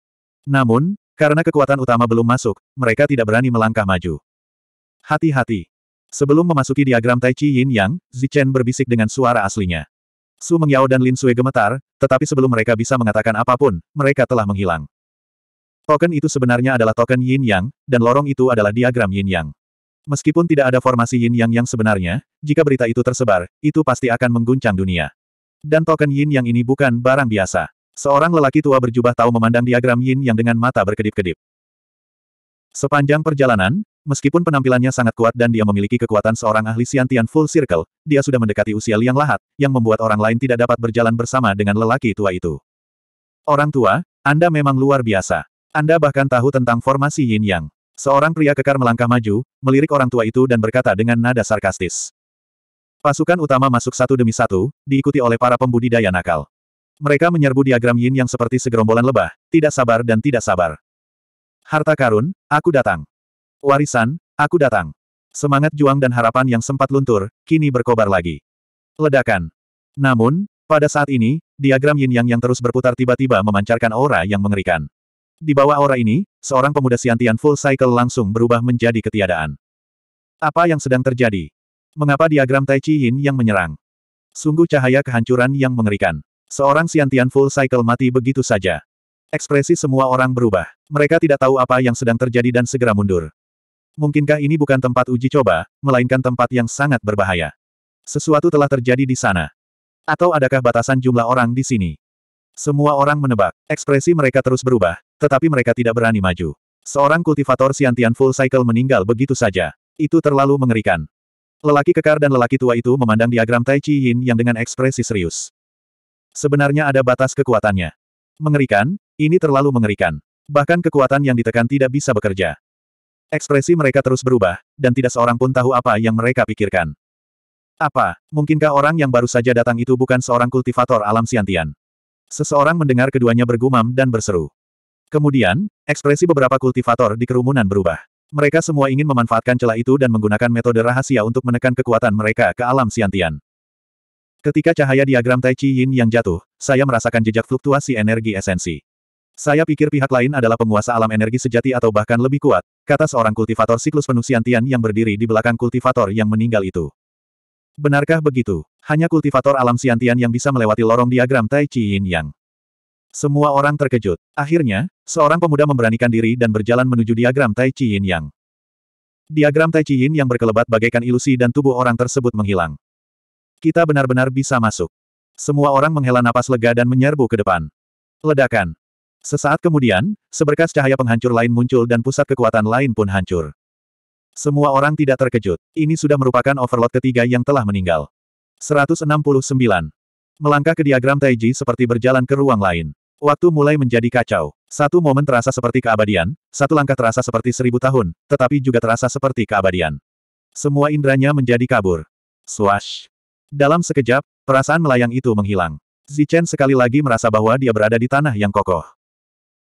Namun, karena kekuatan utama belum masuk, mereka tidak berani melangkah maju. Hati-hati. Sebelum memasuki diagram Tai Chi Yin Yang, Zichen berbisik dengan suara aslinya. Su Mengyao dan Lin Sui gemetar, tetapi sebelum mereka bisa mengatakan apapun, mereka telah menghilang. Token itu sebenarnya adalah token yin yang, dan lorong itu adalah diagram yin yang. Meskipun tidak ada formasi yin yang yang sebenarnya, jika berita itu tersebar, itu pasti akan mengguncang dunia. Dan token yin yang ini bukan barang biasa. Seorang lelaki tua berjubah tahu memandang diagram yin yang dengan mata berkedip-kedip. Sepanjang perjalanan, meskipun penampilannya sangat kuat dan dia memiliki kekuatan seorang ahli siantian Full Circle, dia sudah mendekati usia liang lahat, yang membuat orang lain tidak dapat berjalan bersama dengan lelaki tua itu. Orang tua, Anda memang luar biasa. Anda bahkan tahu tentang formasi yin yang. Seorang pria kekar melangkah maju, melirik orang tua itu dan berkata dengan nada sarkastis. Pasukan utama masuk satu demi satu, diikuti oleh para pembudidaya nakal. Mereka menyerbu diagram yin yang seperti segerombolan lebah, tidak sabar dan tidak sabar. Harta karun, aku datang. Warisan, aku datang. Semangat juang dan harapan yang sempat luntur, kini berkobar lagi. Ledakan. Namun, pada saat ini, diagram yin yang yang terus berputar tiba-tiba memancarkan aura yang mengerikan. Di bawah aura ini, seorang pemuda Siantian full cycle langsung berubah menjadi ketiadaan. Apa yang sedang terjadi? Mengapa diagram Tai Chi Yin yang menyerang? Sungguh cahaya kehancuran yang mengerikan. Seorang Siantian full cycle mati begitu saja. Ekspresi semua orang berubah. Mereka tidak tahu apa yang sedang terjadi dan segera mundur. Mungkinkah ini bukan tempat uji coba, melainkan tempat yang sangat berbahaya? Sesuatu telah terjadi di sana. Atau adakah batasan jumlah orang di sini? Semua orang menebak. Ekspresi mereka terus berubah, tetapi mereka tidak berani maju. Seorang kultivator Siantian Full Cycle meninggal begitu saja. Itu terlalu mengerikan. Lelaki kekar dan lelaki tua itu memandang diagram Tai Chi Yin yang dengan ekspresi serius. Sebenarnya ada batas kekuatannya. Mengerikan, ini terlalu mengerikan. Bahkan kekuatan yang ditekan tidak bisa bekerja. Ekspresi mereka terus berubah, dan tidak seorang pun tahu apa yang mereka pikirkan. Apa, mungkinkah orang yang baru saja datang itu bukan seorang kultivator alam siantian? Seseorang mendengar keduanya bergumam dan berseru. Kemudian, ekspresi beberapa kultivator di kerumunan berubah. Mereka semua ingin memanfaatkan celah itu dan menggunakan metode rahasia untuk menekan kekuatan mereka ke alam siantian. Ketika cahaya diagram Tai Chi Yin yang jatuh, saya merasakan jejak fluktuasi energi esensi. Saya pikir pihak lain adalah penguasa alam energi sejati atau bahkan lebih kuat, kata seorang kultivator siklus penuh siantian yang berdiri di belakang kultivator yang meninggal itu. Benarkah begitu? Hanya kultivator alam siantian yang bisa melewati lorong diagram Tai Chi Yin Yang. Semua orang terkejut. Akhirnya, seorang pemuda memberanikan diri dan berjalan menuju diagram Tai Chi Yin Yang. Diagram Tai Chi Yin yang berkelebat bagaikan ilusi dan tubuh orang tersebut menghilang. Kita benar-benar bisa masuk. Semua orang menghela napas lega dan menyerbu ke depan. Ledakan. Sesaat kemudian, seberkas cahaya penghancur lain muncul dan pusat kekuatan lain pun hancur. Semua orang tidak terkejut. Ini sudah merupakan overload ketiga yang telah meninggal. 169. Melangkah ke diagram Taiji seperti berjalan ke ruang lain. Waktu mulai menjadi kacau. Satu momen terasa seperti keabadian, satu langkah terasa seperti seribu tahun, tetapi juga terasa seperti keabadian. Semua indranya menjadi kabur. Swash. Dalam sekejap, perasaan melayang itu menghilang. Zichen sekali lagi merasa bahwa dia berada di tanah yang kokoh.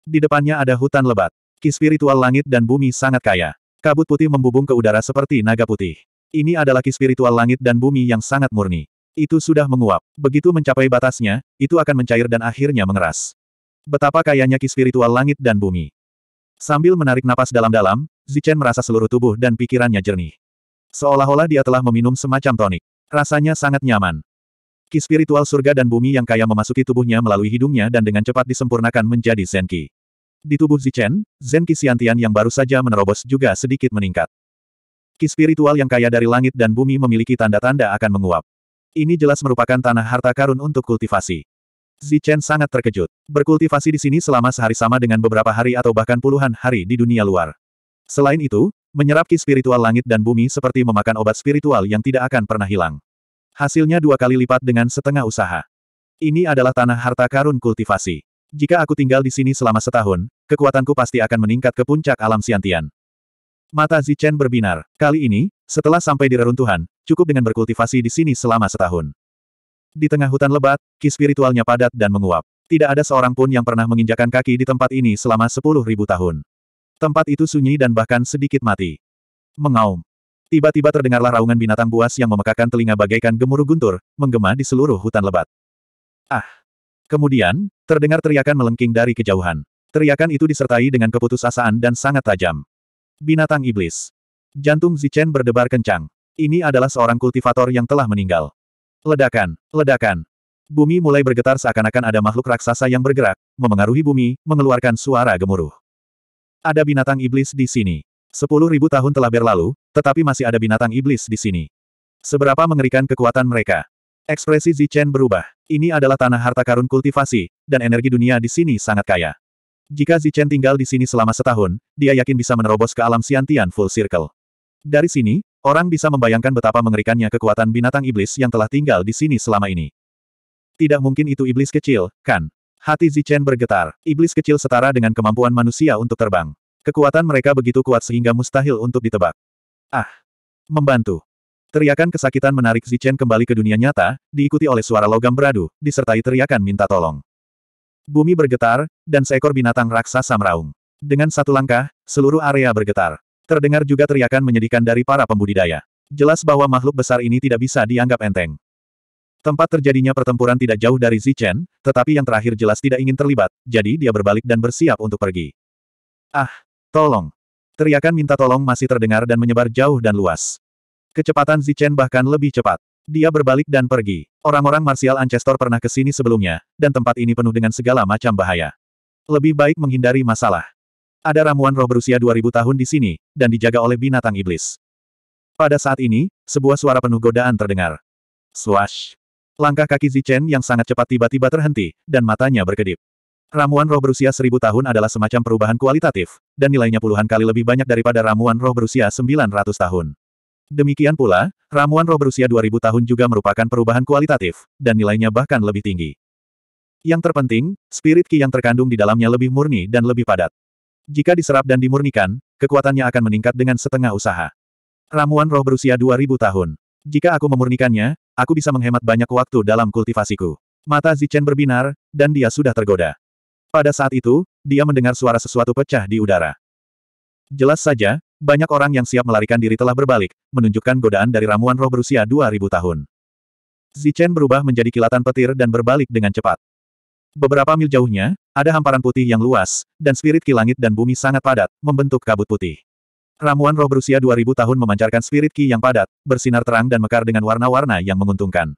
Di depannya ada hutan lebat. Ki spiritual langit dan bumi sangat kaya. Kabut putih membubung ke udara seperti naga putih. Ini adalah ki spiritual langit dan bumi yang sangat murni. Itu sudah menguap. Begitu mencapai batasnya, itu akan mencair dan akhirnya mengeras. Betapa kayanya ki spiritual langit dan bumi. Sambil menarik napas dalam-dalam, Zichen merasa seluruh tubuh dan pikirannya jernih. Seolah-olah dia telah meminum semacam tonik. Rasanya sangat nyaman. Ki spiritual surga dan bumi yang kaya memasuki tubuhnya melalui hidungnya dan dengan cepat disempurnakan menjadi Zenki. Di tubuh Zichen, Zenki siantian yang baru saja menerobos juga sedikit meningkat. Ki spiritual yang kaya dari langit dan bumi memiliki tanda-tanda akan menguap. Ini jelas merupakan tanah harta karun untuk kultivasi. Zichen sangat terkejut. Berkultivasi di sini selama sehari sama dengan beberapa hari atau bahkan puluhan hari di dunia luar. Selain itu, menyerap ki spiritual langit dan bumi seperti memakan obat spiritual yang tidak akan pernah hilang. Hasilnya dua kali lipat dengan setengah usaha. Ini adalah tanah harta karun kultivasi. Jika aku tinggal di sini selama setahun, kekuatanku pasti akan meningkat ke puncak alam siantian. Mata Zichen berbinar. Kali ini, setelah sampai di reruntuhan, cukup dengan berkultivasi di sini selama setahun. Di tengah hutan lebat, ki spiritualnya padat dan menguap. Tidak ada seorang pun yang pernah menginjakan kaki di tempat ini selama sepuluh ribu tahun. Tempat itu sunyi dan bahkan sedikit mati. Mengaum. Tiba-tiba terdengarlah raungan binatang buas yang memekakan telinga bagaikan gemuruh guntur, menggema di seluruh hutan lebat. Ah! Kemudian, terdengar teriakan melengking dari kejauhan. Teriakan itu disertai dengan keputusasaan dan sangat tajam. Binatang iblis. Jantung Zichen berdebar kencang. Ini adalah seorang kultivator yang telah meninggal. Ledakan, ledakan. Bumi mulai bergetar seakan-akan ada makhluk raksasa yang bergerak, memengaruhi bumi, mengeluarkan suara gemuruh. Ada binatang iblis di sini. Sepuluh ribu tahun telah berlalu, tetapi masih ada binatang iblis di sini. Seberapa mengerikan kekuatan mereka. Ekspresi Zichen berubah. Ini adalah tanah harta karun kultivasi, dan energi dunia di sini sangat kaya. Jika Zichen tinggal di sini selama setahun, dia yakin bisa menerobos ke alam siantian Full Circle. Dari sini, Orang bisa membayangkan betapa mengerikannya kekuatan binatang iblis yang telah tinggal di sini selama ini. Tidak mungkin itu iblis kecil, kan? Hati Zichen bergetar. Iblis kecil setara dengan kemampuan manusia untuk terbang. Kekuatan mereka begitu kuat sehingga mustahil untuk ditebak. Ah! Membantu. Teriakan kesakitan menarik Zichen kembali ke dunia nyata, diikuti oleh suara logam beradu, disertai teriakan minta tolong. Bumi bergetar, dan seekor binatang raksasa meraung. Dengan satu langkah, seluruh area bergetar. Terdengar juga teriakan menyedihkan dari para pembudidaya. Jelas bahwa makhluk besar ini tidak bisa dianggap enteng. Tempat terjadinya pertempuran tidak jauh dari Zichen, tetapi yang terakhir jelas tidak ingin terlibat, jadi dia berbalik dan bersiap untuk pergi. Ah, tolong. Teriakan minta tolong masih terdengar dan menyebar jauh dan luas. Kecepatan Zichen bahkan lebih cepat. Dia berbalik dan pergi. Orang-orang martial Ancestor pernah ke sini sebelumnya, dan tempat ini penuh dengan segala macam bahaya. Lebih baik menghindari masalah. Ada ramuan roh berusia 2000 tahun di sini, dan dijaga oleh binatang iblis. Pada saat ini, sebuah suara penuh godaan terdengar. Swash! Langkah kaki Zichen yang sangat cepat tiba-tiba terhenti, dan matanya berkedip. Ramuan roh berusia seribu tahun adalah semacam perubahan kualitatif, dan nilainya puluhan kali lebih banyak daripada ramuan roh berusia 900 tahun. Demikian pula, ramuan roh berusia 2000 tahun juga merupakan perubahan kualitatif, dan nilainya bahkan lebih tinggi. Yang terpenting, spirit ki yang terkandung di dalamnya lebih murni dan lebih padat. Jika diserap dan dimurnikan, kekuatannya akan meningkat dengan setengah usaha. Ramuan roh berusia 2000 tahun. Jika aku memurnikannya, aku bisa menghemat banyak waktu dalam kultivasiku. Mata Zichen berbinar, dan dia sudah tergoda. Pada saat itu, dia mendengar suara sesuatu pecah di udara. Jelas saja, banyak orang yang siap melarikan diri telah berbalik, menunjukkan godaan dari ramuan roh berusia 2000 tahun. Zichen berubah menjadi kilatan petir dan berbalik dengan cepat. Beberapa mil jauhnya, ada hamparan putih yang luas, dan spirit ki langit dan bumi sangat padat, membentuk kabut putih. Ramuan roh berusia 2000 tahun memancarkan spirit ki yang padat, bersinar terang dan mekar dengan warna-warna yang menguntungkan.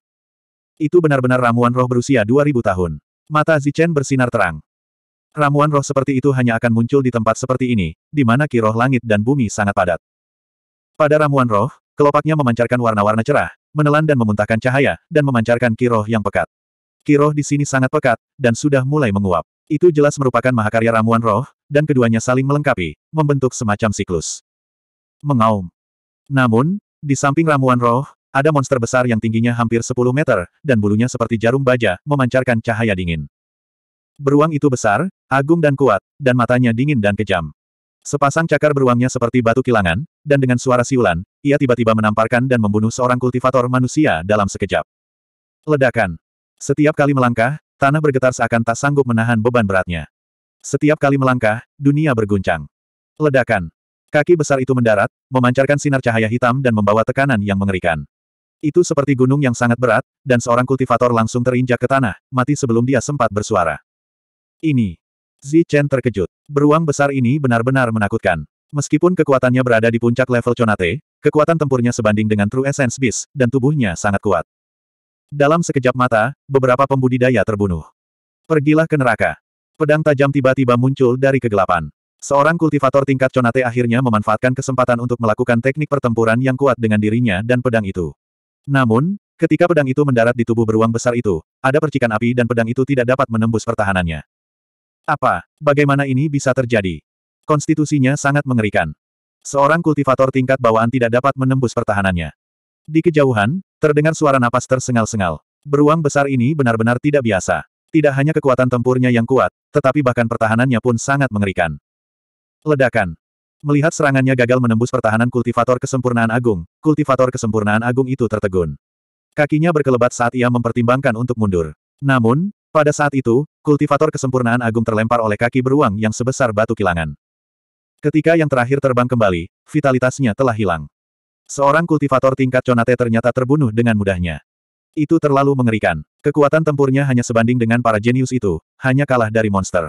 Itu benar-benar ramuan roh berusia 2000 tahun. Mata Zichen bersinar terang. Ramuan roh seperti itu hanya akan muncul di tempat seperti ini, di mana ki roh langit dan bumi sangat padat. Pada ramuan roh, kelopaknya memancarkan warna-warna cerah, menelan dan memuntahkan cahaya, dan memancarkan ki roh yang pekat. Ki roh di sini sangat pekat, dan sudah mulai menguap. Itu jelas merupakan mahakarya ramuan roh, dan keduanya saling melengkapi, membentuk semacam siklus. Mengaum. Namun, di samping ramuan roh, ada monster besar yang tingginya hampir 10 meter, dan bulunya seperti jarum baja, memancarkan cahaya dingin. Beruang itu besar, agung dan kuat, dan matanya dingin dan kejam. Sepasang cakar beruangnya seperti batu kilangan, dan dengan suara siulan, ia tiba-tiba menamparkan dan membunuh seorang kultivator manusia dalam sekejap. Ledakan. Setiap kali melangkah, Tanah bergetar seakan tak sanggup menahan beban beratnya. Setiap kali melangkah, dunia berguncang. Ledakan. Kaki besar itu mendarat, memancarkan sinar cahaya hitam dan membawa tekanan yang mengerikan. Itu seperti gunung yang sangat berat, dan seorang kultivator langsung terinjak ke tanah, mati sebelum dia sempat bersuara. Ini. Zi Chen terkejut. Beruang besar ini benar-benar menakutkan. Meskipun kekuatannya berada di puncak level Chonate, kekuatan tempurnya sebanding dengan True Essence Beast, dan tubuhnya sangat kuat. Dalam sekejap mata, beberapa pembudidaya terbunuh. Pergilah ke neraka. Pedang tajam tiba-tiba muncul dari kegelapan. Seorang kultivator tingkat Conate akhirnya memanfaatkan kesempatan untuk melakukan teknik pertempuran yang kuat dengan dirinya dan pedang itu. Namun, ketika pedang itu mendarat di tubuh beruang besar itu, ada percikan api dan pedang itu tidak dapat menembus pertahanannya. Apa? Bagaimana ini bisa terjadi? Konstitusinya sangat mengerikan. Seorang kultivator tingkat bawaan tidak dapat menembus pertahanannya. Di kejauhan, terdengar suara napas tersengal-sengal. Beruang besar ini benar-benar tidak biasa. Tidak hanya kekuatan tempurnya yang kuat, tetapi bahkan pertahanannya pun sangat mengerikan. Ledakan. Melihat serangannya gagal menembus pertahanan kultivator kesempurnaan agung, kultivator kesempurnaan agung itu tertegun. Kakinya berkelebat saat ia mempertimbangkan untuk mundur. Namun, pada saat itu, kultivator kesempurnaan agung terlempar oleh kaki beruang yang sebesar batu kilangan. Ketika yang terakhir terbang kembali, vitalitasnya telah hilang. Seorang kultivator tingkat Conate ternyata terbunuh dengan mudahnya. Itu terlalu mengerikan. Kekuatan tempurnya hanya sebanding dengan para jenius itu, hanya kalah dari monster.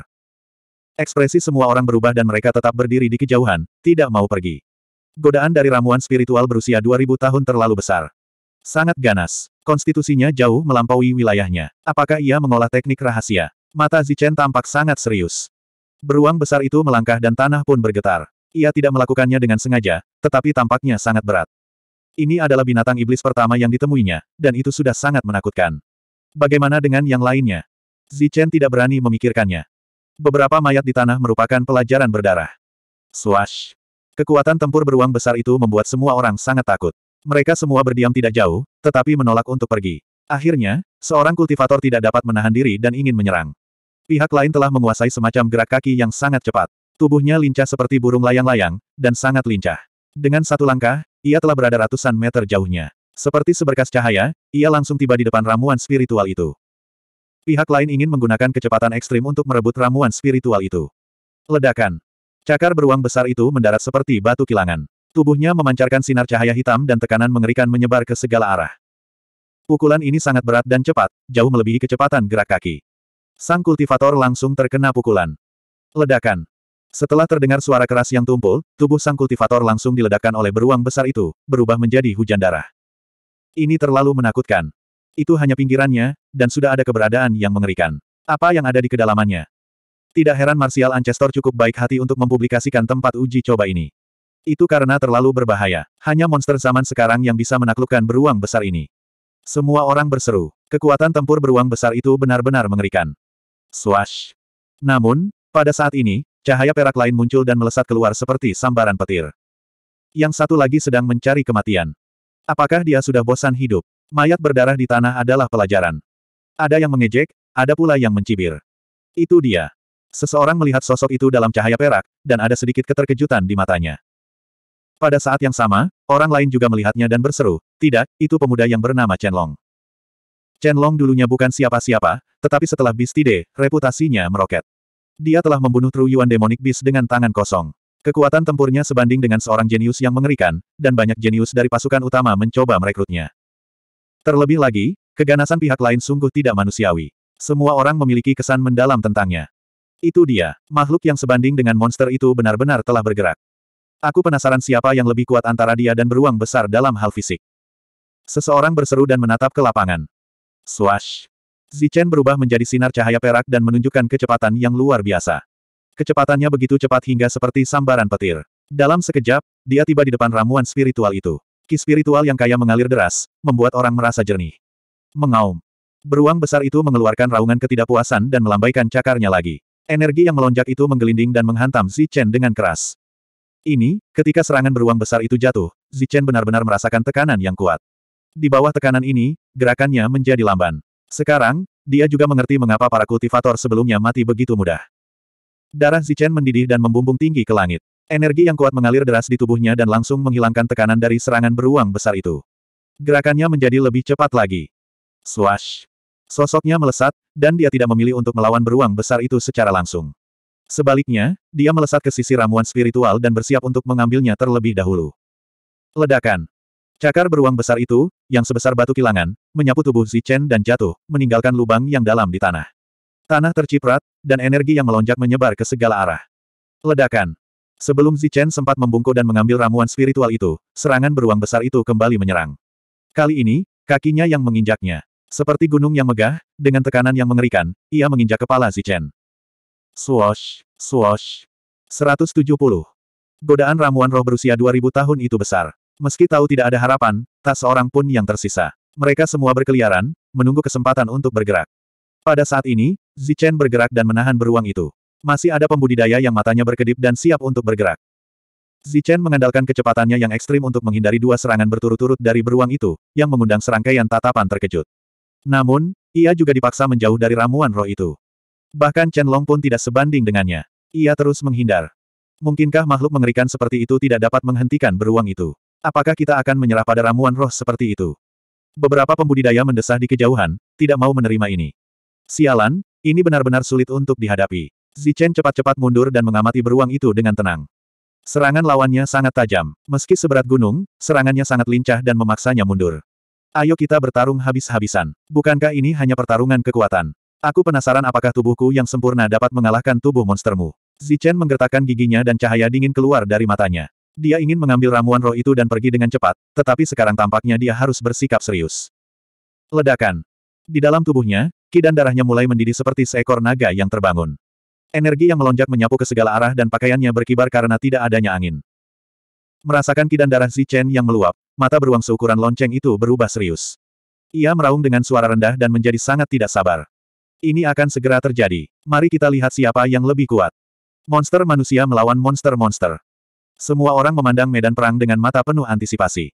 Ekspresi semua orang berubah dan mereka tetap berdiri di kejauhan, tidak mau pergi. Godaan dari ramuan spiritual berusia 2000 tahun terlalu besar. Sangat ganas. Konstitusinya jauh melampaui wilayahnya. Apakah ia mengolah teknik rahasia? Mata Zichen tampak sangat serius. Beruang besar itu melangkah dan tanah pun bergetar. Ia tidak melakukannya dengan sengaja, tetapi tampaknya sangat berat. Ini adalah binatang iblis pertama yang ditemuinya, dan itu sudah sangat menakutkan. Bagaimana dengan yang lainnya? Zichen tidak berani memikirkannya. Beberapa mayat di tanah merupakan pelajaran berdarah. Swash. Kekuatan tempur beruang besar itu membuat semua orang sangat takut. Mereka semua berdiam tidak jauh, tetapi menolak untuk pergi. Akhirnya, seorang kultivator tidak dapat menahan diri dan ingin menyerang. Pihak lain telah menguasai semacam gerak kaki yang sangat cepat. Tubuhnya lincah seperti burung layang-layang, dan sangat lincah. Dengan satu langkah, ia telah berada ratusan meter jauhnya. Seperti seberkas cahaya, ia langsung tiba di depan ramuan spiritual itu. Pihak lain ingin menggunakan kecepatan ekstrim untuk merebut ramuan spiritual itu. Ledakan. Cakar beruang besar itu mendarat seperti batu kilangan. Tubuhnya memancarkan sinar cahaya hitam dan tekanan mengerikan menyebar ke segala arah. Pukulan ini sangat berat dan cepat, jauh melebihi kecepatan gerak kaki. Sang kultivator langsung terkena pukulan. Ledakan. Setelah terdengar suara keras yang tumpul, tubuh sang kultivator langsung diledakkan oleh beruang besar itu, berubah menjadi hujan darah. Ini terlalu menakutkan. Itu hanya pinggirannya, dan sudah ada keberadaan yang mengerikan. Apa yang ada di kedalamannya? Tidak heran Martial Ancestor cukup baik hati untuk mempublikasikan tempat uji coba ini. Itu karena terlalu berbahaya. Hanya monster zaman sekarang yang bisa menaklukkan beruang besar ini. Semua orang berseru. Kekuatan tempur beruang besar itu benar-benar mengerikan. Swash. Namun, pada saat ini, Cahaya perak lain muncul dan melesat keluar seperti sambaran petir. Yang satu lagi sedang mencari kematian. Apakah dia sudah bosan hidup? Mayat berdarah di tanah adalah pelajaran. Ada yang mengejek, ada pula yang mencibir. Itu dia. Seseorang melihat sosok itu dalam cahaya perak, dan ada sedikit keterkejutan di matanya. Pada saat yang sama, orang lain juga melihatnya dan berseru, tidak, itu pemuda yang bernama Chen Long. Chen Long dulunya bukan siapa-siapa, tetapi setelah Bistide, reputasinya meroket. Dia telah membunuh True Yuan Demonic Beast dengan tangan kosong. Kekuatan tempurnya sebanding dengan seorang jenius yang mengerikan, dan banyak jenius dari pasukan utama mencoba merekrutnya. Terlebih lagi, keganasan pihak lain sungguh tidak manusiawi. Semua orang memiliki kesan mendalam tentangnya. Itu dia, makhluk yang sebanding dengan monster itu benar-benar telah bergerak. Aku penasaran siapa yang lebih kuat antara dia dan beruang besar dalam hal fisik. Seseorang berseru dan menatap ke lapangan. Swash! Zichen berubah menjadi sinar cahaya perak dan menunjukkan kecepatan yang luar biasa. Kecepatannya begitu cepat hingga seperti sambaran petir. Dalam sekejap, dia tiba di depan ramuan spiritual itu. Ki spiritual yang kaya mengalir deras, membuat orang merasa jernih. Mengaum. Beruang besar itu mengeluarkan raungan ketidakpuasan dan melambaikan cakarnya lagi. Energi yang melonjak itu menggelinding dan menghantam Zichen dengan keras. Ini, ketika serangan beruang besar itu jatuh, Zichen benar-benar merasakan tekanan yang kuat. Di bawah tekanan ini, gerakannya menjadi lamban. Sekarang, dia juga mengerti mengapa para kultivator sebelumnya mati begitu mudah. Darah Zichen mendidih dan membumbung tinggi ke langit. Energi yang kuat mengalir deras di tubuhnya dan langsung menghilangkan tekanan dari serangan beruang besar itu. Gerakannya menjadi lebih cepat lagi. Swash. Sosoknya melesat, dan dia tidak memilih untuk melawan beruang besar itu secara langsung. Sebaliknya, dia melesat ke sisi ramuan spiritual dan bersiap untuk mengambilnya terlebih dahulu. Ledakan. Cakar beruang besar itu, yang sebesar batu kilangan, menyapu tubuh Zichen dan jatuh, meninggalkan lubang yang dalam di tanah. Tanah terciprat, dan energi yang melonjak menyebar ke segala arah. Ledakan. Sebelum Zichen sempat membungkuk dan mengambil ramuan spiritual itu, serangan beruang besar itu kembali menyerang. Kali ini, kakinya yang menginjaknya. Seperti gunung yang megah, dengan tekanan yang mengerikan, ia menginjak kepala Zichen. Swosh, swosh. 170. Godaan ramuan roh berusia 2000 tahun itu besar. Meski tahu tidak ada harapan, tak seorang pun yang tersisa. Mereka semua berkeliaran, menunggu kesempatan untuk bergerak. Pada saat ini, Zichen bergerak dan menahan beruang itu. Masih ada pembudidaya yang matanya berkedip dan siap untuk bergerak. Zichen mengandalkan kecepatannya yang ekstrim untuk menghindari dua serangan berturut-turut dari beruang itu, yang mengundang serangkaian tatapan terkejut. Namun, ia juga dipaksa menjauh dari ramuan roh itu. Bahkan Chen Long pun tidak sebanding dengannya. Ia terus menghindar. Mungkinkah makhluk mengerikan seperti itu tidak dapat menghentikan beruang itu? Apakah kita akan menyerah pada ramuan roh seperti itu? Beberapa pembudidaya mendesah di kejauhan, tidak mau menerima ini. Sialan, ini benar-benar sulit untuk dihadapi. Zichen cepat-cepat mundur dan mengamati beruang itu dengan tenang. Serangan lawannya sangat tajam. Meski seberat gunung, serangannya sangat lincah dan memaksanya mundur. Ayo kita bertarung habis-habisan. Bukankah ini hanya pertarungan kekuatan? Aku penasaran apakah tubuhku yang sempurna dapat mengalahkan tubuh monstermu. Zichen menggertakkan giginya dan cahaya dingin keluar dari matanya. Dia ingin mengambil ramuan roh itu dan pergi dengan cepat, tetapi sekarang tampaknya dia harus bersikap serius. Ledakan. Di dalam tubuhnya, ki dan darahnya mulai mendidih seperti seekor naga yang terbangun. Energi yang melonjak menyapu ke segala arah dan pakaiannya berkibar karena tidak adanya angin. Merasakan ki dan darah Zichen yang meluap, mata beruang seukuran lonceng itu berubah serius. Ia meraung dengan suara rendah dan menjadi sangat tidak sabar. Ini akan segera terjadi. Mari kita lihat siapa yang lebih kuat. Monster manusia melawan monster-monster. Semua orang memandang medan perang dengan mata penuh antisipasi.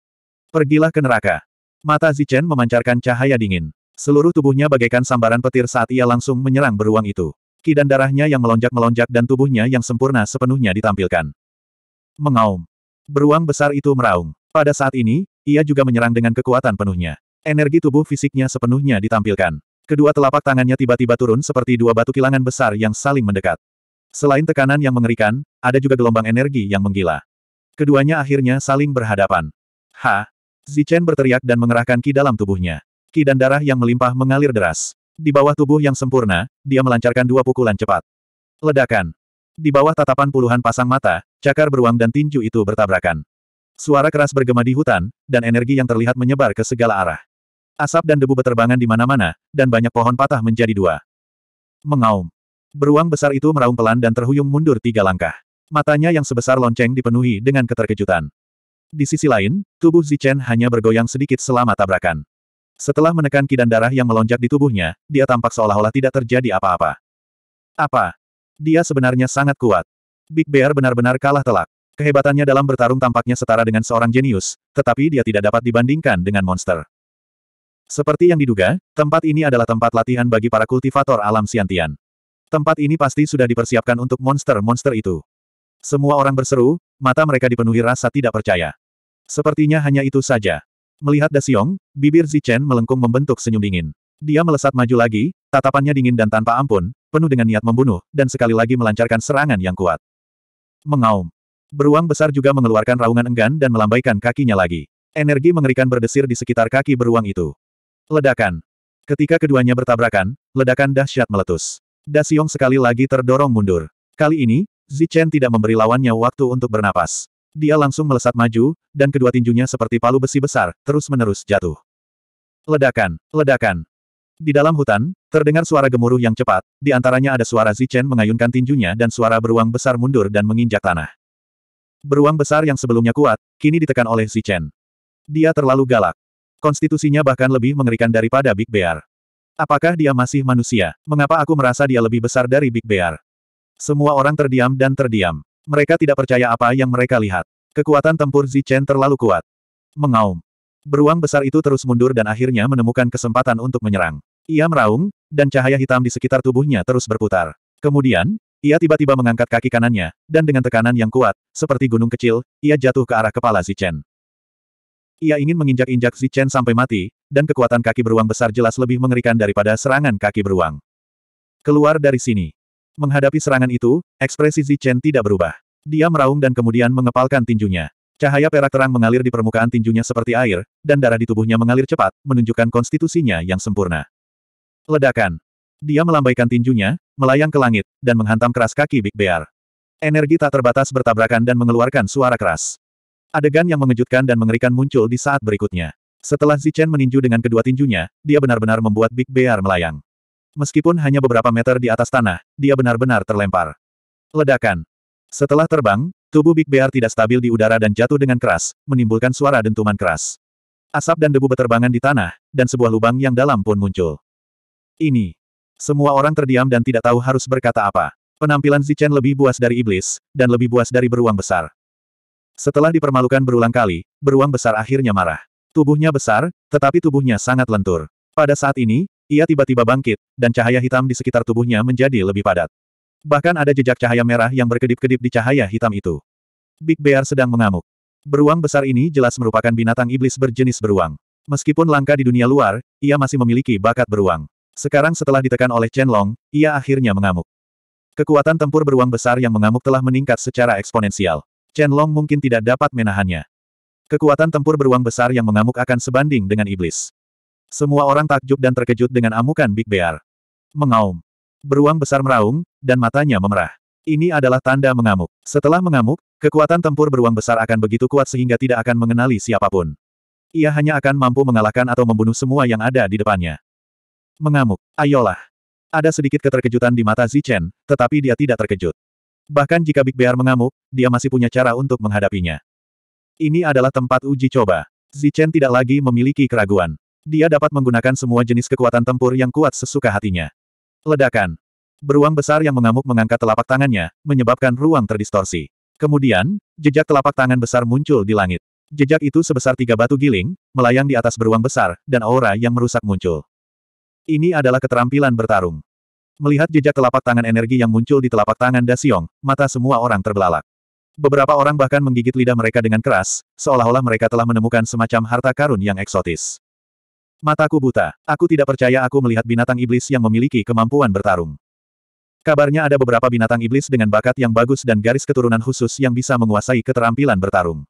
Pergilah ke neraka. Mata Zichen memancarkan cahaya dingin. Seluruh tubuhnya bagaikan sambaran petir saat ia langsung menyerang beruang itu. Ki darahnya yang melonjak-melonjak dan tubuhnya yang sempurna sepenuhnya ditampilkan. Mengaum. Beruang besar itu meraung. Pada saat ini, ia juga menyerang dengan kekuatan penuhnya. Energi tubuh fisiknya sepenuhnya ditampilkan. Kedua telapak tangannya tiba-tiba turun seperti dua batu kilangan besar yang saling mendekat. Selain tekanan yang mengerikan, ada juga gelombang energi yang menggila. Keduanya akhirnya saling berhadapan. Ha! Zichen berteriak dan mengerahkan ki dalam tubuhnya. Ki dan darah yang melimpah mengalir deras. Di bawah tubuh yang sempurna, dia melancarkan dua pukulan cepat. Ledakan. Di bawah tatapan puluhan pasang mata, cakar beruang dan tinju itu bertabrakan. Suara keras bergema di hutan, dan energi yang terlihat menyebar ke segala arah. Asap dan debu beterbangan di mana-mana, dan banyak pohon patah menjadi dua. Mengaum. Beruang besar itu meraung pelan dan terhuyung mundur tiga langkah. Matanya yang sebesar lonceng dipenuhi dengan keterkejutan. Di sisi lain, tubuh Zichen hanya bergoyang sedikit selama tabrakan. Setelah menekan kidan darah yang melonjak di tubuhnya, dia tampak seolah-olah tidak terjadi apa-apa. Apa? Dia sebenarnya sangat kuat. Big Bear benar-benar kalah telak. Kehebatannya dalam bertarung tampaknya setara dengan seorang jenius, tetapi dia tidak dapat dibandingkan dengan monster. Seperti yang diduga, tempat ini adalah tempat latihan bagi para kultivator alam siantian. Tempat ini pasti sudah dipersiapkan untuk monster-monster itu. Semua orang berseru, mata mereka dipenuhi rasa tidak percaya. Sepertinya hanya itu saja. Melihat Dasiong, bibir Zichen melengkung membentuk senyum dingin. Dia melesat maju lagi, tatapannya dingin dan tanpa ampun, penuh dengan niat membunuh, dan sekali lagi melancarkan serangan yang kuat. Mengaum. Beruang besar juga mengeluarkan raungan enggan dan melambaikan kakinya lagi. Energi mengerikan berdesir di sekitar kaki beruang itu. Ledakan. Ketika keduanya bertabrakan, ledakan dahsyat meletus. Dasiong sekali lagi terdorong mundur. Kali ini, Zichen tidak memberi lawannya waktu untuk bernapas. Dia langsung melesat maju, dan kedua tinjunya seperti palu besi besar, terus-menerus jatuh. Ledakan, ledakan. Di dalam hutan, terdengar suara gemuruh yang cepat, di antaranya ada suara Zichen mengayunkan tinjunya dan suara beruang besar mundur dan menginjak tanah. Beruang besar yang sebelumnya kuat, kini ditekan oleh Zichen. Dia terlalu galak. Konstitusinya bahkan lebih mengerikan daripada Big Bear. Apakah dia masih manusia? Mengapa aku merasa dia lebih besar dari Big Bear? Semua orang terdiam dan terdiam. Mereka tidak percaya apa yang mereka lihat. Kekuatan tempur Zichen terlalu kuat. Mengaum. Beruang besar itu terus mundur dan akhirnya menemukan kesempatan untuk menyerang. Ia meraung, dan cahaya hitam di sekitar tubuhnya terus berputar. Kemudian, ia tiba-tiba mengangkat kaki kanannya, dan dengan tekanan yang kuat, seperti gunung kecil, ia jatuh ke arah kepala Zichen. Ia ingin menginjak-injak Zichen sampai mati, dan kekuatan kaki beruang besar jelas lebih mengerikan daripada serangan kaki beruang. Keluar dari sini. Menghadapi serangan itu, ekspresi Zichen tidak berubah. Dia meraung dan kemudian mengepalkan tinjunya. Cahaya perak terang mengalir di permukaan tinjunya seperti air, dan darah di tubuhnya mengalir cepat, menunjukkan konstitusinya yang sempurna. Ledakan. Dia melambaikan tinjunya, melayang ke langit, dan menghantam keras kaki Big Bear. Energi tak terbatas bertabrakan dan mengeluarkan suara keras. Adegan yang mengejutkan dan mengerikan muncul di saat berikutnya. Setelah Zichen meninju dengan kedua tinjunya, dia benar-benar membuat Big Bear melayang. Meskipun hanya beberapa meter di atas tanah, dia benar-benar terlempar. Ledakan. Setelah terbang, tubuh Big Bear tidak stabil di udara dan jatuh dengan keras, menimbulkan suara dentuman keras. Asap dan debu beterbangan di tanah, dan sebuah lubang yang dalam pun muncul. Ini. Semua orang terdiam dan tidak tahu harus berkata apa. Penampilan Zichen lebih buas dari iblis, dan lebih buas dari beruang besar. Setelah dipermalukan berulang kali, beruang besar akhirnya marah. Tubuhnya besar, tetapi tubuhnya sangat lentur. Pada saat ini, ia tiba-tiba bangkit, dan cahaya hitam di sekitar tubuhnya menjadi lebih padat. Bahkan ada jejak cahaya merah yang berkedip-kedip di cahaya hitam itu. Big Bear sedang mengamuk. Beruang besar ini jelas merupakan binatang iblis berjenis beruang. Meskipun langka di dunia luar, ia masih memiliki bakat beruang. Sekarang setelah ditekan oleh Chen Long, ia akhirnya mengamuk. Kekuatan tempur beruang besar yang mengamuk telah meningkat secara eksponensial. Chen Long mungkin tidak dapat menahannya. Kekuatan tempur beruang besar yang mengamuk akan sebanding dengan iblis. Semua orang takjub dan terkejut dengan amukan Big Bear. Mengaum. Beruang besar meraung, dan matanya memerah. Ini adalah tanda mengamuk. Setelah mengamuk, kekuatan tempur beruang besar akan begitu kuat sehingga tidak akan mengenali siapapun. Ia hanya akan mampu mengalahkan atau membunuh semua yang ada di depannya. Mengamuk. Ayolah. Ada sedikit keterkejutan di mata Zichen, tetapi dia tidak terkejut. Bahkan jika Big Bear mengamuk, dia masih punya cara untuk menghadapinya. Ini adalah tempat uji coba. Zichen tidak lagi memiliki keraguan. Dia dapat menggunakan semua jenis kekuatan tempur yang kuat sesuka hatinya. Ledakan. Beruang besar yang mengamuk mengangkat telapak tangannya, menyebabkan ruang terdistorsi. Kemudian, jejak telapak tangan besar muncul di langit. Jejak itu sebesar tiga batu giling, melayang di atas beruang besar, dan aura yang merusak muncul. Ini adalah keterampilan bertarung. Melihat jejak telapak tangan energi yang muncul di telapak tangan Dasiong, mata semua orang terbelalak. Beberapa orang bahkan menggigit lidah mereka dengan keras, seolah-olah mereka telah menemukan semacam harta karun yang eksotis. Mataku buta, aku tidak percaya aku melihat binatang iblis yang memiliki kemampuan bertarung. Kabarnya ada beberapa binatang iblis dengan bakat yang bagus dan garis keturunan khusus yang bisa menguasai keterampilan bertarung.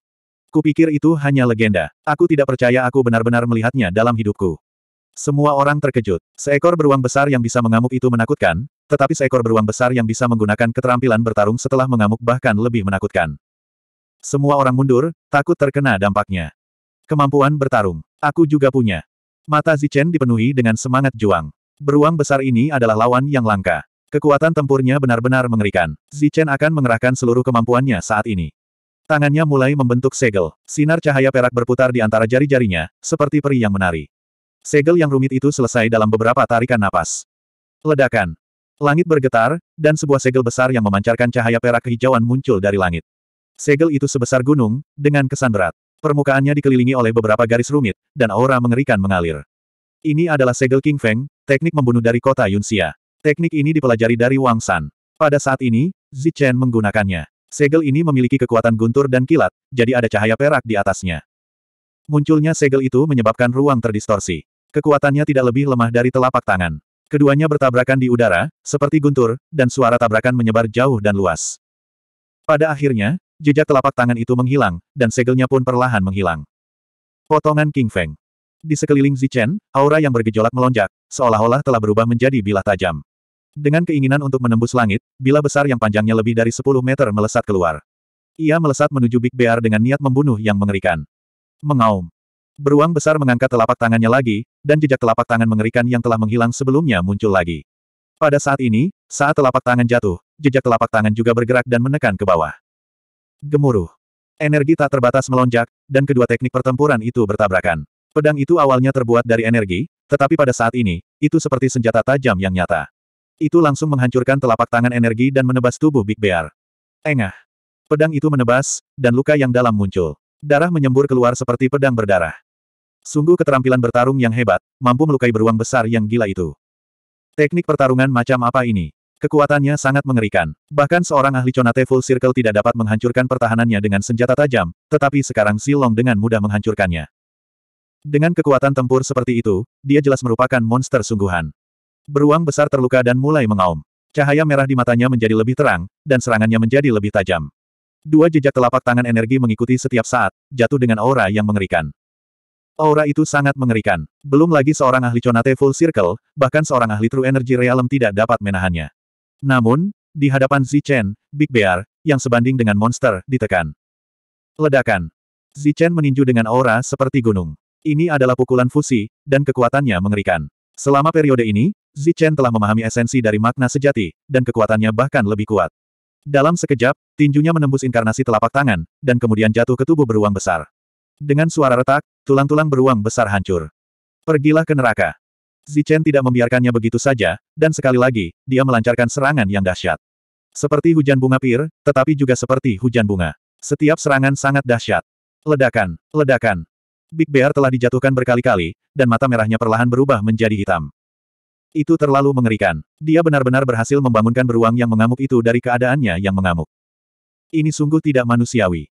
Kupikir itu hanya legenda. Aku tidak percaya aku benar-benar melihatnya dalam hidupku. Semua orang terkejut. Seekor beruang besar yang bisa mengamuk itu menakutkan, tetapi seekor beruang besar yang bisa menggunakan keterampilan bertarung setelah mengamuk bahkan lebih menakutkan. Semua orang mundur, takut terkena dampaknya. Kemampuan bertarung. Aku juga punya. Mata Zichen dipenuhi dengan semangat juang. Beruang besar ini adalah lawan yang langka. Kekuatan tempurnya benar-benar mengerikan. Zichen akan mengerahkan seluruh kemampuannya saat ini. Tangannya mulai membentuk segel. Sinar cahaya perak berputar di antara jari-jarinya, seperti peri yang menari. Segel yang rumit itu selesai dalam beberapa tarikan napas. Ledakan. Langit bergetar, dan sebuah segel besar yang memancarkan cahaya perak kehijauan muncul dari langit. Segel itu sebesar gunung, dengan kesan berat. Permukaannya dikelilingi oleh beberapa garis rumit, dan aura mengerikan mengalir. Ini adalah segel King Feng, teknik membunuh dari kota Yunxia. Teknik ini dipelajari dari Wang San. Pada saat ini, Zichen menggunakannya. Segel ini memiliki kekuatan guntur dan kilat, jadi ada cahaya perak di atasnya. Munculnya segel itu menyebabkan ruang terdistorsi. Kekuatannya tidak lebih lemah dari telapak tangan. Keduanya bertabrakan di udara, seperti guntur, dan suara tabrakan menyebar jauh dan luas. Pada akhirnya, jejak telapak tangan itu menghilang, dan segelnya pun perlahan menghilang. Potongan King Feng. Di sekeliling Zichen, aura yang bergejolak melonjak, seolah-olah telah berubah menjadi bilah tajam. Dengan keinginan untuk menembus langit, bila besar yang panjangnya lebih dari 10 meter melesat keluar. Ia melesat menuju Big Bear dengan niat membunuh yang mengerikan. Mengaum. Beruang besar mengangkat telapak tangannya lagi, dan jejak telapak tangan mengerikan yang telah menghilang sebelumnya muncul lagi. Pada saat ini, saat telapak tangan jatuh, jejak telapak tangan juga bergerak dan menekan ke bawah. Gemuruh. Energi tak terbatas melonjak, dan kedua teknik pertempuran itu bertabrakan. Pedang itu awalnya terbuat dari energi, tetapi pada saat ini, itu seperti senjata tajam yang nyata. Itu langsung menghancurkan telapak tangan energi dan menebas tubuh Big Bear. Engah. Pedang itu menebas, dan luka yang dalam muncul. Darah menyembur keluar seperti pedang berdarah. Sungguh keterampilan bertarung yang hebat, mampu melukai beruang besar yang gila itu. Teknik pertarungan macam apa ini? Kekuatannya sangat mengerikan. Bahkan seorang ahli Conate Full Circle tidak dapat menghancurkan pertahanannya dengan senjata tajam, tetapi sekarang Silong dengan mudah menghancurkannya. Dengan kekuatan tempur seperti itu, dia jelas merupakan monster sungguhan. Beruang besar terluka dan mulai mengaum. Cahaya merah di matanya menjadi lebih terang, dan serangannya menjadi lebih tajam. Dua jejak telapak tangan energi mengikuti setiap saat, jatuh dengan aura yang mengerikan. Aura itu sangat mengerikan. Belum lagi seorang ahli Conate Full Circle, bahkan seorang ahli True Energy Realm tidak dapat menahannya. Namun, di hadapan Zichen, Big Bear, yang sebanding dengan monster, ditekan. Ledakan. Zichen meninju dengan aura seperti gunung. Ini adalah pukulan fusi, dan kekuatannya mengerikan. Selama periode ini, Zichen telah memahami esensi dari makna sejati, dan kekuatannya bahkan lebih kuat. Dalam sekejap, tinjunya menembus inkarnasi telapak tangan, dan kemudian jatuh ke tubuh beruang besar. Dengan suara retak, tulang-tulang beruang besar hancur. Pergilah ke neraka. Zichen tidak membiarkannya begitu saja, dan sekali lagi, dia melancarkan serangan yang dahsyat. Seperti hujan bunga pir, tetapi juga seperti hujan bunga. Setiap serangan sangat dahsyat. Ledakan, ledakan. Big Bear telah dijatuhkan berkali-kali, dan mata merahnya perlahan berubah menjadi hitam. Itu terlalu mengerikan. Dia benar-benar berhasil membangunkan beruang yang mengamuk itu dari keadaannya yang mengamuk. Ini sungguh tidak manusiawi.